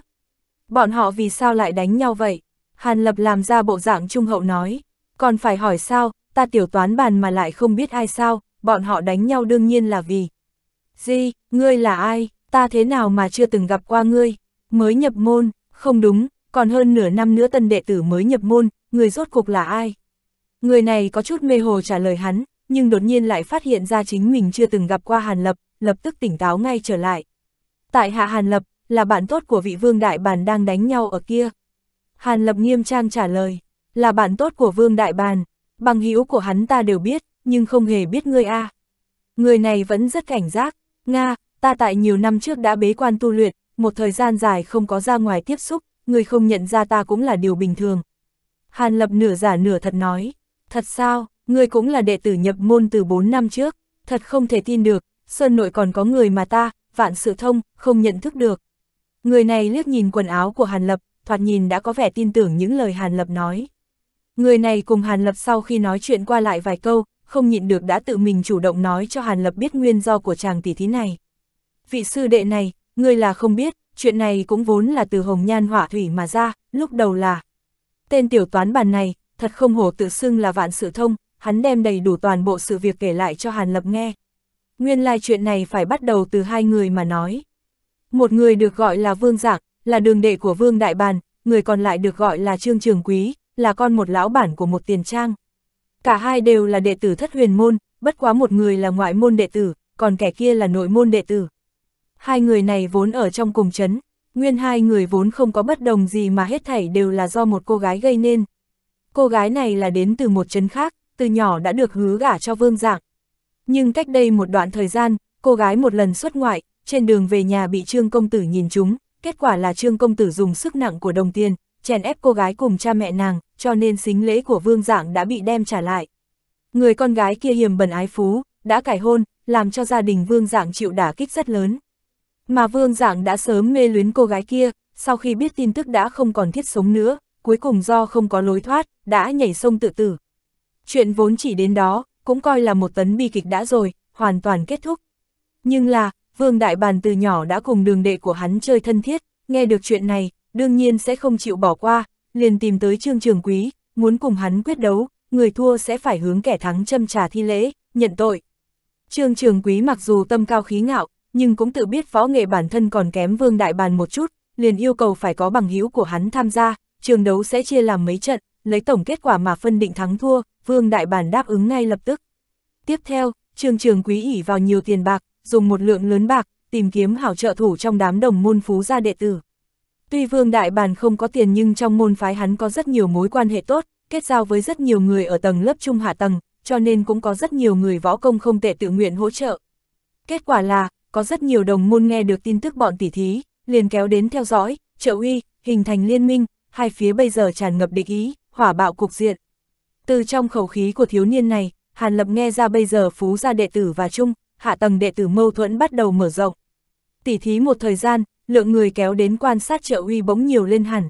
Bọn họ vì sao lại đánh nhau vậy? Hàn Lập làm ra bộ dạng trung hậu nói, còn phải hỏi sao, ta tiểu toán bàn mà lại không biết ai sao, bọn họ đánh nhau đương nhiên là vì. Di, ngươi là ai, ta thế nào mà chưa từng gặp qua ngươi, mới nhập môn, không đúng, còn hơn nửa năm nữa tân đệ tử mới nhập môn, người rốt cuộc là ai? Người này có chút mê hồ trả lời hắn, nhưng đột nhiên lại phát hiện ra chính mình chưa từng gặp qua Hàn Lập, lập tức tỉnh táo ngay trở lại. Tại hạ Hàn Lập, là bạn tốt của vị vương đại bàn đang đánh nhau ở kia. Hàn Lập nghiêm trang trả lời, là bạn tốt của vương đại bàn, bằng hữu của hắn ta đều biết, nhưng không hề biết ngươi a. À. Người này vẫn rất cảnh giác, Nga, ta tại nhiều năm trước đã bế quan tu luyện, một thời gian dài không có ra ngoài tiếp xúc, người không nhận ra ta cũng là điều bình thường. Hàn Lập nửa giả nửa thật nói. Thật sao, ngươi cũng là đệ tử nhập môn từ 4 năm trước, thật không thể tin được, sơn nội còn có người mà ta, vạn sự thông, không nhận thức được. Người này liếc nhìn quần áo của Hàn Lập, thoạt nhìn đã có vẻ tin tưởng những lời Hàn Lập nói. Người này cùng Hàn Lập sau khi nói chuyện qua lại vài câu, không nhịn được đã tự mình chủ động nói cho Hàn Lập biết nguyên do của chàng tỷ thí này. Vị sư đệ này, ngươi là không biết, chuyện này cũng vốn là từ Hồng Nhan Hỏa Thủy mà ra, lúc đầu là. Tên tiểu toán bàn này, thật không hổ tự xưng là vạn sự thông, hắn đem đầy đủ toàn bộ sự việc kể lại cho Hàn Lập nghe. Nguyên lai like chuyện này phải bắt đầu từ hai người mà nói. Một người được gọi là Vương Giạc, là đường đệ của Vương Đại Bàn, người còn lại được gọi là Trương Trường Quý, là con một lão bản của một tiền trang. Cả hai đều là đệ tử thất huyền môn, bất quá một người là ngoại môn đệ tử, còn kẻ kia là nội môn đệ tử. Hai người này vốn ở trong cùng chấn, nguyên hai người vốn không có bất đồng gì mà hết thảy đều là do một cô gái gây nên cô gái này là đến từ một chấn khác, từ nhỏ đã được hứa gả cho vương dạng. Nhưng cách đây một đoạn thời gian, cô gái một lần xuất ngoại, trên đường về nhà bị Trương Công Tử nhìn chúng, kết quả là Trương Công Tử dùng sức nặng của đồng tiền, chèn ép cô gái cùng cha mẹ nàng, cho nên xính lễ của vương dạng đã bị đem trả lại. Người con gái kia hiềm bẩn ái phú, đã cải hôn, làm cho gia đình vương dạng chịu đả kích rất lớn. Mà vương dạng đã sớm mê luyến cô gái kia, sau khi biết tin tức đã không còn thiết sống nữa, cuối cùng do không có lối thoát, đã nhảy sông tự tử. Chuyện vốn chỉ đến đó, cũng coi là một tấn bi kịch đã rồi, hoàn toàn kết thúc. Nhưng là, Vương Đại Bàn từ nhỏ đã cùng đường đệ của hắn chơi thân thiết, nghe được chuyện này, đương nhiên sẽ không chịu bỏ qua, liền tìm tới Trương Trường Quý, muốn cùng hắn quyết đấu, người thua sẽ phải hướng kẻ thắng châm trà thi lễ, nhận tội. Trương Trường Quý mặc dù tâm cao khí ngạo, nhưng cũng tự biết võ nghệ bản thân còn kém Vương Đại Bàn một chút, liền yêu cầu phải có bằng hữu của hắn tham gia, trường đấu sẽ chia làm mấy trận, lấy tổng kết quả mà phân định thắng thua, Vương Đại Bản đáp ứng ngay lập tức. Tiếp theo, trường trường quý ỉ vào nhiều tiền bạc, dùng một lượng lớn bạc, tìm kiếm hảo trợ thủ trong đám đồng môn phú gia đệ tử. Tuy Vương Đại Bản không có tiền nhưng trong môn phái hắn có rất nhiều mối quan hệ tốt, kết giao với rất nhiều người ở tầng lớp trung hạ tầng, cho nên cũng có rất nhiều người võ công không tệ tự nguyện hỗ trợ. Kết quả là, có rất nhiều đồng môn nghe được tin tức bọn tỷ thí, liền kéo đến theo dõi, trợ uy, hình thành liên minh, hai phía bây giờ tràn ngập địch ý, hỏa bạo cục diện. Từ trong khẩu khí của thiếu niên này, Hàn Lập nghe ra bây giờ phú gia đệ tử và chung, hạ tầng đệ tử mâu thuẫn bắt đầu mở rộng. Tỉ thí một thời gian, lượng người kéo đến quan sát trợ uy bỗng nhiều lên hẳn.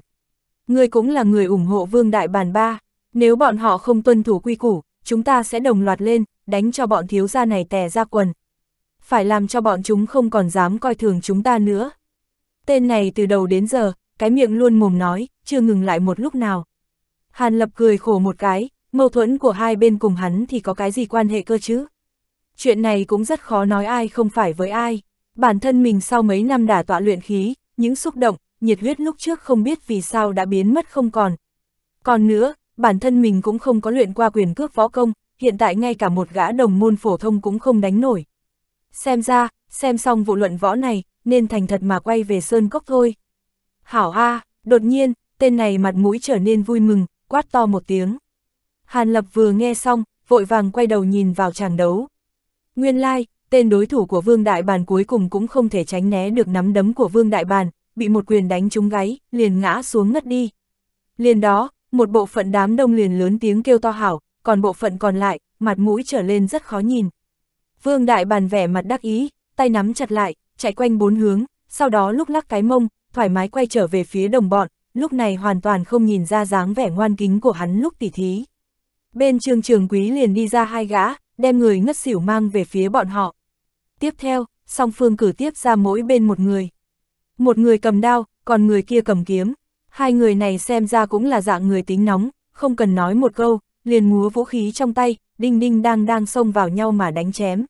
Người cũng là người ủng hộ vương đại bàn ba, nếu bọn họ không tuân thủ quy củ, chúng ta sẽ đồng loạt lên, đánh cho bọn thiếu gia này tè ra quần. Phải làm cho bọn chúng không còn dám coi thường chúng ta nữa. Tên này từ đầu đến giờ, cái miệng luôn mồm nói, chưa ngừng lại một lúc nào. Hàn Lập cười khổ một cái, mâu thuẫn của hai bên cùng hắn thì có cái gì quan hệ cơ chứ? Chuyện này cũng rất khó nói ai không phải với ai. Bản thân mình sau mấy năm đả tọa luyện khí, những xúc động, nhiệt huyết lúc trước không biết vì sao đã biến mất không còn. Còn nữa, bản thân mình cũng không có luyện qua quyền cước võ công, hiện tại ngay cả một gã đồng môn phổ thông cũng không đánh nổi. Xem ra, xem xong vụ luận võ này, nên thành thật mà quay về Sơn Cốc thôi. Hảo A, đột nhiên, tên này mặt mũi trở nên vui mừng, quát to một tiếng. Hàn Lập vừa nghe xong, vội vàng quay đầu nhìn vào chàng đấu. Nguyên lai, tên đối thủ của Vương Đại Bàn cuối cùng cũng không thể tránh né được nắm đấm của Vương Đại Bàn, bị một quyền đánh trúng gáy, liền ngã xuống ngất đi. Liền đó, một bộ phận đám đông liền lớn tiếng kêu to hảo, còn bộ phận còn lại, mặt mũi trở lên rất khó nhìn. Vương Đại Bàn vẻ mặt đắc ý, tay nắm chặt lại, chạy quanh bốn hướng, sau đó lúc lắc cái mông, thoải mái quay trở về phía đồng bọn, lúc này hoàn toàn không nhìn ra dáng vẻ ngoan kính của hắn lúc tỉ thí. Bên trương trường quý liền đi ra hai gã, đem người ngất xỉu mang về phía bọn họ. Tiếp theo, song phương cử tiếp ra mỗi bên một người. Một người cầm đao, còn người kia cầm kiếm. Hai người này xem ra cũng là dạng người tính nóng, không cần nói một câu, liền múa vũ khí trong tay, đinh đinh đang đang xông vào nhau mà đánh chém.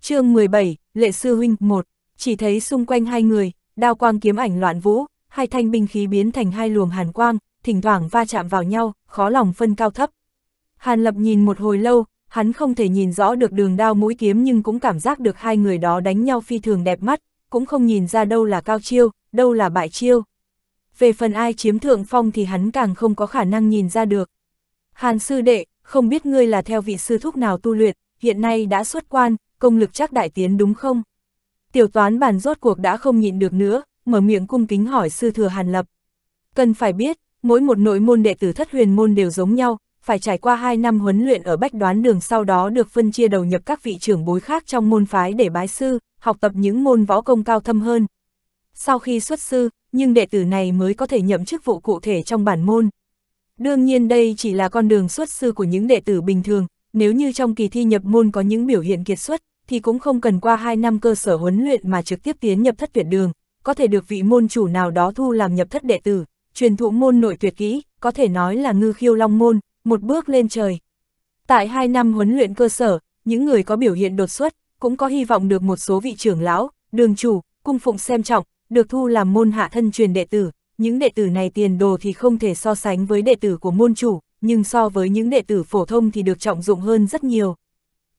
chương 17, Lệ Sư Huynh 1, chỉ thấy xung quanh hai người, đao quang kiếm ảnh loạn vũ, hai thanh binh khí biến thành hai luồng hàn quang, thỉnh thoảng va chạm vào nhau, khó lòng phân cao thấp. Hàn Lập nhìn một hồi lâu, hắn không thể nhìn rõ được đường đao mũi kiếm nhưng cũng cảm giác được hai người đó đánh nhau phi thường đẹp mắt, cũng không nhìn ra đâu là cao chiêu, đâu là bại chiêu. Về phần ai chiếm thượng phong thì hắn càng không có khả năng nhìn ra được. Hàn sư đệ, không biết ngươi là theo vị sư thúc nào tu luyện, hiện nay đã xuất quan, công lực chắc đại tiến đúng không? Tiểu toán bản rốt cuộc đã không nhịn được nữa, mở miệng cung kính hỏi sư thừa Hàn Lập. Cần phải biết, mỗi một nội môn đệ tử thất huyền môn đều giống nhau, phải trải qua 2 năm huấn luyện ở bách đoán đường sau đó được phân chia đầu nhập các vị trưởng bối khác trong môn phái để bái sư, học tập những môn võ công cao thâm hơn. Sau khi xuất sư, nhưng đệ tử này mới có thể nhậm chức vụ cụ thể trong bản môn. Đương nhiên đây chỉ là con đường xuất sư của những đệ tử bình thường, nếu như trong kỳ thi nhập môn có những biểu hiện kiệt xuất, thì cũng không cần qua 2 năm cơ sở huấn luyện mà trực tiếp tiến nhập thất tuyệt đường có thể được vị môn chủ nào đó thu làm nhập thất đệ tử, truyền thụ môn nội tuyệt kỹ, có thể nói là ngư khiêu long môn, một bước lên trời. Tại hai năm huấn luyện cơ sở, những người có biểu hiện đột xuất, cũng có hy vọng được một số vị trưởng lão, đường chủ, cung phụng xem trọng, được thu làm môn hạ thân truyền đệ tử. Những đệ tử này tiền đồ thì không thể so sánh với đệ tử của môn chủ, nhưng so với những đệ tử phổ thông thì được trọng dụng hơn rất nhiều.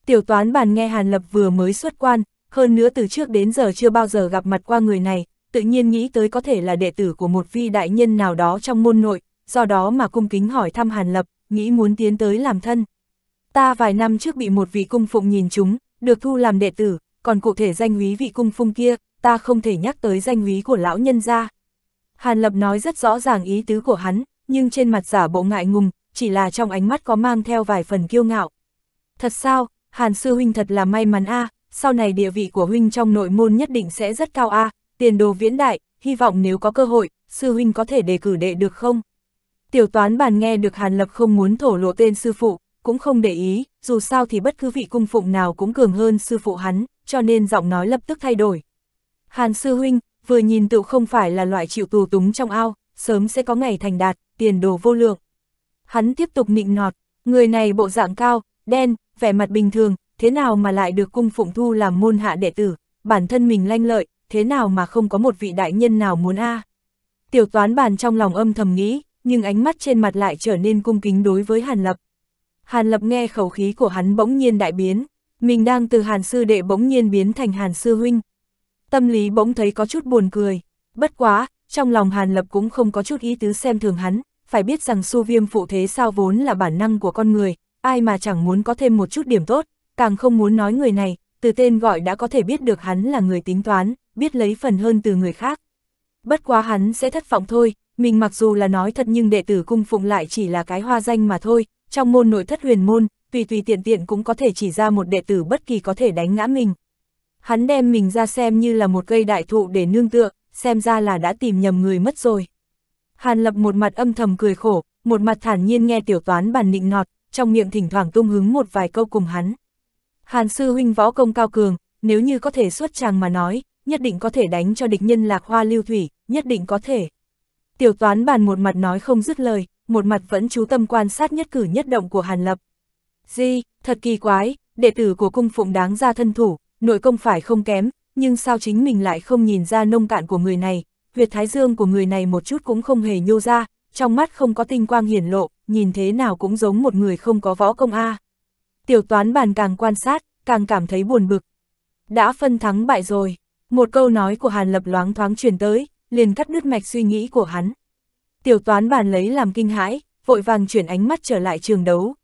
Tiểu toán bàn nghe Hàn Lập vừa mới xuất quan, hơn nữa từ trước đến giờ chưa bao giờ gặp mặt qua người này, tự nhiên nghĩ tới có thể là đệ tử của một vi đại nhân nào đó trong môn nội, do đó mà cung kính hỏi thăm Hàn Lập, nghĩ muốn tiến tới làm thân. Ta vài năm trước bị một vị cung phụng nhìn chúng, được thu làm đệ tử, còn cụ thể danh quý vị cung phung kia, ta không thể nhắc tới danh quý của lão nhân gia. Hàn Lập nói rất rõ ràng ý tứ của hắn, nhưng trên mặt giả bộ ngại ngùng, chỉ là trong ánh mắt có mang theo vài phần kiêu ngạo. Thật sao, Hàn Sư Huynh thật là may mắn a à, sau này địa vị của Huynh trong nội môn nhất định sẽ rất cao a à, tiền đồ viễn đại, hy vọng nếu có cơ hội, sư huynh có thể đề cử đệ được không? Tiểu toán bàn nghe được Hàn Lập không muốn thổ lộ tên sư phụ, cũng không để ý, dù sao thì bất cứ vị cung phụng nào cũng cường hơn sư phụ hắn, cho nên giọng nói lập tức thay đổi. Hàn sư huynh, vừa nhìn tự không phải là loại chịu tù túng trong ao, sớm sẽ có ngày thành đạt, tiền đồ vô lượng. Hắn tiếp tục nịnh nọt, người này bộ dạng cao, đen, vẻ mặt bình thường, thế nào mà lại được cung phụng thu làm môn hạ đệ tử, bản thân mình lanh lợi, thế nào mà không có một vị đại nhân nào muốn a à? Tiểu toán bàn trong lòng âm thầm nghĩ, nhưng ánh mắt trên mặt lại trở nên cung kính đối với Hàn Lập. Hàn Lập nghe khẩu khí của hắn bỗng nhiên đại biến, mình đang từ Hàn Sư Đệ bỗng nhiên biến thành Hàn Sư Huynh. Tâm lý bỗng thấy có chút buồn cười, bất quá, trong lòng Hàn Lập cũng không có chút ý tứ xem thường hắn, phải biết rằng su viêm phụ thế sao vốn là bản năng của con người, ai mà chẳng muốn có thêm một chút điểm tốt, càng không muốn nói người này, từ tên gọi đã có thể biết được hắn là người tính toán, biết lấy phần hơn từ người khác. Bất quá hắn sẽ thất vọng thôi, mình mặc dù là nói thật nhưng đệ tử cung phụng lại chỉ là cái hoa danh mà thôi, trong môn nội thất huyền môn, tùy tùy tiện tiện cũng có thể chỉ ra một đệ tử bất kỳ có thể đánh ngã mình. Hắn đem mình ra xem như là một cây đại thụ để nương tựa, xem ra là đã tìm nhầm người mất rồi. Hàn lập một mặt âm thầm cười khổ, một mặt thản nhiên nghe tiểu toán bàn nịnh nọt, trong miệng thỉnh thoảng tung hứng một vài câu cùng hắn. Hàn sư huynh võ công cao cường, nếu như có thể xuất chàng mà nói, nhất định có thể đánh cho địch nhân lạc hoa lưu thủy, nhất định có thể. Tiểu toán bàn một mặt nói không dứt lời, một mặt vẫn chú tâm quan sát nhất cử nhất động của Hàn Lập. Di, thật kỳ quái, đệ tử của cung phụng đáng ra thân thủ, nội công phải không kém, nhưng sao chính mình lại không nhìn ra nông cạn của người này, huyệt thái dương của người này một chút cũng không hề nhô ra, trong mắt không có tinh quang hiển lộ, nhìn thế nào cũng giống một người không có võ công a. Tiểu toán bàn càng quan sát, càng cảm thấy buồn bực. Đã phân thắng bại rồi, một câu nói của Hàn Lập loáng thoáng truyền tới, liền cắt đứt mạch suy nghĩ của hắn. Tiểu toán bàn lấy làm kinh hãi, vội vàng chuyển ánh mắt trở lại trường đấu.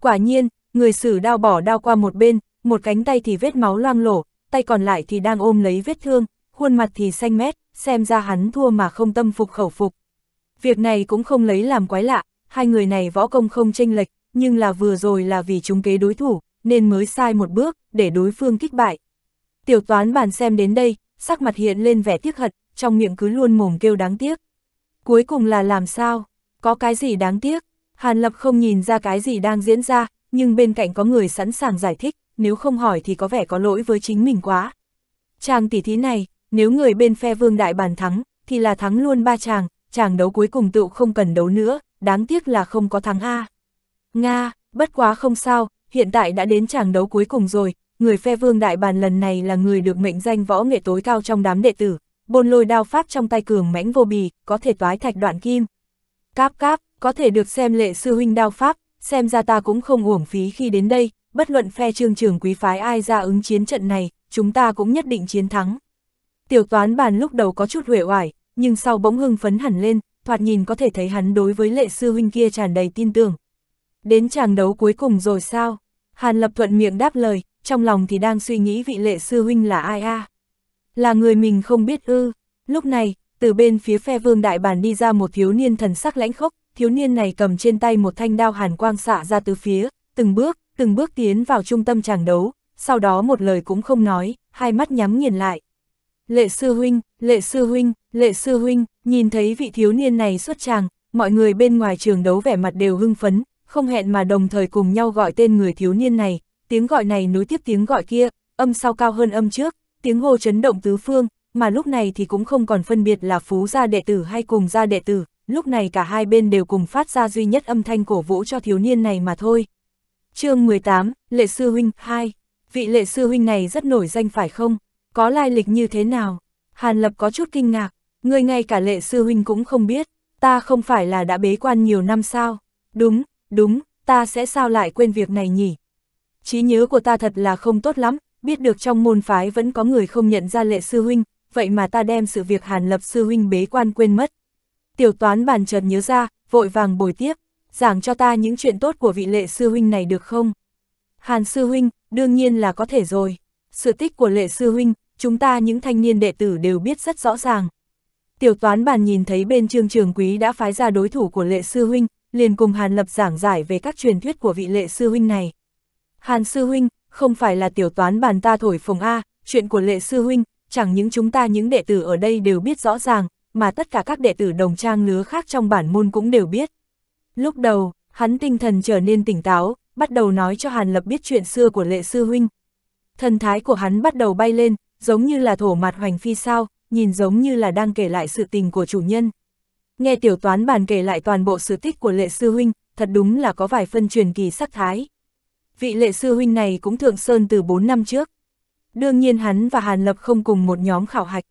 Quả nhiên, người sử đao bỏ đao qua một bên, một cánh tay thì vết máu loang lổ, tay còn lại thì đang ôm lấy vết thương, khuôn mặt thì xanh mét, xem ra hắn thua mà không tâm phục khẩu phục. Việc này cũng không lấy làm quái lạ, hai người này võ công không tranh lệch, nhưng là vừa rồi là vì chúng kế đối thủ, nên mới sai một bước, để đối phương kích bại. Tiểu toán bản xem đến đây, sắc mặt hiện lên vẻ tiếc hận, trong miệng cứ luôn mồm kêu đáng tiếc. Cuối cùng là làm sao? Có cái gì đáng tiếc? Hàn Lập không nhìn ra cái gì đang diễn ra, nhưng bên cạnh có người sẵn sàng giải thích, nếu không hỏi thì có vẻ có lỗi với chính mình quá. Chàng tỷ thí này, nếu người bên phe vương đại bàn thắng, thì là thắng luôn ba chàng, chàng đấu cuối cùng tựu không cần đấu nữa, đáng tiếc là không có thắng A. Nga, bất quá không sao, hiện tại đã đến chàng đấu cuối cùng rồi, người phe vương đại bàn lần này là người được mệnh danh võ nghệ tối cao trong đám đệ tử, bôn lôi đao pháp trong tay cường mãnh vô bì, có thể toái thạch đoạn kim. Cáp cáp, có thể được xem lệ sư huynh đao pháp, xem ra ta cũng không uổng phí khi đến đây, bất luận phe trương trường quý phái ai ra ứng chiến trận này, chúng ta cũng nhất định chiến thắng. Tiểu toán bàn lúc đầu có chút huệ oải, nhưng sau bỗng hưng phấn hẳn lên, thoạt nhìn có thể thấy hắn đối với lệ sư huynh kia tràn đầy tin tưởng. Đến chàng đấu cuối cùng rồi sao? Hàn Lập thuận miệng đáp lời, trong lòng thì đang suy nghĩ vị lệ sư huynh là ai a Là người mình không biết ư. Lúc này, từ bên phía phe vương đại bản đi ra một thiếu niên thần sắc lãnh khốc, thiếu niên này cầm trên tay một thanh đao hàn quang xạ ra từ phía, từng bước, từng bước tiến vào trung tâm tràng đấu, sau đó một lời cũng không nói, hai mắt nhắm nghiền lại. Lệ sư huynh, lệ sư huynh, lệ sư huynh, nhìn thấy vị thiếu niên này xuất tràng, mọi người bên ngoài trường đấu vẻ mặt đều hưng phấn, không hẹn mà đồng thời cùng nhau gọi tên người thiếu niên này, tiếng gọi này nối tiếp tiếng gọi kia, âm sau cao hơn âm trước, tiếng hô chấn động tứ phương, mà lúc này thì cũng không còn phân biệt là phú gia đệ tử hay cùng gia đệ tử, lúc này cả hai bên đều cùng phát ra duy nhất âm thanh cổ vũ cho thiếu niên này mà thôi. chương 18, Lệ Sư Huynh 2 Vị Lệ Sư Huynh này rất nổi danh phải không? Có lai lịch như thế nào? Hàn Lập có chút kinh ngạc, người ngay cả Lệ Sư Huynh cũng không biết, ta không phải là đã bế quan nhiều năm sao? Đúng, đúng, ta sẽ sao lại quên việc này nhỉ? trí nhớ của ta thật là không tốt lắm, biết được trong môn phái vẫn có người không nhận ra lệ sư huynh, vậy mà ta đem sự việc hàn lập sư huynh bế quan quên mất. Tiểu toán bàn trần nhớ ra, vội vàng bồi tiếp, giảng cho ta những chuyện tốt của vị lệ sư huynh này được không? Hàn sư huynh, đương nhiên là có thể rồi. Sự tích của lệ sư huynh, chúng ta những thanh niên đệ tử đều biết rất rõ ràng. Tiểu toán bàn nhìn thấy bên trương trường quý đã phái ra đối thủ của lệ sư huynh, liền cùng Hàn Lập giảng giải về các truyền thuyết của vị lệ sư huynh này. Hàn Sư Huynh, không phải là tiểu toán bàn ta thổi phồng A, chuyện của lệ Sư Huynh, chẳng những chúng ta những đệ tử ở đây đều biết rõ ràng, mà tất cả các đệ tử đồng trang lứa khác trong bản môn cũng đều biết. Lúc đầu, hắn tinh thần trở nên tỉnh táo, bắt đầu nói cho Hàn Lập biết chuyện xưa của lệ Sư Huynh. Thần thái của hắn bắt đầu bay lên, giống như là thổ mặt hoành phi sao, nhìn giống như là đang kể lại sự tình của chủ nhân. Nghe tiểu toán bàn kể lại toàn bộ sự tích của lệ sư huynh, thật đúng là có vài phân truyền kỳ sắc thái vị lệ sư huynh này cũng thượng sơn từ 4 năm trước. Đương nhiên hắn và Hàn Lập không cùng một nhóm khảo hạch.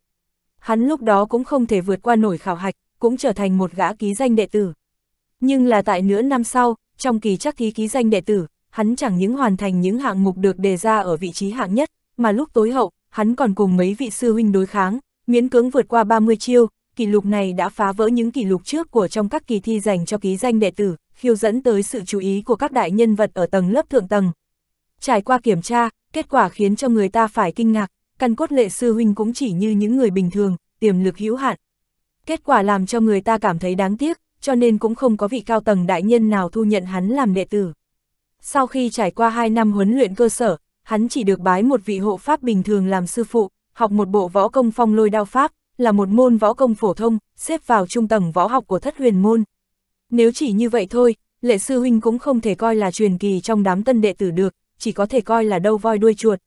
Hắn lúc đó cũng không thể vượt qua nổi khảo hạch, cũng trở thành một gã ký danh đệ tử. Nhưng là tại nửa năm sau, trong kỳ chắc thí ký danh đệ tử, hắn chẳng những hoàn thành những hạng mục được đề ra ở vị trí hạng nhất, mà lúc tối hậu, hắn còn cùng mấy vị sư huynh đối kháng, miễn cưỡng vượt qua 30 chiêu, kỷ lục này đã phá vỡ những kỷ lục trước của trong các kỳ thi dành cho ký danh đệ tử, khiêu dẫn tới sự chú ý của các đại nhân vật ở tầng lớp thượng tầng. Trải qua kiểm tra, kết quả khiến cho người ta phải kinh ngạc, căn cốt lệ sư huynh cũng chỉ như những người bình thường, tiềm lực hữu hạn. Kết quả làm cho người ta cảm thấy đáng tiếc, cho nên cũng không có vị cao tầng đại nhân nào thu nhận hắn làm đệ tử. Sau khi trải qua 2 năm huấn luyện cơ sở, hắn chỉ được bái một vị hộ pháp bình thường làm sư phụ, học một bộ võ công phong lôi đao pháp, là một môn võ công phổ thông, xếp vào trung tầng võ học của thất huyền môn. Nếu chỉ như vậy thôi, lệ sư huynh cũng không thể coi là truyền kỳ trong đám tân đệ tử được, chỉ có thể coi là đâu voi đuôi chuột.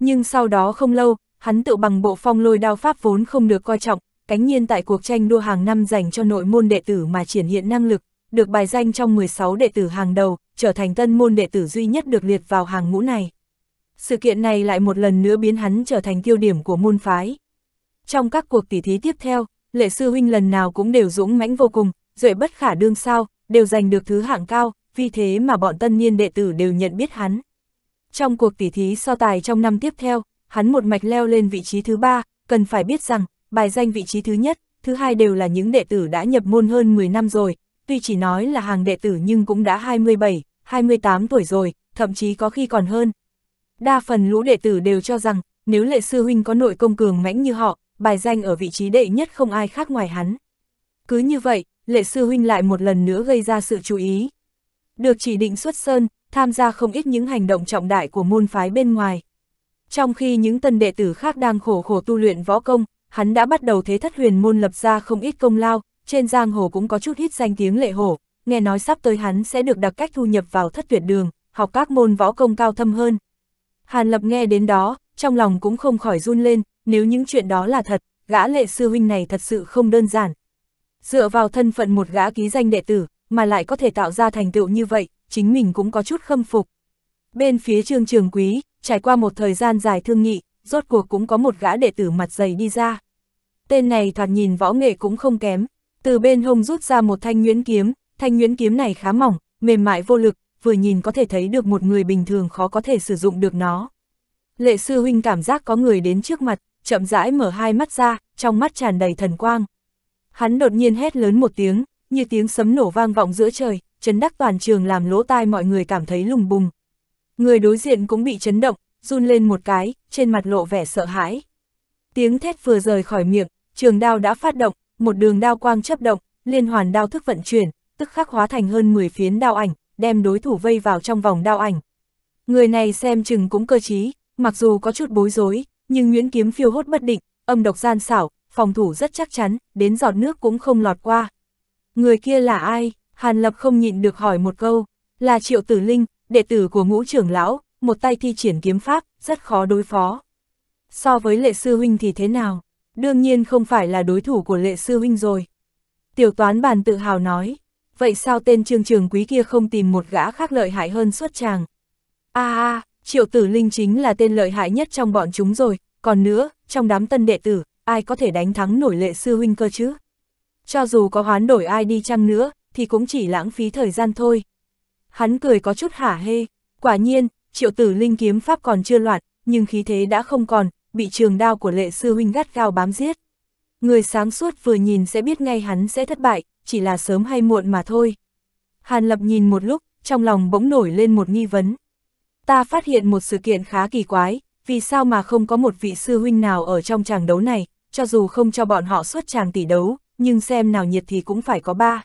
Nhưng sau đó không lâu, hắn tự bằng bộ phong lôi đao pháp vốn không được coi trọng, cánh nhiên tại cuộc tranh đua hàng năm dành cho nội môn đệ tử mà triển hiện năng lực, được bài danh trong 16 đệ tử hàng đầu, trở thành tân môn đệ tử duy nhất được liệt vào hàng ngũ này. Sự kiện này lại một lần nữa biến hắn trở thành tiêu điểm của môn phái. Trong các cuộc tỉ thí tiếp theo, lệ sư huynh lần nào cũng đều dũng mãnh vô cùng, duệ bất khả đương sao, đều giành được thứ hạng cao, vì thế mà bọn tân niên đệ tử đều nhận biết hắn. Trong cuộc tỉ thí so tài trong năm tiếp theo, hắn một mạch leo lên vị trí thứ ba, cần phải biết rằng, bài danh vị trí thứ nhất, thứ hai đều là những đệ tử đã nhập môn hơn 10 năm rồi, tuy chỉ nói là hàng đệ tử nhưng cũng đã 27, 28 tuổi rồi, thậm chí có khi còn hơn. Đa phần lũ đệ tử đều cho rằng, nếu lệ sư huynh có nội công cường mãnh như họ, bài danh ở vị trí đệ nhất không ai khác ngoài hắn. Cứ như vậy, lệ sư huynh lại một lần nữa gây ra sự chú ý. Được chỉ định xuất sơn, tham gia không ít những hành động trọng đại của môn phái bên ngoài. Trong khi những tân đệ tử khác đang khổ khổ tu luyện võ công, hắn đã bắt đầu thế thất huyền môn lập ra không ít công lao, trên giang hồ cũng có chút ít danh tiếng lệ hổ, nghe nói sắp tới hắn sẽ được đặc cách thu nhập vào thất tuyệt đường, học các môn võ công cao thâm hơn. Hàn Lập nghe đến đó, trong lòng cũng không khỏi run lên, nếu những chuyện đó là thật, gã lệ sư huynh này thật sự không đơn giản. Dựa vào thân phận một gã ký danh đệ tử, mà lại có thể tạo ra thành tựu như vậy, chính mình cũng có chút khâm phục. Bên phía trương trường quý, trải qua một thời gian dài thương nghị, rốt cuộc cũng có một gã đệ tử mặt dày đi ra. Tên này thoạt nhìn võ nghệ cũng không kém, từ bên hông rút ra một thanh nguyễn kiếm, thanh nguyễn kiếm này khá mỏng, mềm mại vô lực, vừa nhìn có thể thấy được một người bình thường khó có thể sử dụng được nó. Lệ sư huynh cảm giác có người đến trước mặt, chậm rãi mở hai mắt ra, trong mắt tràn đầy thần quang. Hắn đột nhiên hét lớn một tiếng, như tiếng sấm nổ vang vọng giữa trời, chấn đắc toàn trường làm lỗ tai mọi người cảm thấy lùng bùng. Người đối diện cũng bị chấn động, run lên một cái, trên mặt lộ vẻ sợ hãi. Tiếng thét vừa rời khỏi miệng, trường đao đã phát động, một đường đao quang chấp động, liên hoàn đao thức vận chuyển, tức khắc hóa thành hơn 10 phiến đao ảnh, đem đối thủ vây vào trong vòng đao ảnh. Người này xem chừng cũng cơ trí, mặc dù có chút bối rối, nhưng Nguyễn Kiếm phiêu hốt bất định, âm độc gian xảo, phòng thủ rất chắc chắn, đến giọt nước cũng không lọt qua. Người kia là ai? Hàn Lập không nhịn được hỏi một câu. Là Triệu Tử Linh, đệ tử của ngũ trưởng lão, một tay thi triển kiếm pháp, rất khó đối phó. So với lệ sư huynh thì thế nào? Đương nhiên không phải là đối thủ của lệ sư huynh rồi. Tiểu toán bàn tự hào nói, vậy sao tên trương trường quý kia không tìm một gã khác lợi hại hơn xuất chàng? a à, a Triệu tử linh chính là tên lợi hại nhất trong bọn chúng rồi, còn nữa, trong đám tân đệ tử, ai có thể đánh thắng nổi lệ sư huynh cơ chứ? Cho dù có hoán đổi ai đi chăng nữa, thì cũng chỉ lãng phí thời gian thôi. Hắn cười có chút hả hê, quả nhiên, triệu tử linh kiếm pháp còn chưa loạn, nhưng khí thế đã không còn, bị trường đao của lệ sư huynh gắt gao bám giết. Người sáng suốt vừa nhìn sẽ biết ngay hắn sẽ thất bại, chỉ là sớm hay muộn mà thôi. Hàn Lập nhìn một lúc, trong lòng bỗng nổi lên một nghi vấn, ta phát hiện một sự kiện khá kỳ quái, vì sao mà không có một vị sư huynh nào ở trong tràng đấu này, cho dù không cho bọn họ xuất tràng tỷ đấu, nhưng xem nào nhiệt thì cũng phải có ba.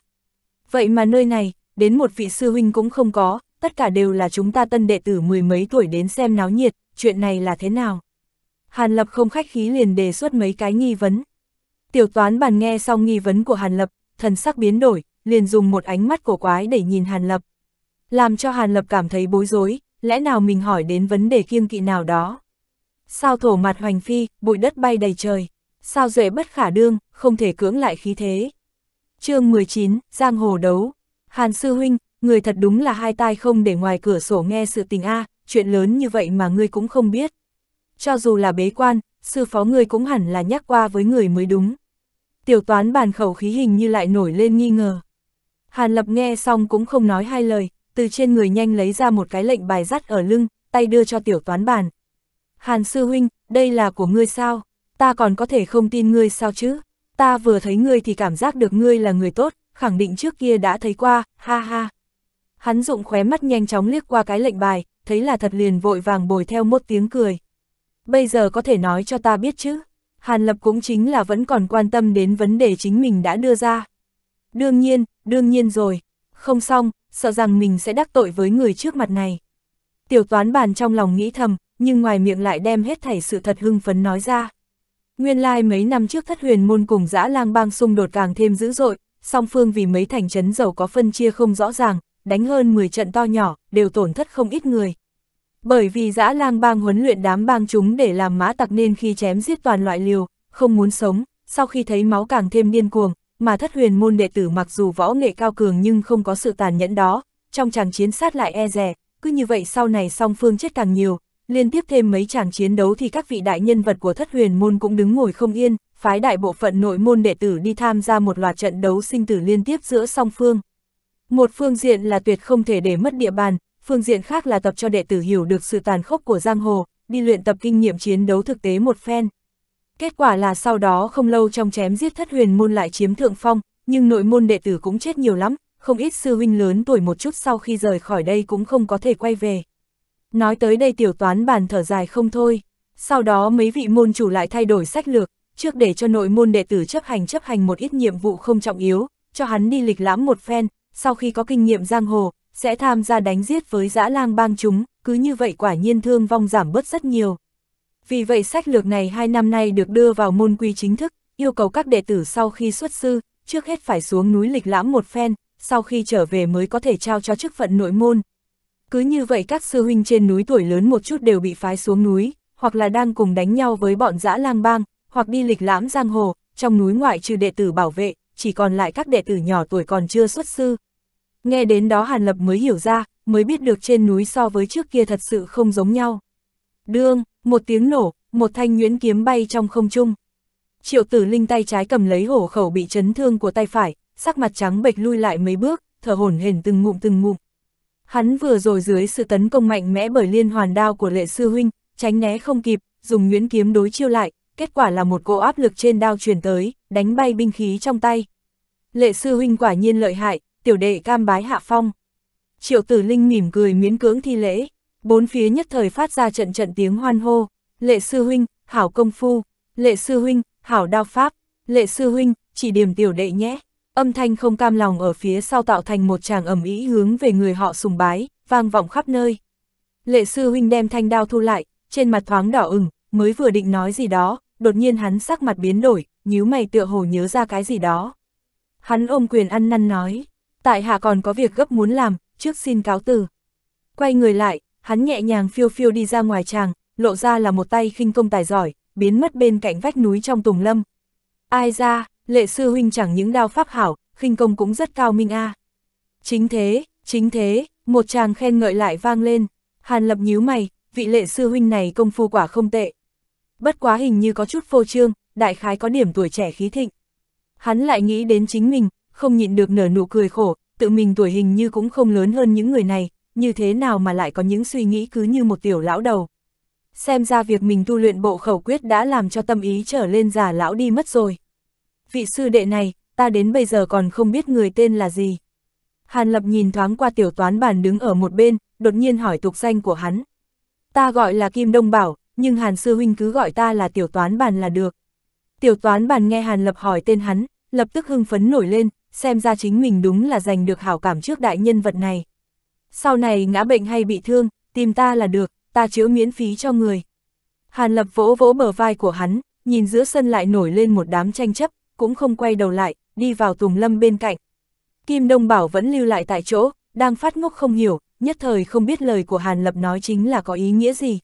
Vậy mà nơi này, đến một vị sư huynh cũng không có, tất cả đều là chúng ta tân đệ tử mười mấy tuổi đến xem náo nhiệt, chuyện này là thế nào? Hàn Lập không khách khí liền đề xuất mấy cái nghi vấn. Tiểu toán bàn nghe xong nghi vấn của Hàn Lập, thần sắc biến đổi, liền dùng một ánh mắt cổ quái để nhìn Hàn Lập. Làm cho Hàn Lập cảm thấy bối rối, lẽ nào mình hỏi đến vấn đề kiêng kỵ nào đó? Sao thổ mặt hoành phi, bụi đất bay đầy trời, sao duệ bất khả đương, không thể cưỡng lại khí thế. chương 19, Giang Hồ Đấu Hàn Sư Huynh, người thật đúng là hai tai không để ngoài cửa sổ nghe sự tình A, chuyện lớn như vậy mà ngươi cũng không biết. Cho dù là bế quan, sư phó ngươi cũng hẳn là nhắc qua với người mới đúng. Tiểu toán bàn khẩu khí hình như lại nổi lên nghi ngờ. Hàn Lập nghe xong cũng không nói hai lời, từ trên người nhanh lấy ra một cái lệnh bài dắt ở lưng, tay đưa cho tiểu toán bàn. Hàn sư huynh, đây là của ngươi sao? Ta còn có thể không tin ngươi sao chứ? Ta vừa thấy ngươi thì cảm giác được ngươi là người tốt, khẳng định trước kia đã thấy qua, ha ha. Hắn dụng khóe mắt nhanh chóng liếc qua cái lệnh bài, thấy là thật liền vội vàng bồi theo một tiếng cười. Bây giờ có thể nói cho ta biết chứ? Hàn Lập cũng chính là vẫn còn quan tâm đến vấn đề chính mình đã đưa ra. Đương nhiên, đương nhiên rồi. Không xong, sợ rằng mình sẽ đắc tội với người trước mặt này. Tiểu toán bàn trong lòng nghĩ thầm, nhưng ngoài miệng lại đem hết thảy sự thật hưng phấn nói ra. Nguyên lai like mấy năm trước thất huyền môn cùng dã lang bang xung đột càng thêm dữ dội, song phương vì mấy thành trấn giàu có phân chia không rõ ràng, đánh hơn 10 trận to nhỏ, đều tổn thất không ít người. Bởi vì dã lang bang huấn luyện đám bang chúng để làm mã tặc nên khi chém giết toàn loại liều, không muốn sống, sau khi thấy máu càng thêm điên cuồng, mà thất huyền môn đệ tử mặc dù võ nghệ cao cường nhưng không có sự tàn nhẫn đó, trong chàng chiến sát lại e rè, cứ như vậy sau này song phương chết càng nhiều, liên tiếp thêm mấy chàng chiến đấu thì các vị đại nhân vật của thất huyền môn cũng đứng ngồi không yên, phái đại bộ phận nội môn đệ tử đi tham gia một loạt trận đấu sinh tử liên tiếp giữa song phương. Một phương diện là tuyệt không thể để mất địa bàn, phương diện khác là tập cho đệ tử hiểu được sự tàn khốc của giang hồ, đi luyện tập kinh nghiệm chiến đấu thực tế một phen. Kết quả là sau đó không lâu trong chém giết thất huyền môn lại chiếm thượng phong, nhưng nội môn đệ tử cũng chết nhiều lắm, không ít sư huynh lớn tuổi một chút sau khi rời khỏi đây cũng không có thể quay về. Nói tới đây tiểu toán bàn thở dài không thôi, sau đó mấy vị môn chủ lại thay đổi sách lược, trước để cho nội môn đệ tử chấp hành chấp hành một ít nhiệm vụ không trọng yếu, cho hắn đi lịch lãm một phen, sau khi có kinh nghiệm giang hồ, sẽ tham gia đánh giết với dã lang bang chúng, cứ như vậy quả nhiên thương vong giảm bớt rất nhiều. Vì vậy sách lược này hai năm nay được đưa vào môn quy chính thức, yêu cầu các đệ tử sau khi xuất sư, trước hết phải xuống núi lịch lãm một phen, sau khi trở về mới có thể trao cho chức phận nội môn. Cứ như vậy các sư huynh trên núi tuổi lớn một chút đều bị phái xuống núi, hoặc là đang cùng đánh nhau với bọn dã lang bang, hoặc đi lịch lãm giang hồ, trong núi ngoại trừ đệ tử bảo vệ, chỉ còn lại các đệ tử nhỏ tuổi còn chưa xuất sư. Nghe đến đó Hàn Lập mới hiểu ra, mới biết được trên núi so với trước kia thật sự không giống nhau đương, một tiếng nổ, một thanh nhuyễn kiếm bay trong không trung. Triệu tử linh tay trái cầm lấy hổ khẩu bị chấn thương của tay phải, sắc mặt trắng bệch lui lại mấy bước, thở hổn hển từng ngụm từng ngụm. Hắn vừa rồi dưới sự tấn công mạnh mẽ bởi liên hoàn đao của lệ sư huynh, tránh né không kịp, dùng nhuyễn kiếm đối chiêu lại, kết quả là một cỗ áp lực trên đao truyền tới, đánh bay binh khí trong tay. Lệ sư huynh quả nhiên lợi hại, tiểu đệ cam bái hạ phong. Triệu tử linh mỉm cười miễn cưỡng thi lễ. Bốn phía nhất thời phát ra trận trận tiếng hoan hô, lệ sư huynh, hảo công phu, lệ sư huynh, hảo đao pháp, lệ sư huynh, chỉ điểm tiểu đệ nhé. Âm thanh không cam lòng ở phía sau tạo thành một tràng ẩm ý hướng về người họ sùng bái, vang vọng khắp nơi. Lệ sư huynh đem thanh đao thu lại, trên mặt thoáng đỏ ửng, mới vừa định nói gì đó, đột nhiên hắn sắc mặt biến đổi, nhíu mày tựa hồ nhớ ra cái gì đó. Hắn ôm quyền ăn năn nói, tại hạ còn có việc gấp muốn làm, trước xin cáo từ. Quay người lại, hắn nhẹ nhàng phiêu phiêu đi ra ngoài tràng, lộ ra là một tay khinh công tài giỏi, biến mất bên cạnh vách núi trong tùng lâm. Ai ra, lệ sư huynh chẳng những đao pháp hảo, khinh công cũng rất cao minh a. Chính thế, chính thế, một chàng khen ngợi lại vang lên, hàn lập nhíu mày, vị lệ sư huynh này công phu quả không tệ. Bất quá hình như có chút phô trương, đại khái có điểm tuổi trẻ khí thịnh. Hắn lại nghĩ đến chính mình, không nhịn được nở nụ cười khổ, tự mình tuổi hình như cũng không lớn hơn những người này, như thế nào mà lại có những suy nghĩ cứ như một tiểu lão đầu. Xem ra việc mình tu luyện bộ khẩu quyết đã làm cho tâm ý trở lên già lão đi mất rồi. Vị sư đệ này, ta đến bây giờ còn không biết người tên là gì. Hàn Lập nhìn thoáng qua tiểu toán bàn đứng ở một bên, đột nhiên hỏi tục danh của hắn. Ta gọi là Kim Đông Bảo, nhưng Hàn Sư Huynh cứ gọi ta là tiểu toán bàn là được. Tiểu toán bàn nghe Hàn Lập hỏi tên hắn, lập tức hưng phấn nổi lên, xem ra chính mình đúng là giành được hảo cảm trước đại nhân vật này sau này ngã bệnh hay bị thương, tìm ta là được, ta chữa miễn phí cho người. Hàn Lập vỗ vỗ bờ vai của hắn, nhìn giữa sân lại nổi lên một đám tranh chấp, cũng không quay đầu lại, đi vào Tùng Lâm bên cạnh. Kim Đông Bảo vẫn lưu lại tại chỗ, đang phát ngốc không hiểu, nhất thời không biết lời của Hàn Lập nói chính là có ý nghĩa gì.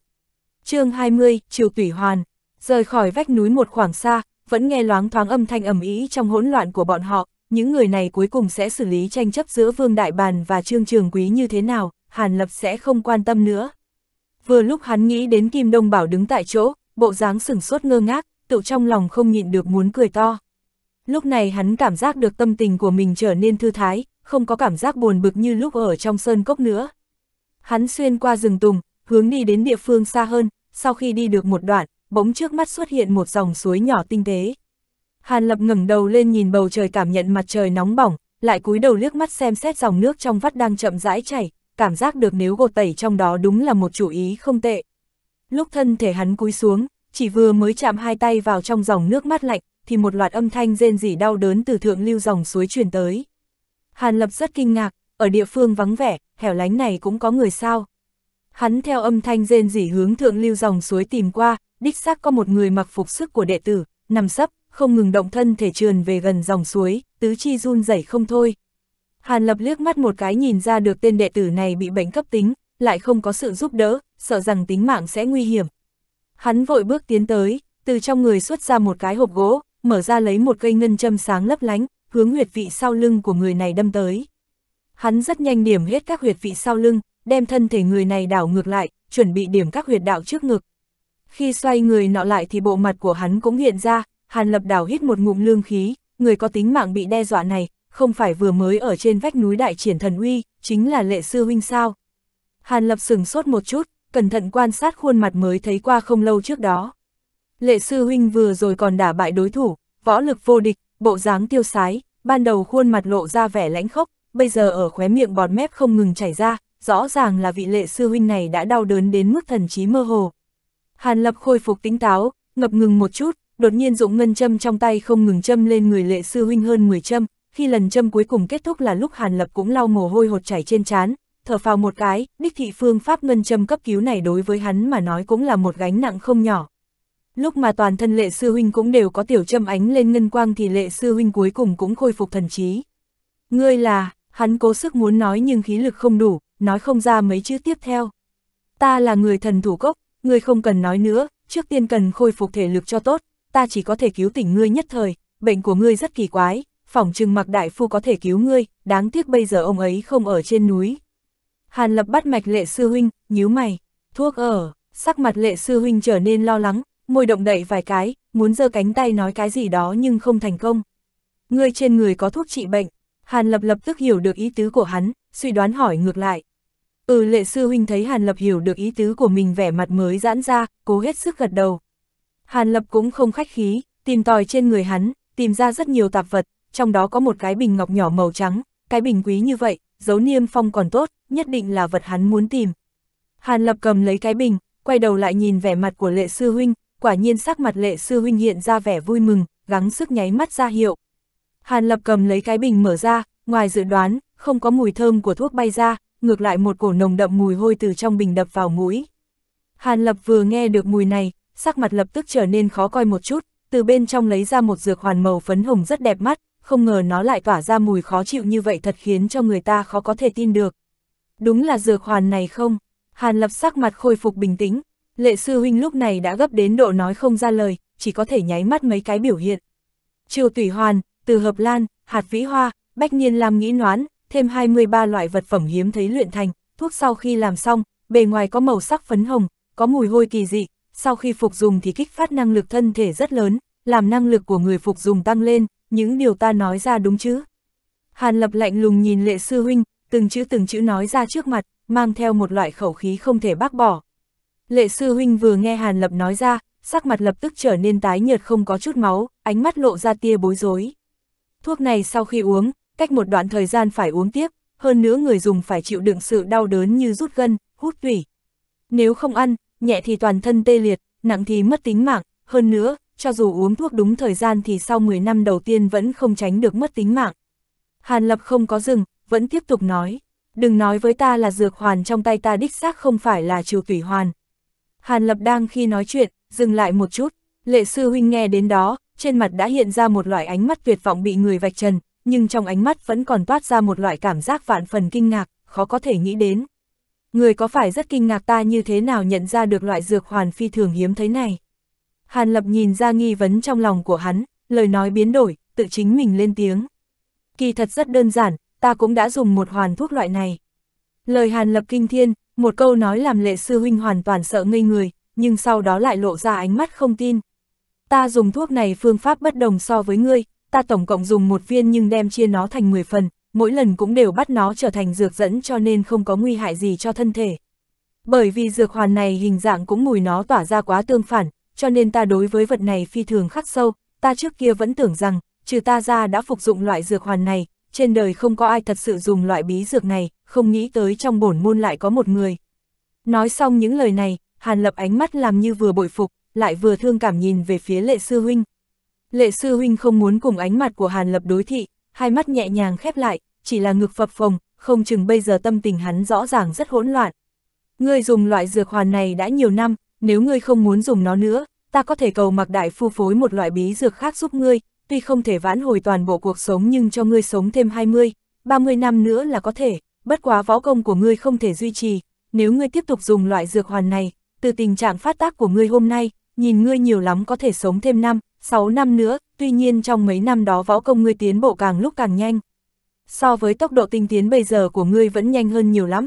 chương 20, Triều Tủy Hoàn, rời khỏi vách núi một khoảng xa, vẫn nghe loáng thoáng âm thanh ầm ý trong hỗn loạn của bọn họ, những người này cuối cùng sẽ xử lý tranh chấp giữa Vương Đại Bàn và Trương Trường Quý như thế nào, Hàn Lập sẽ không quan tâm nữa. Vừa lúc hắn nghĩ đến Kim Đông Bảo đứng tại chỗ, bộ dáng sửng sốt ngơ ngác, tự trong lòng không nhịn được muốn cười to. Lúc này hắn cảm giác được tâm tình của mình trở nên thư thái, không có cảm giác buồn bực như lúc ở trong sơn cốc nữa. Hắn xuyên qua rừng tùng, hướng đi đến địa phương xa hơn, sau khi đi được một đoạn, bỗng trước mắt xuất hiện một dòng suối nhỏ tinh tế. Hàn Lập ngẩng đầu lên nhìn bầu trời cảm nhận mặt trời nóng bỏng, lại cúi đầu liếc mắt xem xét dòng nước trong vắt đang chậm rãi chảy, cảm giác được nếu gột tẩy trong đó đúng là một chủ ý không tệ. Lúc thân thể hắn cúi xuống, chỉ vừa mới chạm hai tay vào trong dòng nước mát lạnh, thì một loạt âm thanh rên rỉ đau đớn từ thượng lưu dòng suối truyền tới. Hàn Lập rất kinh ngạc, ở địa phương vắng vẻ, hẻo lánh này cũng có người sao. Hắn theo âm thanh rên rỉ hướng thượng lưu dòng suối tìm qua, đích xác có một người mặc phục sức của đệ tử, nằm sấp, không ngừng động thân thể trườn về gần dòng suối, tứ chi run rẩy không thôi. Hàn Lập liếc mắt một cái nhìn ra được tên đệ tử này bị bệnh cấp tính, lại không có sự giúp đỡ, sợ rằng tính mạng sẽ nguy hiểm. Hắn vội bước tiến tới, từ trong người xuất ra một cái hộp gỗ, mở ra lấy một cây ngân châm sáng lấp lánh, hướng huyệt vị sau lưng của người này đâm tới. Hắn rất nhanh điểm hết các huyệt vị sau lưng, đem thân thể người này đảo ngược lại, chuẩn bị điểm các huyệt đạo trước ngực. Khi xoay người nọ lại thì bộ mặt của hắn cũng hiện ra, Hàn Lập Đảo hít một ngụm lương khí, người có tính mạng bị đe dọa này, không phải vừa mới ở trên vách núi đại triển thần uy, chính là lệ sư huynh sao. Hàn Lập sừng sốt một chút, cẩn thận quan sát khuôn mặt mới thấy qua không lâu trước đó. Lệ sư huynh vừa rồi còn đả bại đối thủ, võ lực vô địch, bộ dáng tiêu sái, ban đầu khuôn mặt lộ ra vẻ lãnh khốc, bây giờ ở khóe miệng bọt mép không ngừng chảy ra, rõ ràng là vị lệ sư huynh này đã đau đớn đến mức thần trí mơ hồ. Hàn Lập khôi phục tính táo, ngập ngừng một chút, đột nhiên dụng ngân châm trong tay không ngừng châm lên người lệ sư huynh hơn 10 châm, khi lần châm cuối cùng kết thúc là lúc Hàn Lập cũng lau mồ hôi hột chảy trên trán, thở phào một cái, đích thị phương pháp ngân châm cấp cứu này đối với hắn mà nói cũng là một gánh nặng không nhỏ. Lúc mà toàn thân lệ sư huynh cũng đều có tiểu châm ánh lên ngân quang thì lệ sư huynh cuối cùng cũng khôi phục thần trí. Ngươi là, hắn cố sức muốn nói nhưng khí lực không đủ, nói không ra mấy chữ tiếp theo. Ta là người thần thủ cốc, ngươi không cần nói nữa, trước tiên cần khôi phục thể lực cho tốt, ta chỉ có thể cứu tỉnh ngươi nhất thời, bệnh của ngươi rất kỳ quái, phỏng chừng mặc đại phu có thể cứu ngươi, đáng tiếc bây giờ ông ấy không ở trên núi. Hàn lập bắt mạch lệ sư huynh, nhíu mày, thuốc ở, sắc mặt lệ sư huynh trở nên lo lắng, môi động đậy vài cái, muốn giơ cánh tay nói cái gì đó nhưng không thành công. Ngươi trên người có thuốc trị bệnh, Hàn lập lập tức hiểu được ý tứ của hắn, suy đoán hỏi ngược lại. Ừ lệ sư huynh thấy Hàn lập hiểu được ý tứ của mình vẻ mặt mới giãn ra, cố hết sức gật đầu, Hàn Lập cũng không khách khí, tìm tòi trên người hắn, tìm ra rất nhiều tạp vật, trong đó có một cái bình ngọc nhỏ màu trắng, cái bình quý như vậy, dấu niêm phong còn tốt, nhất định là vật hắn muốn tìm. Hàn Lập cầm lấy cái bình, quay đầu lại nhìn vẻ mặt của lệ sư huynh, quả nhiên sắc mặt lệ sư huynh hiện ra vẻ vui mừng, gắng sức nháy mắt ra hiệu. Hàn Lập cầm lấy cái bình mở ra, ngoài dự đoán, không có mùi thơm của thuốc bay ra, ngược lại một cổ nồng đậm mùi hôi từ trong bình đập vào mũi. Hàn Lập vừa nghe được mùi này, sắc mặt lập tức trở nên khó coi một chút, từ bên trong lấy ra một dược hoàn màu phấn hồng rất đẹp mắt, không ngờ nó lại tỏa ra mùi khó chịu như vậy thật khiến cho người ta khó có thể tin được. Đúng là dược hoàn này không? Hàn lập sắc mặt khôi phục bình tĩnh, lệ sư huynh lúc này đã gấp đến độ nói không ra lời, chỉ có thể nháy mắt mấy cái biểu hiện. Triều tủy hoàn, từ hợp lan, hạt vĩ hoa, bách niên làm nghĩ noán, thêm 23 loại vật phẩm hiếm thấy luyện thành, thuốc sau khi làm xong, bề ngoài có màu sắc phấn hồng, có mùi hôi kỳ dị, sau khi phục dùng thì kích phát năng lực thân thể rất lớn, làm năng lực của người phục dùng tăng lên, những điều ta nói ra đúng chứ? Hàn Lập lạnh lùng nhìn lệ sư huynh, từng chữ từng chữ nói ra trước mặt, mang theo một loại khẩu khí không thể bác bỏ. Lệ sư huynh vừa nghe Hàn Lập nói ra, sắc mặt lập tức trở nên tái nhợt không có chút máu, ánh mắt lộ ra tia bối rối. Thuốc này sau khi uống, cách một đoạn thời gian phải uống tiếp, hơn nữa người dùng phải chịu đựng sự đau đớn như rút gân, hút tủy. Nếu không ăn, nhẹ thì toàn thân tê liệt, nặng thì mất tính mạng, hơn nữa, cho dù uống thuốc đúng thời gian thì sau 10 năm đầu tiên vẫn không tránh được mất tính mạng. Hàn Lập không có dừng, vẫn tiếp tục nói, đừng nói với ta là dược hoàn trong tay ta đích xác không phải là trừ tủy hoàn. Hàn Lập đang khi nói chuyện, dừng lại một chút, lệ sư huynh nghe đến đó, trên mặt đã hiện ra một loại ánh mắt tuyệt vọng bị người vạch trần, nhưng trong ánh mắt vẫn còn toát ra một loại cảm giác vạn phần kinh ngạc, khó có thể nghĩ đến người có phải rất kinh ngạc ta như thế nào nhận ra được loại dược hoàn phi thường hiếm thấy này? Hàn Lập nhìn ra nghi vấn trong lòng của hắn, lời nói biến đổi, tự chính mình lên tiếng. Kỳ thật rất đơn giản, ta cũng đã dùng một hoàn thuốc loại này. Lời Hàn Lập kinh thiên, một câu nói làm lệ sư huynh hoàn toàn sợ ngây người, nhưng sau đó lại lộ ra ánh mắt không tin. Ta dùng thuốc này phương pháp bất đồng so với ngươi, ta tổng cộng dùng một viên nhưng đem chia nó thành 10 phần, mỗi lần cũng đều bắt nó trở thành dược dẫn cho nên không có nguy hại gì cho thân thể. Bởi vì dược hoàn này hình dạng cũng mùi nó tỏa ra quá tương phản, cho nên ta đối với vật này phi thường khắc sâu, ta trước kia vẫn tưởng rằng, trừ ta ra đã phục dụng loại dược hoàn này, trên đời không có ai thật sự dùng loại bí dược này, không nghĩ tới trong bổn môn lại có một người. Nói xong những lời này, Hàn Lập ánh mắt làm như vừa bội phục, lại vừa thương cảm nhìn về phía lệ sư huynh. Lệ sư huynh không muốn cùng ánh mặt của Hàn Lập đối thị, hai mắt nhẹ nhàng khép lại, chỉ là ngực phập phồng, không chừng bây giờ tâm tình hắn rõ ràng rất hỗn loạn. Ngươi dùng loại dược hoàn này đã nhiều năm, nếu ngươi không muốn dùng nó nữa, ta có thể cầu mặc đại phu phối một loại bí dược khác giúp ngươi, tuy không thể vãn hồi toàn bộ cuộc sống nhưng cho ngươi sống thêm 20, 30 năm nữa là có thể, bất quá võ công của ngươi không thể duy trì, nếu ngươi tiếp tục dùng loại dược hoàn này, từ tình trạng phát tác của ngươi hôm nay, nhìn ngươi nhiều lắm có thể sống thêm năm, 6 năm nữa, tuy nhiên trong mấy năm đó võ công ngươi tiến bộ càng lúc càng nhanh. So với tốc độ tinh tiến bây giờ của ngươi vẫn nhanh hơn nhiều lắm.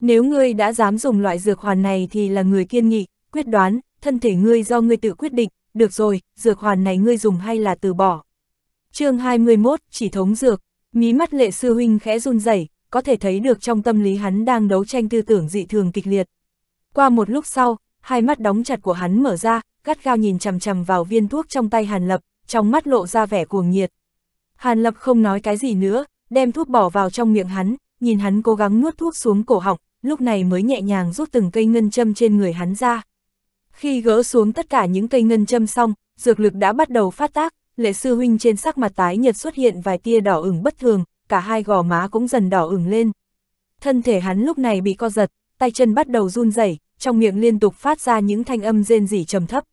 Nếu ngươi đã dám dùng loại dược hoàn này thì là người kiên nghị, quyết đoán, thân thể ngươi do ngươi tự quyết định, được rồi, dược hoàn này ngươi dùng hay là từ bỏ. chương 21, chỉ thống dược, mí mắt lệ sư huynh khẽ run rẩy có thể thấy được trong tâm lý hắn đang đấu tranh tư tưởng dị thường kịch liệt. Qua một lúc sau, hai mắt đóng chặt của hắn mở ra, gắt gao nhìn chằm chằm vào viên thuốc trong tay Hàn Lập, trong mắt lộ ra vẻ cuồng nhiệt. Hàn Lập không nói cái gì nữa, đem thuốc bỏ vào trong miệng hắn, nhìn hắn cố gắng nuốt thuốc xuống cổ họng, lúc này mới nhẹ nhàng rút từng cây ngân châm trên người hắn ra. Khi gỡ xuống tất cả những cây ngân châm xong, dược lực đã bắt đầu phát tác, lệ sư huynh trên sắc mặt tái nhật xuất hiện vài tia đỏ ửng bất thường, cả hai gò má cũng dần đỏ ửng lên. Thân thể hắn lúc này bị co giật, tay chân bắt đầu run rẩy, trong miệng liên tục phát ra những thanh âm rên rỉ trầm thấp.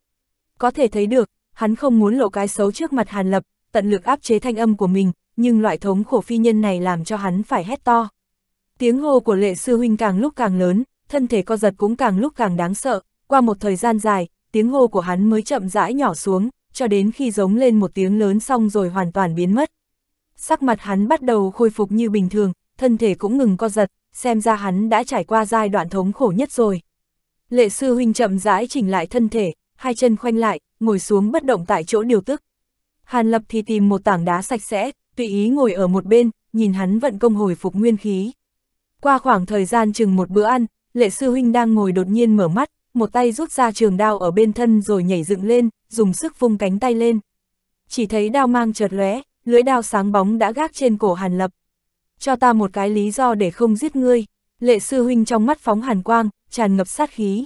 Có thể thấy được, hắn không muốn lộ cái xấu trước mặt Hàn Lập, tận lực áp chế thanh âm của mình, nhưng loại thống khổ phi nhân này làm cho hắn phải hét to. Tiếng hô của lệ sư huynh càng lúc càng lớn, thân thể co giật cũng càng lúc càng đáng sợ, qua một thời gian dài, tiếng hô của hắn mới chậm rãi nhỏ xuống, cho đến khi giống lên một tiếng lớn xong rồi hoàn toàn biến mất. Sắc mặt hắn bắt đầu khôi phục như bình thường, thân thể cũng ngừng co giật, xem ra hắn đã trải qua giai đoạn thống khổ nhất rồi. Lệ sư huynh chậm rãi chỉnh lại thân thể, hai chân khoanh lại, ngồi xuống bất động tại chỗ điều tức. Hàn Lập thì tìm một tảng đá sạch sẽ, tùy ý ngồi ở một bên, nhìn hắn vận công hồi phục nguyên khí. Qua khoảng thời gian chừng một bữa ăn, lệ sư huynh đang ngồi đột nhiên mở mắt, một tay rút ra trường đao ở bên thân rồi nhảy dựng lên, dùng sức vung cánh tay lên. Chỉ thấy đao mang chợt lóe, lưỡi đao sáng bóng đã gác trên cổ Hàn Lập. Cho ta một cái lý do để không giết ngươi, lệ sư huynh trong mắt phóng hàn quang, tràn ngập sát khí.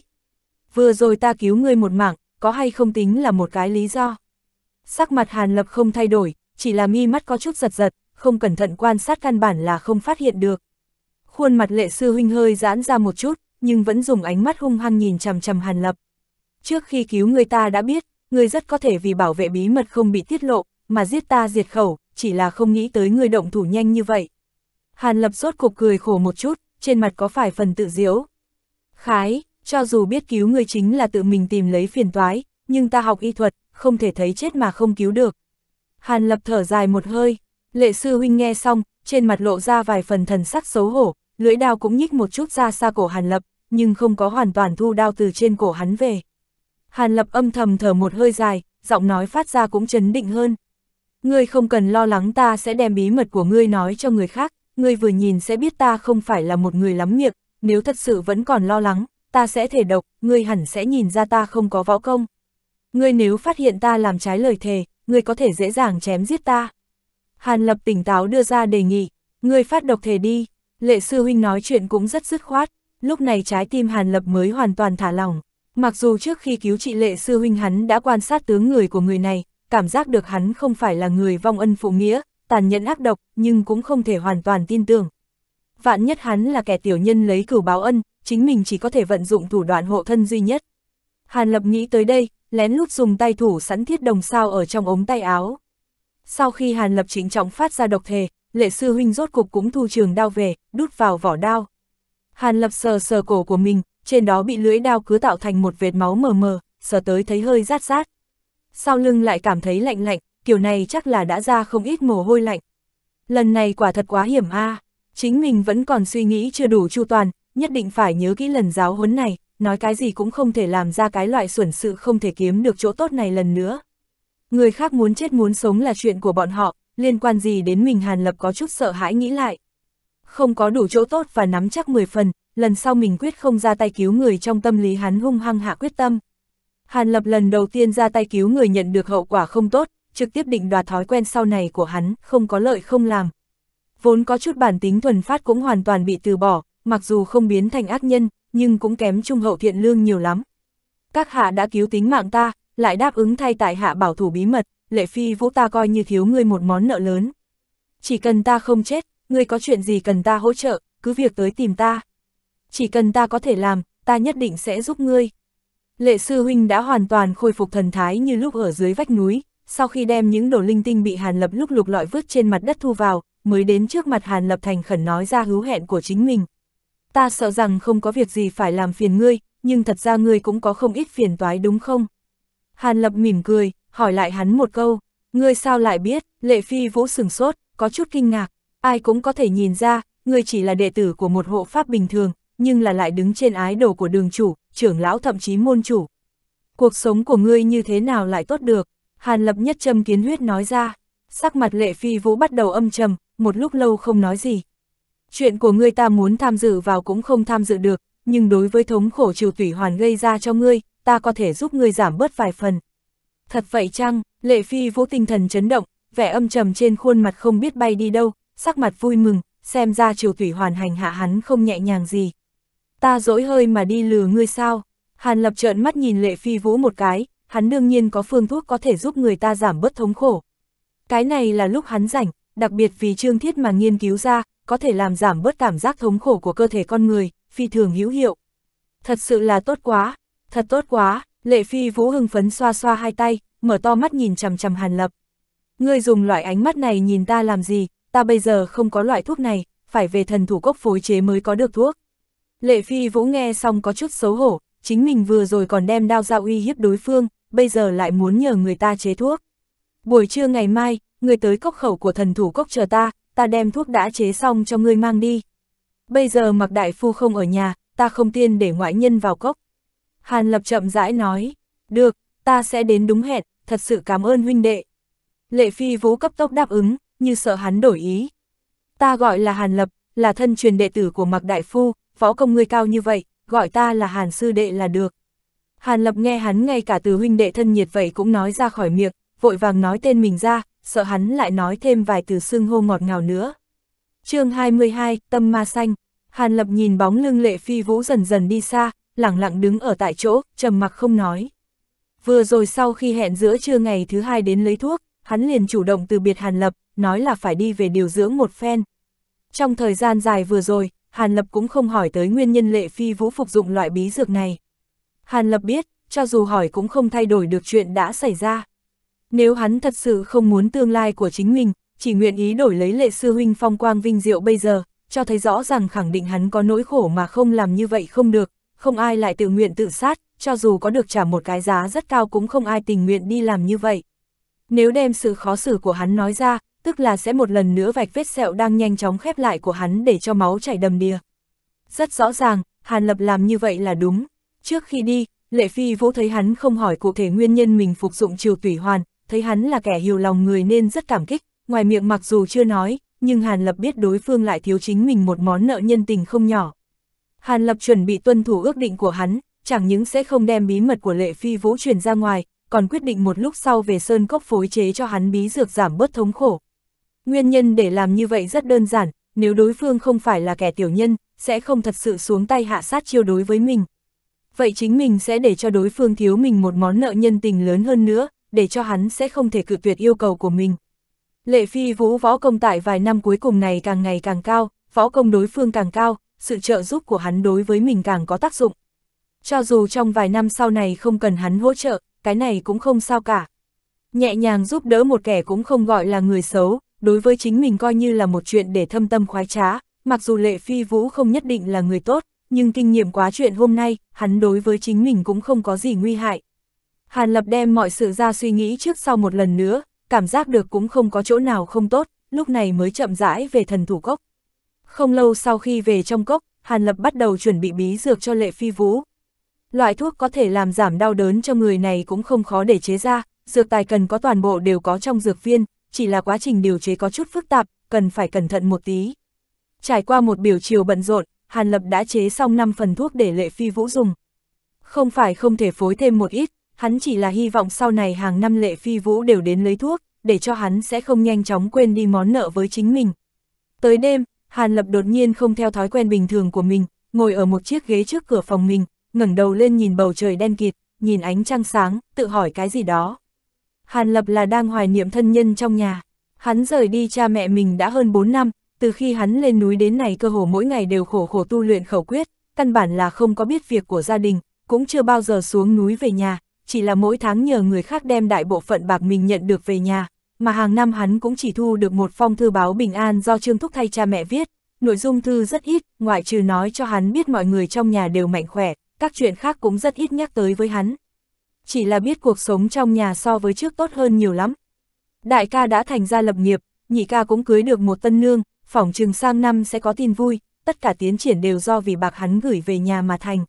Vừa rồi ta cứu ngươi một mạng, có hay không tính là một cái lý do. Sắc mặt Hàn Lập không thay đổi, chỉ là mi mắt có chút giật giật, không cẩn thận quan sát căn bản là không phát hiện được. Khuôn mặt lệ sư huynh hơi giãn ra một chút, nhưng vẫn dùng ánh mắt hung hăng nhìn chằm chằm Hàn Lập. Trước khi cứu người ta đã biết, người rất có thể vì bảo vệ bí mật không bị tiết lộ, mà giết ta diệt khẩu, chỉ là không nghĩ tới người động thủ nhanh như vậy. Hàn Lập rốt cục cười khổ một chút, trên mặt có phải phần tự diễu. Khái, cho dù biết cứu người chính là tự mình tìm lấy phiền toái, nhưng ta học y thuật, không thể thấy chết mà không cứu được. Hàn lập thở dài một hơi, lệ sư huynh nghe xong, trên mặt lộ ra vài phần thần sắc xấu hổ, lưỡi đao cũng nhích một chút ra xa cổ hàn lập, nhưng không có hoàn toàn thu đao từ trên cổ hắn về. Hàn lập âm thầm thở một hơi dài, giọng nói phát ra cũng chấn định hơn. Ngươi không cần lo lắng ta sẽ đem bí mật của ngươi nói cho người khác, ngươi vừa nhìn sẽ biết ta không phải là một người lắm miệng, nếu thật sự vẫn còn lo lắng, ta sẽ thể độc, ngươi hẳn sẽ nhìn ra ta không có võ công. Ngươi nếu phát hiện ta làm trái lời thề, ngươi có thể dễ dàng chém giết ta. Hàn Lập tỉnh táo đưa ra đề nghị, ngươi phát độc thề đi, lệ sư huynh nói chuyện cũng rất dứt khoát, lúc này trái tim Hàn Lập mới hoàn toàn thả lỏng. Mặc dù trước khi cứu trị lệ sư huynh hắn đã quan sát tướng người của người này, cảm giác được hắn không phải là người vong ân phụ nghĩa, tàn nhẫn ác độc, nhưng cũng không thể hoàn toàn tin tưởng, vạn nhất hắn là kẻ tiểu nhân lấy cửu báo ân, chính mình chỉ có thể vận dụng thủ đoạn hộ thân duy nhất. Hàn Lập nghĩ tới đây, lén lút dùng tay thủ sẵn thiết đồng sao ở trong ống tay áo. Sau khi Hàn Lập chính trọng phát ra độc thề, lệ sư huynh rốt cục cũng thu trường đao về, đút vào vỏ đao. Hàn Lập sờ sờ cổ của mình, trên đó bị lưỡi đao cứ tạo thành một vệt máu mờ mờ, sờ tới thấy hơi rát rát. Sau lưng lại cảm thấy lạnh lạnh, kiểu này chắc là đã ra không ít mồ hôi lạnh. Lần này quả thật quá hiểm a. À chính mình vẫn còn suy nghĩ chưa đủ chu toàn, nhất định phải nhớ kỹ lần giáo huấn này, nói cái gì cũng không thể làm ra cái loại xuẩn sự không thể kiếm được chỗ tốt này lần nữa. Người khác muốn chết muốn sống là chuyện của bọn họ, liên quan gì đến mình Hàn Lập có chút sợ hãi nghĩ lại. Không có đủ chỗ tốt và nắm chắc 10 phần, lần sau mình quyết không ra tay cứu người trong tâm lý hắn hung hăng hạ quyết tâm. Hàn Lập lần đầu tiên ra tay cứu người nhận được hậu quả không tốt, trực tiếp định đoạt thói quen sau này của hắn, không có lợi không làm, vốn có chút bản tính thuần phát cũng hoàn toàn bị từ bỏ, mặc dù không biến thành ác nhân, nhưng cũng kém trung hậu thiện lương nhiều lắm. Các hạ đã cứu tính mạng ta, lại đáp ứng thay tại hạ bảo thủ bí mật, lệ phi vũ ta coi như thiếu ngươi một món nợ lớn. Chỉ cần ta không chết, ngươi có chuyện gì cần ta hỗ trợ, cứ việc tới tìm ta. Chỉ cần ta có thể làm, ta nhất định sẽ giúp ngươi. Lệ sư huynh đã hoàn toàn khôi phục thần thái như lúc ở dưới vách núi, sau khi đem những đồ linh tinh bị hàn lập lúc lục lọi vứt trên mặt đất thu vào, mới đến trước mặt Hàn Lập Thành khẩn nói ra hứa hẹn của chính mình. Ta sợ rằng không có việc gì phải làm phiền ngươi, nhưng thật ra ngươi cũng có không ít phiền toái đúng không? Hàn Lập mỉm cười, hỏi lại hắn một câu, ngươi sao lại biết, lệ phi vũ sừng sốt, có chút kinh ngạc, ai cũng có thể nhìn ra, ngươi chỉ là đệ tử của một hộ pháp bình thường, nhưng là lại đứng trên ái đồ của đường chủ, trưởng lão thậm chí môn chủ. Cuộc sống của ngươi như thế nào lại tốt được? Hàn Lập nhất châm kiến huyết nói ra, sắc mặt lệ phi vũ bắt đầu âm trầm, một lúc lâu không nói gì. Chuyện của ngươi ta muốn tham dự vào cũng không tham dự được, nhưng đối với thống khổ triều tủy hoàn gây ra cho ngươi, ta có thể giúp ngươi giảm bớt vài phần. Thật vậy chăng, lệ phi vũ tinh thần chấn động, vẻ âm trầm trên khuôn mặt không biết bay đi đâu, sắc mặt vui mừng, xem ra triều tủy hoàn hành hạ hắn không nhẹ nhàng gì. Ta dỗi hơi mà đi lừa ngươi sao? Hàn lập trợn mắt nhìn lệ phi vũ một cái, hắn đương nhiên có phương thuốc có thể giúp người ta giảm bớt thống khổ. Cái này là lúc hắn rảnh, đặc biệt vì trương thiết mà nghiên cứu ra, có thể làm giảm bớt cảm giác thống khổ của cơ thể con người, phi thường hữu hiệu. Thật sự là tốt quá, thật tốt quá, lệ phi vũ hưng phấn xoa xoa hai tay, mở to mắt nhìn chằm chằm hàn lập. Ngươi dùng loại ánh mắt này nhìn ta làm gì, ta bây giờ không có loại thuốc này, phải về thần thủ cốc phối chế mới có được thuốc. Lệ phi vũ nghe xong có chút xấu hổ, chính mình vừa rồi còn đem đao ra uy hiếp đối phương, bây giờ lại muốn nhờ người ta chế thuốc. Buổi trưa ngày mai, người tới cốc khẩu của thần thủ cốc chờ ta, ta đem thuốc đã chế xong cho ngươi mang đi. Bây giờ mặc đại phu không ở nhà, ta không tiên để ngoại nhân vào cốc. Hàn lập chậm rãi nói, được, ta sẽ đến đúng hẹn, thật sự cảm ơn huynh đệ. Lệ phi vũ cấp tốc đáp ứng, như sợ hắn đổi ý. Ta gọi là Hàn lập, là thân truyền đệ tử của mặc đại phu, võ công ngươi cao như vậy, gọi ta là Hàn sư đệ là được. Hàn lập nghe hắn ngay cả từ huynh đệ thân nhiệt vậy cũng nói ra khỏi miệng, vội vàng nói tên mình ra, sợ hắn lại nói thêm vài từ xưng hô ngọt ngào nữa. chương 22, Tâm Ma Xanh, Hàn Lập nhìn bóng lưng lệ phi vũ dần dần đi xa, lặng lặng đứng ở tại chỗ, trầm mặc không nói. Vừa rồi sau khi hẹn giữa trưa ngày thứ hai đến lấy thuốc, hắn liền chủ động từ biệt Hàn Lập, nói là phải đi về điều dưỡng một phen. Trong thời gian dài vừa rồi, Hàn Lập cũng không hỏi tới nguyên nhân lệ phi vũ phục dụng loại bí dược này. Hàn Lập biết, cho dù hỏi cũng không thay đổi được chuyện đã xảy ra. Nếu hắn thật sự không muốn tương lai của chính mình, chỉ nguyện ý đổi lấy lệ sư huynh phong quang vinh diệu bây giờ, cho thấy rõ ràng khẳng định hắn có nỗi khổ mà không làm như vậy không được, không ai lại tự nguyện tự sát, cho dù có được trả một cái giá rất cao cũng không ai tình nguyện đi làm như vậy. Nếu đem sự khó xử của hắn nói ra, tức là sẽ một lần nữa vạch vết sẹo đang nhanh chóng khép lại của hắn để cho máu chảy đầm đìa. Rất rõ ràng, Hàn Lập làm như vậy là đúng. Trước khi đi, Lệ Phi Vũ thấy hắn không hỏi cụ thể nguyên nhân mình phục dụng triều tủy hoàn, thấy hắn là kẻ hiểu lòng người nên rất cảm kích, ngoài miệng mặc dù chưa nói, nhưng Hàn Lập biết đối phương lại thiếu chính mình một món nợ nhân tình không nhỏ. Hàn Lập chuẩn bị tuân thủ ước định của hắn, chẳng những sẽ không đem bí mật của Lệ Phi Vũ truyền ra ngoài, còn quyết định một lúc sau về Sơn Cốc phối chế cho hắn bí dược giảm bớt thống khổ. Nguyên nhân để làm như vậy rất đơn giản, nếu đối phương không phải là kẻ tiểu nhân, sẽ không thật sự xuống tay hạ sát chiêu đối với mình. Vậy chính mình sẽ để cho đối phương thiếu mình một món nợ nhân tình lớn hơn nữa, để cho hắn sẽ không thể cự tuyệt yêu cầu của mình. Lệ Phi Vũ võ công tại vài năm cuối cùng này càng ngày càng cao, võ công đối phương càng cao, sự trợ giúp của hắn đối với mình càng có tác dụng. Cho dù trong vài năm sau này không cần hắn hỗ trợ, cái này cũng không sao cả. Nhẹ nhàng giúp đỡ một kẻ cũng không gọi là người xấu, đối với chính mình coi như là một chuyện để thâm tâm khoái trá, mặc dù Lệ Phi Vũ không nhất định là người tốt, nhưng kinh nghiệm quá chuyện hôm nay, hắn đối với chính mình cũng không có gì nguy hại. Hàn Lập đem mọi sự ra suy nghĩ trước sau một lần nữa, cảm giác được cũng không có chỗ nào không tốt, lúc này mới chậm rãi về thần thủ cốc. Không lâu sau khi về trong cốc, Hàn Lập bắt đầu chuẩn bị bí dược cho Lệ Phi Vũ. Loại thuốc có thể làm giảm đau đớn cho người này cũng không khó để chế ra, dược tài cần có toàn bộ đều có trong dược viên, chỉ là quá trình điều chế có chút phức tạp, cần phải cẩn thận một tí. Trải qua một biểu chiều bận rộn, Hàn Lập đã chế xong 5 phần thuốc để Lệ Phi Vũ dùng. Không phải không thể phối thêm một ít, hắn chỉ là hy vọng sau này hàng năm lệ phi vũ đều đến lấy thuốc, để cho hắn sẽ không nhanh chóng quên đi món nợ với chính mình. Tới đêm, Hàn Lập đột nhiên không theo thói quen bình thường của mình, ngồi ở một chiếc ghế trước cửa phòng mình, ngẩng đầu lên nhìn bầu trời đen kịt, nhìn ánh trăng sáng, tự hỏi cái gì đó. Hàn Lập là đang hoài niệm thân nhân trong nhà. Hắn rời đi cha mẹ mình đã hơn 4 năm, từ khi hắn lên núi đến này cơ hồ mỗi ngày đều khổ khổ tu luyện khẩu quyết, căn bản là không có biết việc của gia đình, cũng chưa bao giờ xuống núi về nhà, chỉ là mỗi tháng nhờ người khác đem đại bộ phận bạc mình nhận được về nhà, mà hàng năm hắn cũng chỉ thu được một phong thư báo bình an do Trương Thúc thay cha mẹ viết. Nội dung thư rất ít, ngoại trừ nói cho hắn biết mọi người trong nhà đều mạnh khỏe, các chuyện khác cũng rất ít nhắc tới với hắn. Chỉ là biết cuộc sống trong nhà so với trước tốt hơn nhiều lắm. Đại ca đã thành ra lập nghiệp, nhị ca cũng cưới được một tân nương, phỏng trừng sang năm sẽ có tin vui, tất cả tiến triển đều do vì bạc hắn gửi về nhà mà thành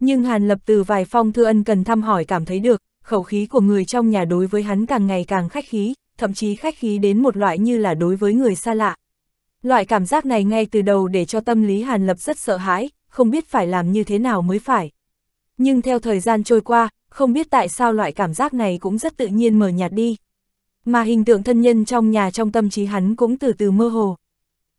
nhưng Hàn Lập từ vài phong thư ân cần thăm hỏi cảm thấy được, khẩu khí của người trong nhà đối với hắn càng ngày càng khách khí, thậm chí khách khí đến một loại như là đối với người xa lạ. Loại cảm giác này ngay từ đầu để cho tâm lý Hàn Lập rất sợ hãi, không biết phải làm như thế nào mới phải. Nhưng theo thời gian trôi qua, không biết tại sao loại cảm giác này cũng rất tự nhiên mờ nhạt đi. Mà hình tượng thân nhân trong nhà trong tâm trí hắn cũng từ từ mơ hồ.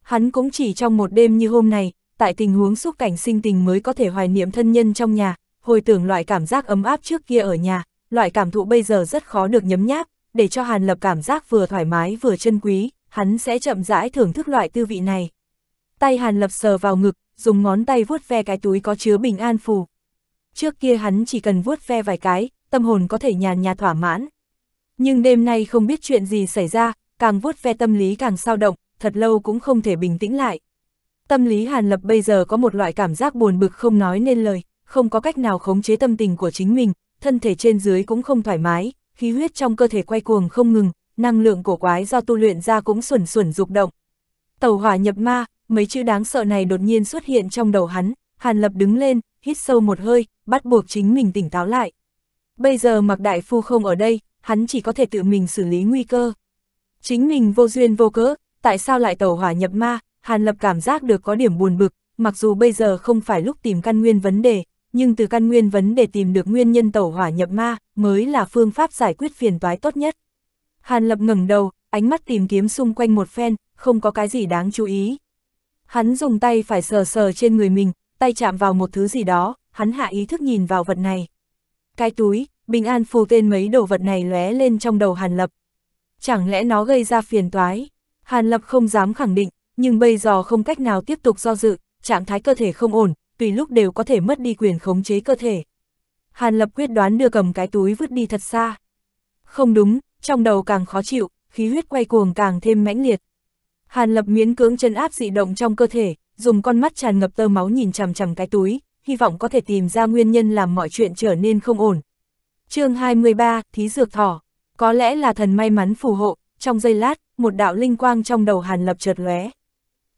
Hắn cũng chỉ trong một đêm như hôm nay tại tình huống xúc cảnh sinh tình mới có thể hoài niệm thân nhân trong nhà, hồi tưởng loại cảm giác ấm áp trước kia ở nhà, loại cảm thụ bây giờ rất khó được nhấm nháp, để cho Hàn Lập cảm giác vừa thoải mái vừa chân quý, hắn sẽ chậm rãi thưởng thức loại tư vị này. Tay Hàn Lập sờ vào ngực, dùng ngón tay vuốt ve cái túi có chứa bình an phù. Trước kia hắn chỉ cần vuốt ve vài cái, tâm hồn có thể nhàn nhạt thỏa mãn. Nhưng đêm nay không biết chuyện gì xảy ra, càng vuốt ve tâm lý càng sao động, thật lâu cũng không thể bình tĩnh lại. Tâm lý Hàn Lập bây giờ có một loại cảm giác buồn bực không nói nên lời, không có cách nào khống chế tâm tình của chính mình, thân thể trên dưới cũng không thoải mái, khí huyết trong cơ thể quay cuồng không ngừng, năng lượng của quái do tu luyện ra cũng xuẩn xuẩn dục động. Tàu hỏa nhập ma, mấy chữ đáng sợ này đột nhiên xuất hiện trong đầu hắn, Hàn Lập đứng lên, hít sâu một hơi, bắt buộc chính mình tỉnh táo lại. Bây giờ mặc Đại Phu không ở đây, hắn chỉ có thể tự mình xử lý nguy cơ. Chính mình vô duyên vô cớ, tại sao lại tàu hỏa nhập ma, Hàn Lập cảm giác được có điểm buồn bực, mặc dù bây giờ không phải lúc tìm căn nguyên vấn đề, nhưng từ căn nguyên vấn đề tìm được nguyên nhân tẩu hỏa nhập ma mới là phương pháp giải quyết phiền toái tốt nhất. Hàn Lập ngẩng đầu, ánh mắt tìm kiếm xung quanh một phen, không có cái gì đáng chú ý. Hắn dùng tay phải sờ sờ trên người mình, tay chạm vào một thứ gì đó, hắn hạ ý thức nhìn vào vật này. Cái túi, bình an phù tên mấy đồ vật này lóe lên trong đầu Hàn Lập. Chẳng lẽ nó gây ra phiền toái? Hàn Lập không dám khẳng định, nhưng bây giờ không cách nào tiếp tục do dự, trạng thái cơ thể không ổn, tùy lúc đều có thể mất đi quyền khống chế cơ thể. Hàn Lập quyết đoán đưa cầm cái túi vứt đi thật xa. Không đúng, trong đầu càng khó chịu, khí huyết quay cuồng càng thêm mãnh liệt. Hàn Lập miễn cưỡng chân áp dị động trong cơ thể, dùng con mắt tràn ngập tơ máu nhìn chằm chằm cái túi, hy vọng có thể tìm ra nguyên nhân làm mọi chuyện trở nên không ổn. chương 23, Thí Dược Thỏ. Có lẽ là thần may mắn phù hộ, trong giây lát, một đạo linh quang trong đầu Hàn Lập chợt lóe.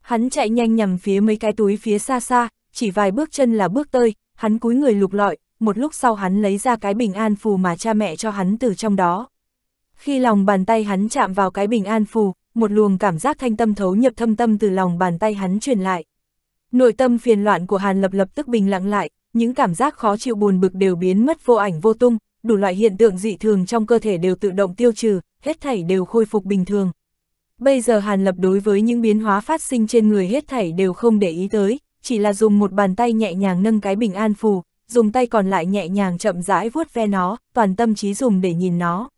Hắn chạy nhanh nhằm phía mấy cái túi phía xa xa, chỉ vài bước chân là bước tơi, hắn cúi người lục lọi, một lúc sau hắn lấy ra cái bình an phù mà cha mẹ cho hắn từ trong đó. Khi lòng bàn tay hắn chạm vào cái bình an phù, một luồng cảm giác thanh tâm thấu nhập thâm tâm từ lòng bàn tay hắn truyền lại. Nội tâm phiền loạn của Hàn Lập lập tức bình lặng lại, những cảm giác khó chịu buồn bực đều biến mất vô ảnh vô tung, đủ loại hiện tượng dị thường trong cơ thể đều tự động tiêu trừ, hết thảy đều khôi phục bình thường. Bây giờ Hàn Lập đối với những biến hóa phát sinh trên người hết thảy đều không để ý tới, chỉ là dùng một bàn tay nhẹ nhàng nâng cái bình an phù, dùng tay còn lại nhẹ nhàng chậm rãi vuốt ve nó, toàn tâm trí dùng để nhìn nó.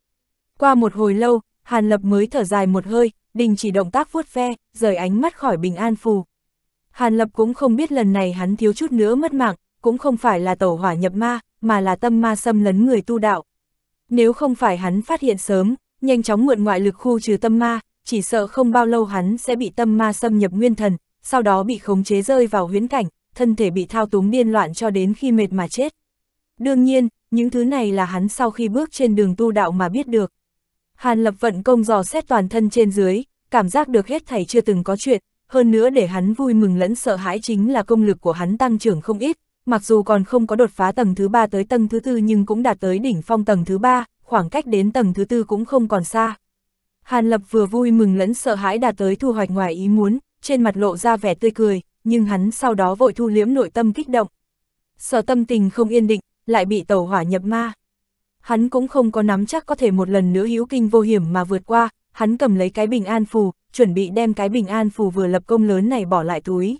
Qua một hồi lâu, Hàn Lập mới thở dài một hơi, đình chỉ động tác vuốt ve, rời ánh mắt khỏi bình an phù. Hàn Lập cũng không biết lần này hắn thiếu chút nữa mất mạng, cũng không phải là tẩu hỏa nhập ma, mà là tâm ma xâm lấn người tu đạo. Nếu không phải hắn phát hiện sớm, nhanh chóng mượn ngoại lực khu trừ tâm ma, chỉ sợ không bao lâu hắn sẽ bị tâm ma xâm nhập nguyên thần, sau đó bị khống chế rơi vào huyễn cảnh, thân thể bị thao túng điên loạn cho đến khi mệt mà chết. Đương nhiên, những thứ này là hắn sau khi bước trên đường tu đạo mà biết được. Hàn lập vận công dò xét toàn thân trên dưới, cảm giác được hết thảy chưa từng có chuyện, hơn nữa để hắn vui mừng lẫn sợ hãi chính là công lực của hắn tăng trưởng không ít, mặc dù còn không có đột phá tầng thứ ba tới tầng thứ tư nhưng cũng đạt tới đỉnh phong tầng thứ ba, khoảng cách đến tầng thứ tư cũng không còn xa. Hàn Lập vừa vui mừng lẫn sợ hãi đạt tới thu hoạch ngoài ý muốn, trên mặt lộ ra vẻ tươi cười, nhưng hắn sau đó vội thu liếm nội tâm kích động. Sở tâm tình không yên định, lại bị tẩu hỏa nhập ma. Hắn cũng không có nắm chắc có thể một lần nữa hữu kinh vô hiểm mà vượt qua, hắn cầm lấy cái bình an phù, chuẩn bị đem cái bình an phù vừa lập công lớn này bỏ lại túi.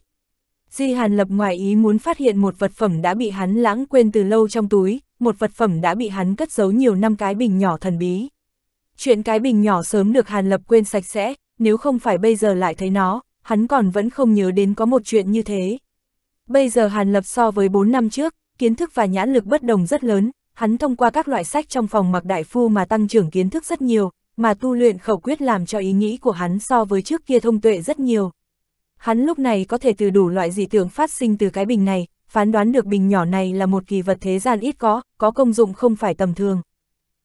Di Hàn Lập ngoài ý muốn phát hiện một vật phẩm đã bị hắn lãng quên từ lâu trong túi, một vật phẩm đã bị hắn cất giấu nhiều năm cái bình nhỏ thần bí. Chuyện cái bình nhỏ sớm được Hàn Lập quên sạch sẽ, nếu không phải bây giờ lại thấy nó, hắn còn vẫn không nhớ đến có một chuyện như thế. Bây giờ Hàn Lập so với 4 năm trước, kiến thức và nhãn lực bất đồng rất lớn, hắn thông qua các loại sách trong phòng mặc đại phu mà tăng trưởng kiến thức rất nhiều, mà tu luyện khẩu quyết làm cho ý nghĩ của hắn so với trước kia thông tuệ rất nhiều. Hắn lúc này có thể từ đủ loại dị tưởng phát sinh từ cái bình này, phán đoán được bình nhỏ này là một kỳ vật thế gian ít có, có công dụng không phải tầm thường.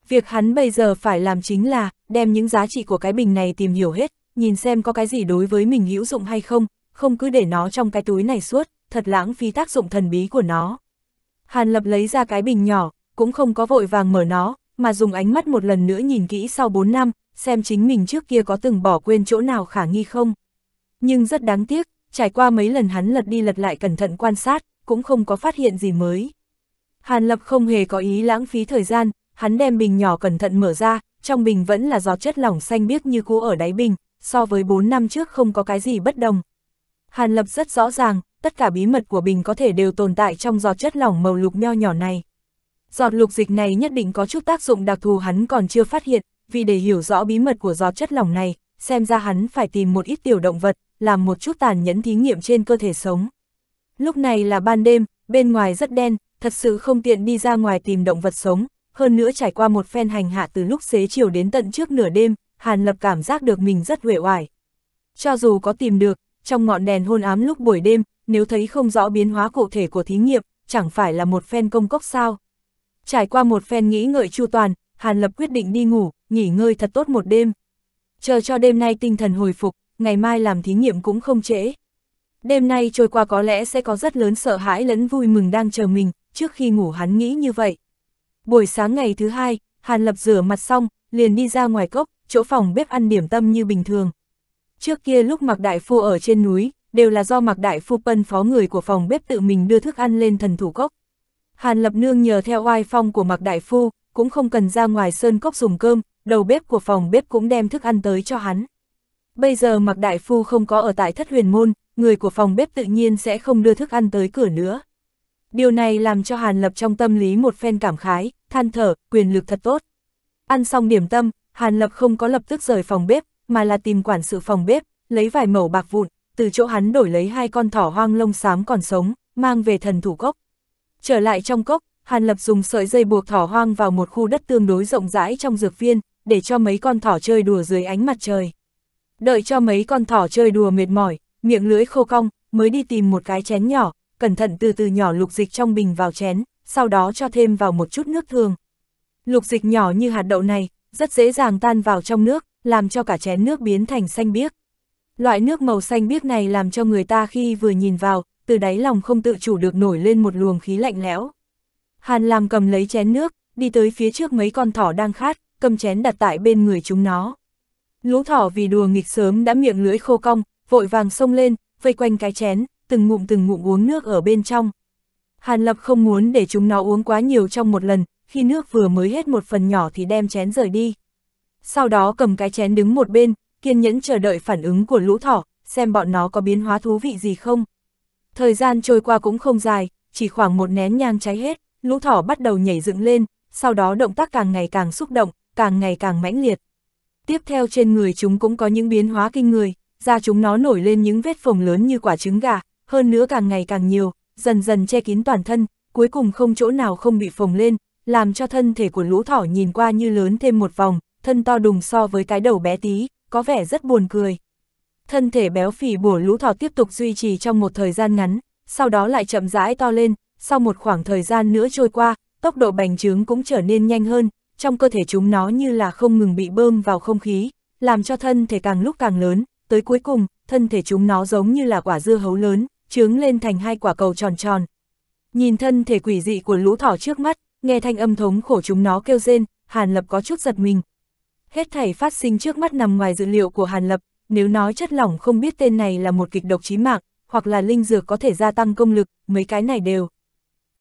Việc hắn bây giờ phải làm chính là đem những giá trị của cái bình này tìm hiểu hết, nhìn xem có cái gì đối với mình hữu dụng hay không, không cứ để nó trong cái túi này suốt, thật lãng phí tác dụng thần bí của nó. Hàn Lập lấy ra cái bình nhỏ, cũng không có vội vàng mở nó, mà dùng ánh mắt một lần nữa nhìn kỹ sau 4 năm, xem chính mình trước kia có từng bỏ quên chỗ nào khả nghi không. Nhưng rất đáng tiếc, trải qua mấy lần hắn lật đi lật lại cẩn thận quan sát, cũng không có phát hiện gì mới. Hàn Lập không hề có ý lãng phí thời gian, hắn đem bình nhỏ cẩn thận mở ra, trong bình vẫn là giọt chất lỏng xanh biếc như cũ ở đáy bình, so với 4 năm trước không có cái gì bất đồng. Hàn Lập rất rõ ràng, tất cả bí mật của bình có thể đều tồn tại trong giọt chất lỏng màu lục nho nhỏ này. Giọt lục dịch này nhất định có chút tác dụng đặc thù hắn còn chưa phát hiện, vì để hiểu rõ bí mật của giọt chất lỏng này, xem ra hắn phải tìm một ít tiểu động vật, làm một chút tàn nhẫn thí nghiệm trên cơ thể sống. Lúc này là ban đêm, bên ngoài rất đen, thật sự không tiện đi ra ngoài tìm động vật sống, hơn nữa trải qua một phen hành hạ từ lúc xế chiều đến tận trước nửa đêm, Hàn Lập cảm giác được mình rất uể oải. Cho dù có tìm được, trong ngọn đèn hôn ám lúc buổi đêm, nếu thấy không rõ biến hóa cụ thể của thí nghiệm, chẳng phải là một phen công cốc sao. Trải qua một phen nghĩ ngợi chu toàn, Hàn Lập quyết định đi ngủ, nghỉ ngơi thật tốt một đêm. Chờ cho đêm nay tinh thần hồi phục, ngày mai làm thí nghiệm cũng không trễ. Đêm nay trôi qua có lẽ sẽ có rất lớn sợ hãi lẫn vui mừng đang chờ mình, trước khi ngủ hắn nghĩ như vậy. Buổi sáng ngày thứ hai, Hàn Lập rửa mặt xong, liền đi ra ngoài cốc, chỗ phòng bếp ăn điểm tâm như bình thường. Trước kia lúc Mạc Đại Phu ở trên núi, đều là do Mạc Đại Phu Pân phó người của phòng bếp tự mình đưa thức ăn lên thần thủ cốc. Hàn Lập Nương nhờ theo oai phong của Mạc Đại Phu, cũng không cần ra ngoài sơn cốc dùng cơm, đầu bếp của phòng bếp cũng đem thức ăn tới cho hắn. Bây giờ Mạc Đại Phu không có ở tại thất huyền môn, người của phòng bếp tự nhiên sẽ không đưa thức ăn tới cửa nữa. Điều này làm cho Hàn Lập trong tâm lý một phen cảm khái, than thở, quyền lực thật tốt. Ăn xong điểm tâm, Hàn Lập không có lập tức rời phòng bếp, mà là tìm quản sự phòng bếp, lấy vài mẩu bạc vụn, từ chỗ hắn đổi lấy hai con thỏ hoang lông xám còn sống, mang về thần thủ cốc. Trở lại trong cốc, Hàn Lập dùng sợi dây buộc thỏ hoang vào một khu đất tương đối rộng rãi trong dược viên, để cho mấy con thỏ chơi đùa dưới ánh mặt trời. Đợi cho mấy con thỏ chơi đùa mệt mỏi, miệng lưỡi khô cong, mới đi tìm một cái chén nhỏ, cẩn thận từ từ nhỏ lục dịch trong bình vào chén, sau đó cho thêm vào một chút nước thường. Lục dịch nhỏ như hạt đậu này, rất dễ dàng tan vào trong nước, làm cho cả chén nước biến thành xanh biếc. Loại nước màu xanh biếc này làm cho người ta khi vừa nhìn vào, từ đáy lòng không tự chủ được nổi lên một luồng khí lạnh lẽo. Hàn làm cầm lấy chén nước, đi tới phía trước mấy con thỏ đang khát, cầm chén đặt tại bên người chúng nó. Lũ thỏ vì đùa nghịch sớm đã miệng lưỡi khô cong, vội vàng xông lên, vây quanh cái chén, từng ngụm từng ngụm uống nước ở bên trong. Hàn Lập không muốn để chúng nó uống quá nhiều trong một lần, khi nước vừa mới hết một phần nhỏ thì đem chén rời đi. Sau đó cầm cái chén đứng một bên, kiên nhẫn chờ đợi phản ứng của lũ thỏ, xem bọn nó có biến hóa thú vị gì không. Thời gian trôi qua cũng không dài, chỉ khoảng một nén nhang cháy hết, lũ thỏ bắt đầu nhảy dựng lên, sau đó động tác càng ngày càng xúc động, càng ngày càng mãnh liệt. Tiếp theo trên người chúng cũng có những biến hóa kinh người, da chúng nó nổi lên những vết phồng lớn như quả trứng gà, hơn nữa càng ngày càng nhiều, dần dần che kín toàn thân, cuối cùng không chỗ nào không bị phồng lên, làm cho thân thể của lũ thỏ nhìn qua như lớn thêm một vòng, thân to đùng so với cái đầu bé tí, có vẻ rất buồn cười. Thân thể béo phì bổ lũ thỏ tiếp tục duy trì trong một thời gian ngắn, sau đó lại chậm rãi to lên, sau một khoảng thời gian nữa trôi qua, tốc độ bành trướng cũng trở nên nhanh hơn, trong cơ thể chúng nó như là không ngừng bị bơm vào không khí, làm cho thân thể càng lúc càng lớn, tới cuối cùng, thân thể chúng nó giống như là quả dưa hấu lớn, trướng lên thành hai quả cầu tròn tròn. Nhìn thân thể quỷ dị của lũ thỏ trước mắt, nghe thanh âm thống khổ chúng nó kêu rên, Hàn Lập có chút giật mình. Hết thảy phát sinh trước mắt nằm ngoài dữ liệu của Hàn Lập, nếu nói chất lỏng không biết tên này là một kịch độc chí mạng, hoặc là linh dược có thể gia tăng công lực, mấy cái này đều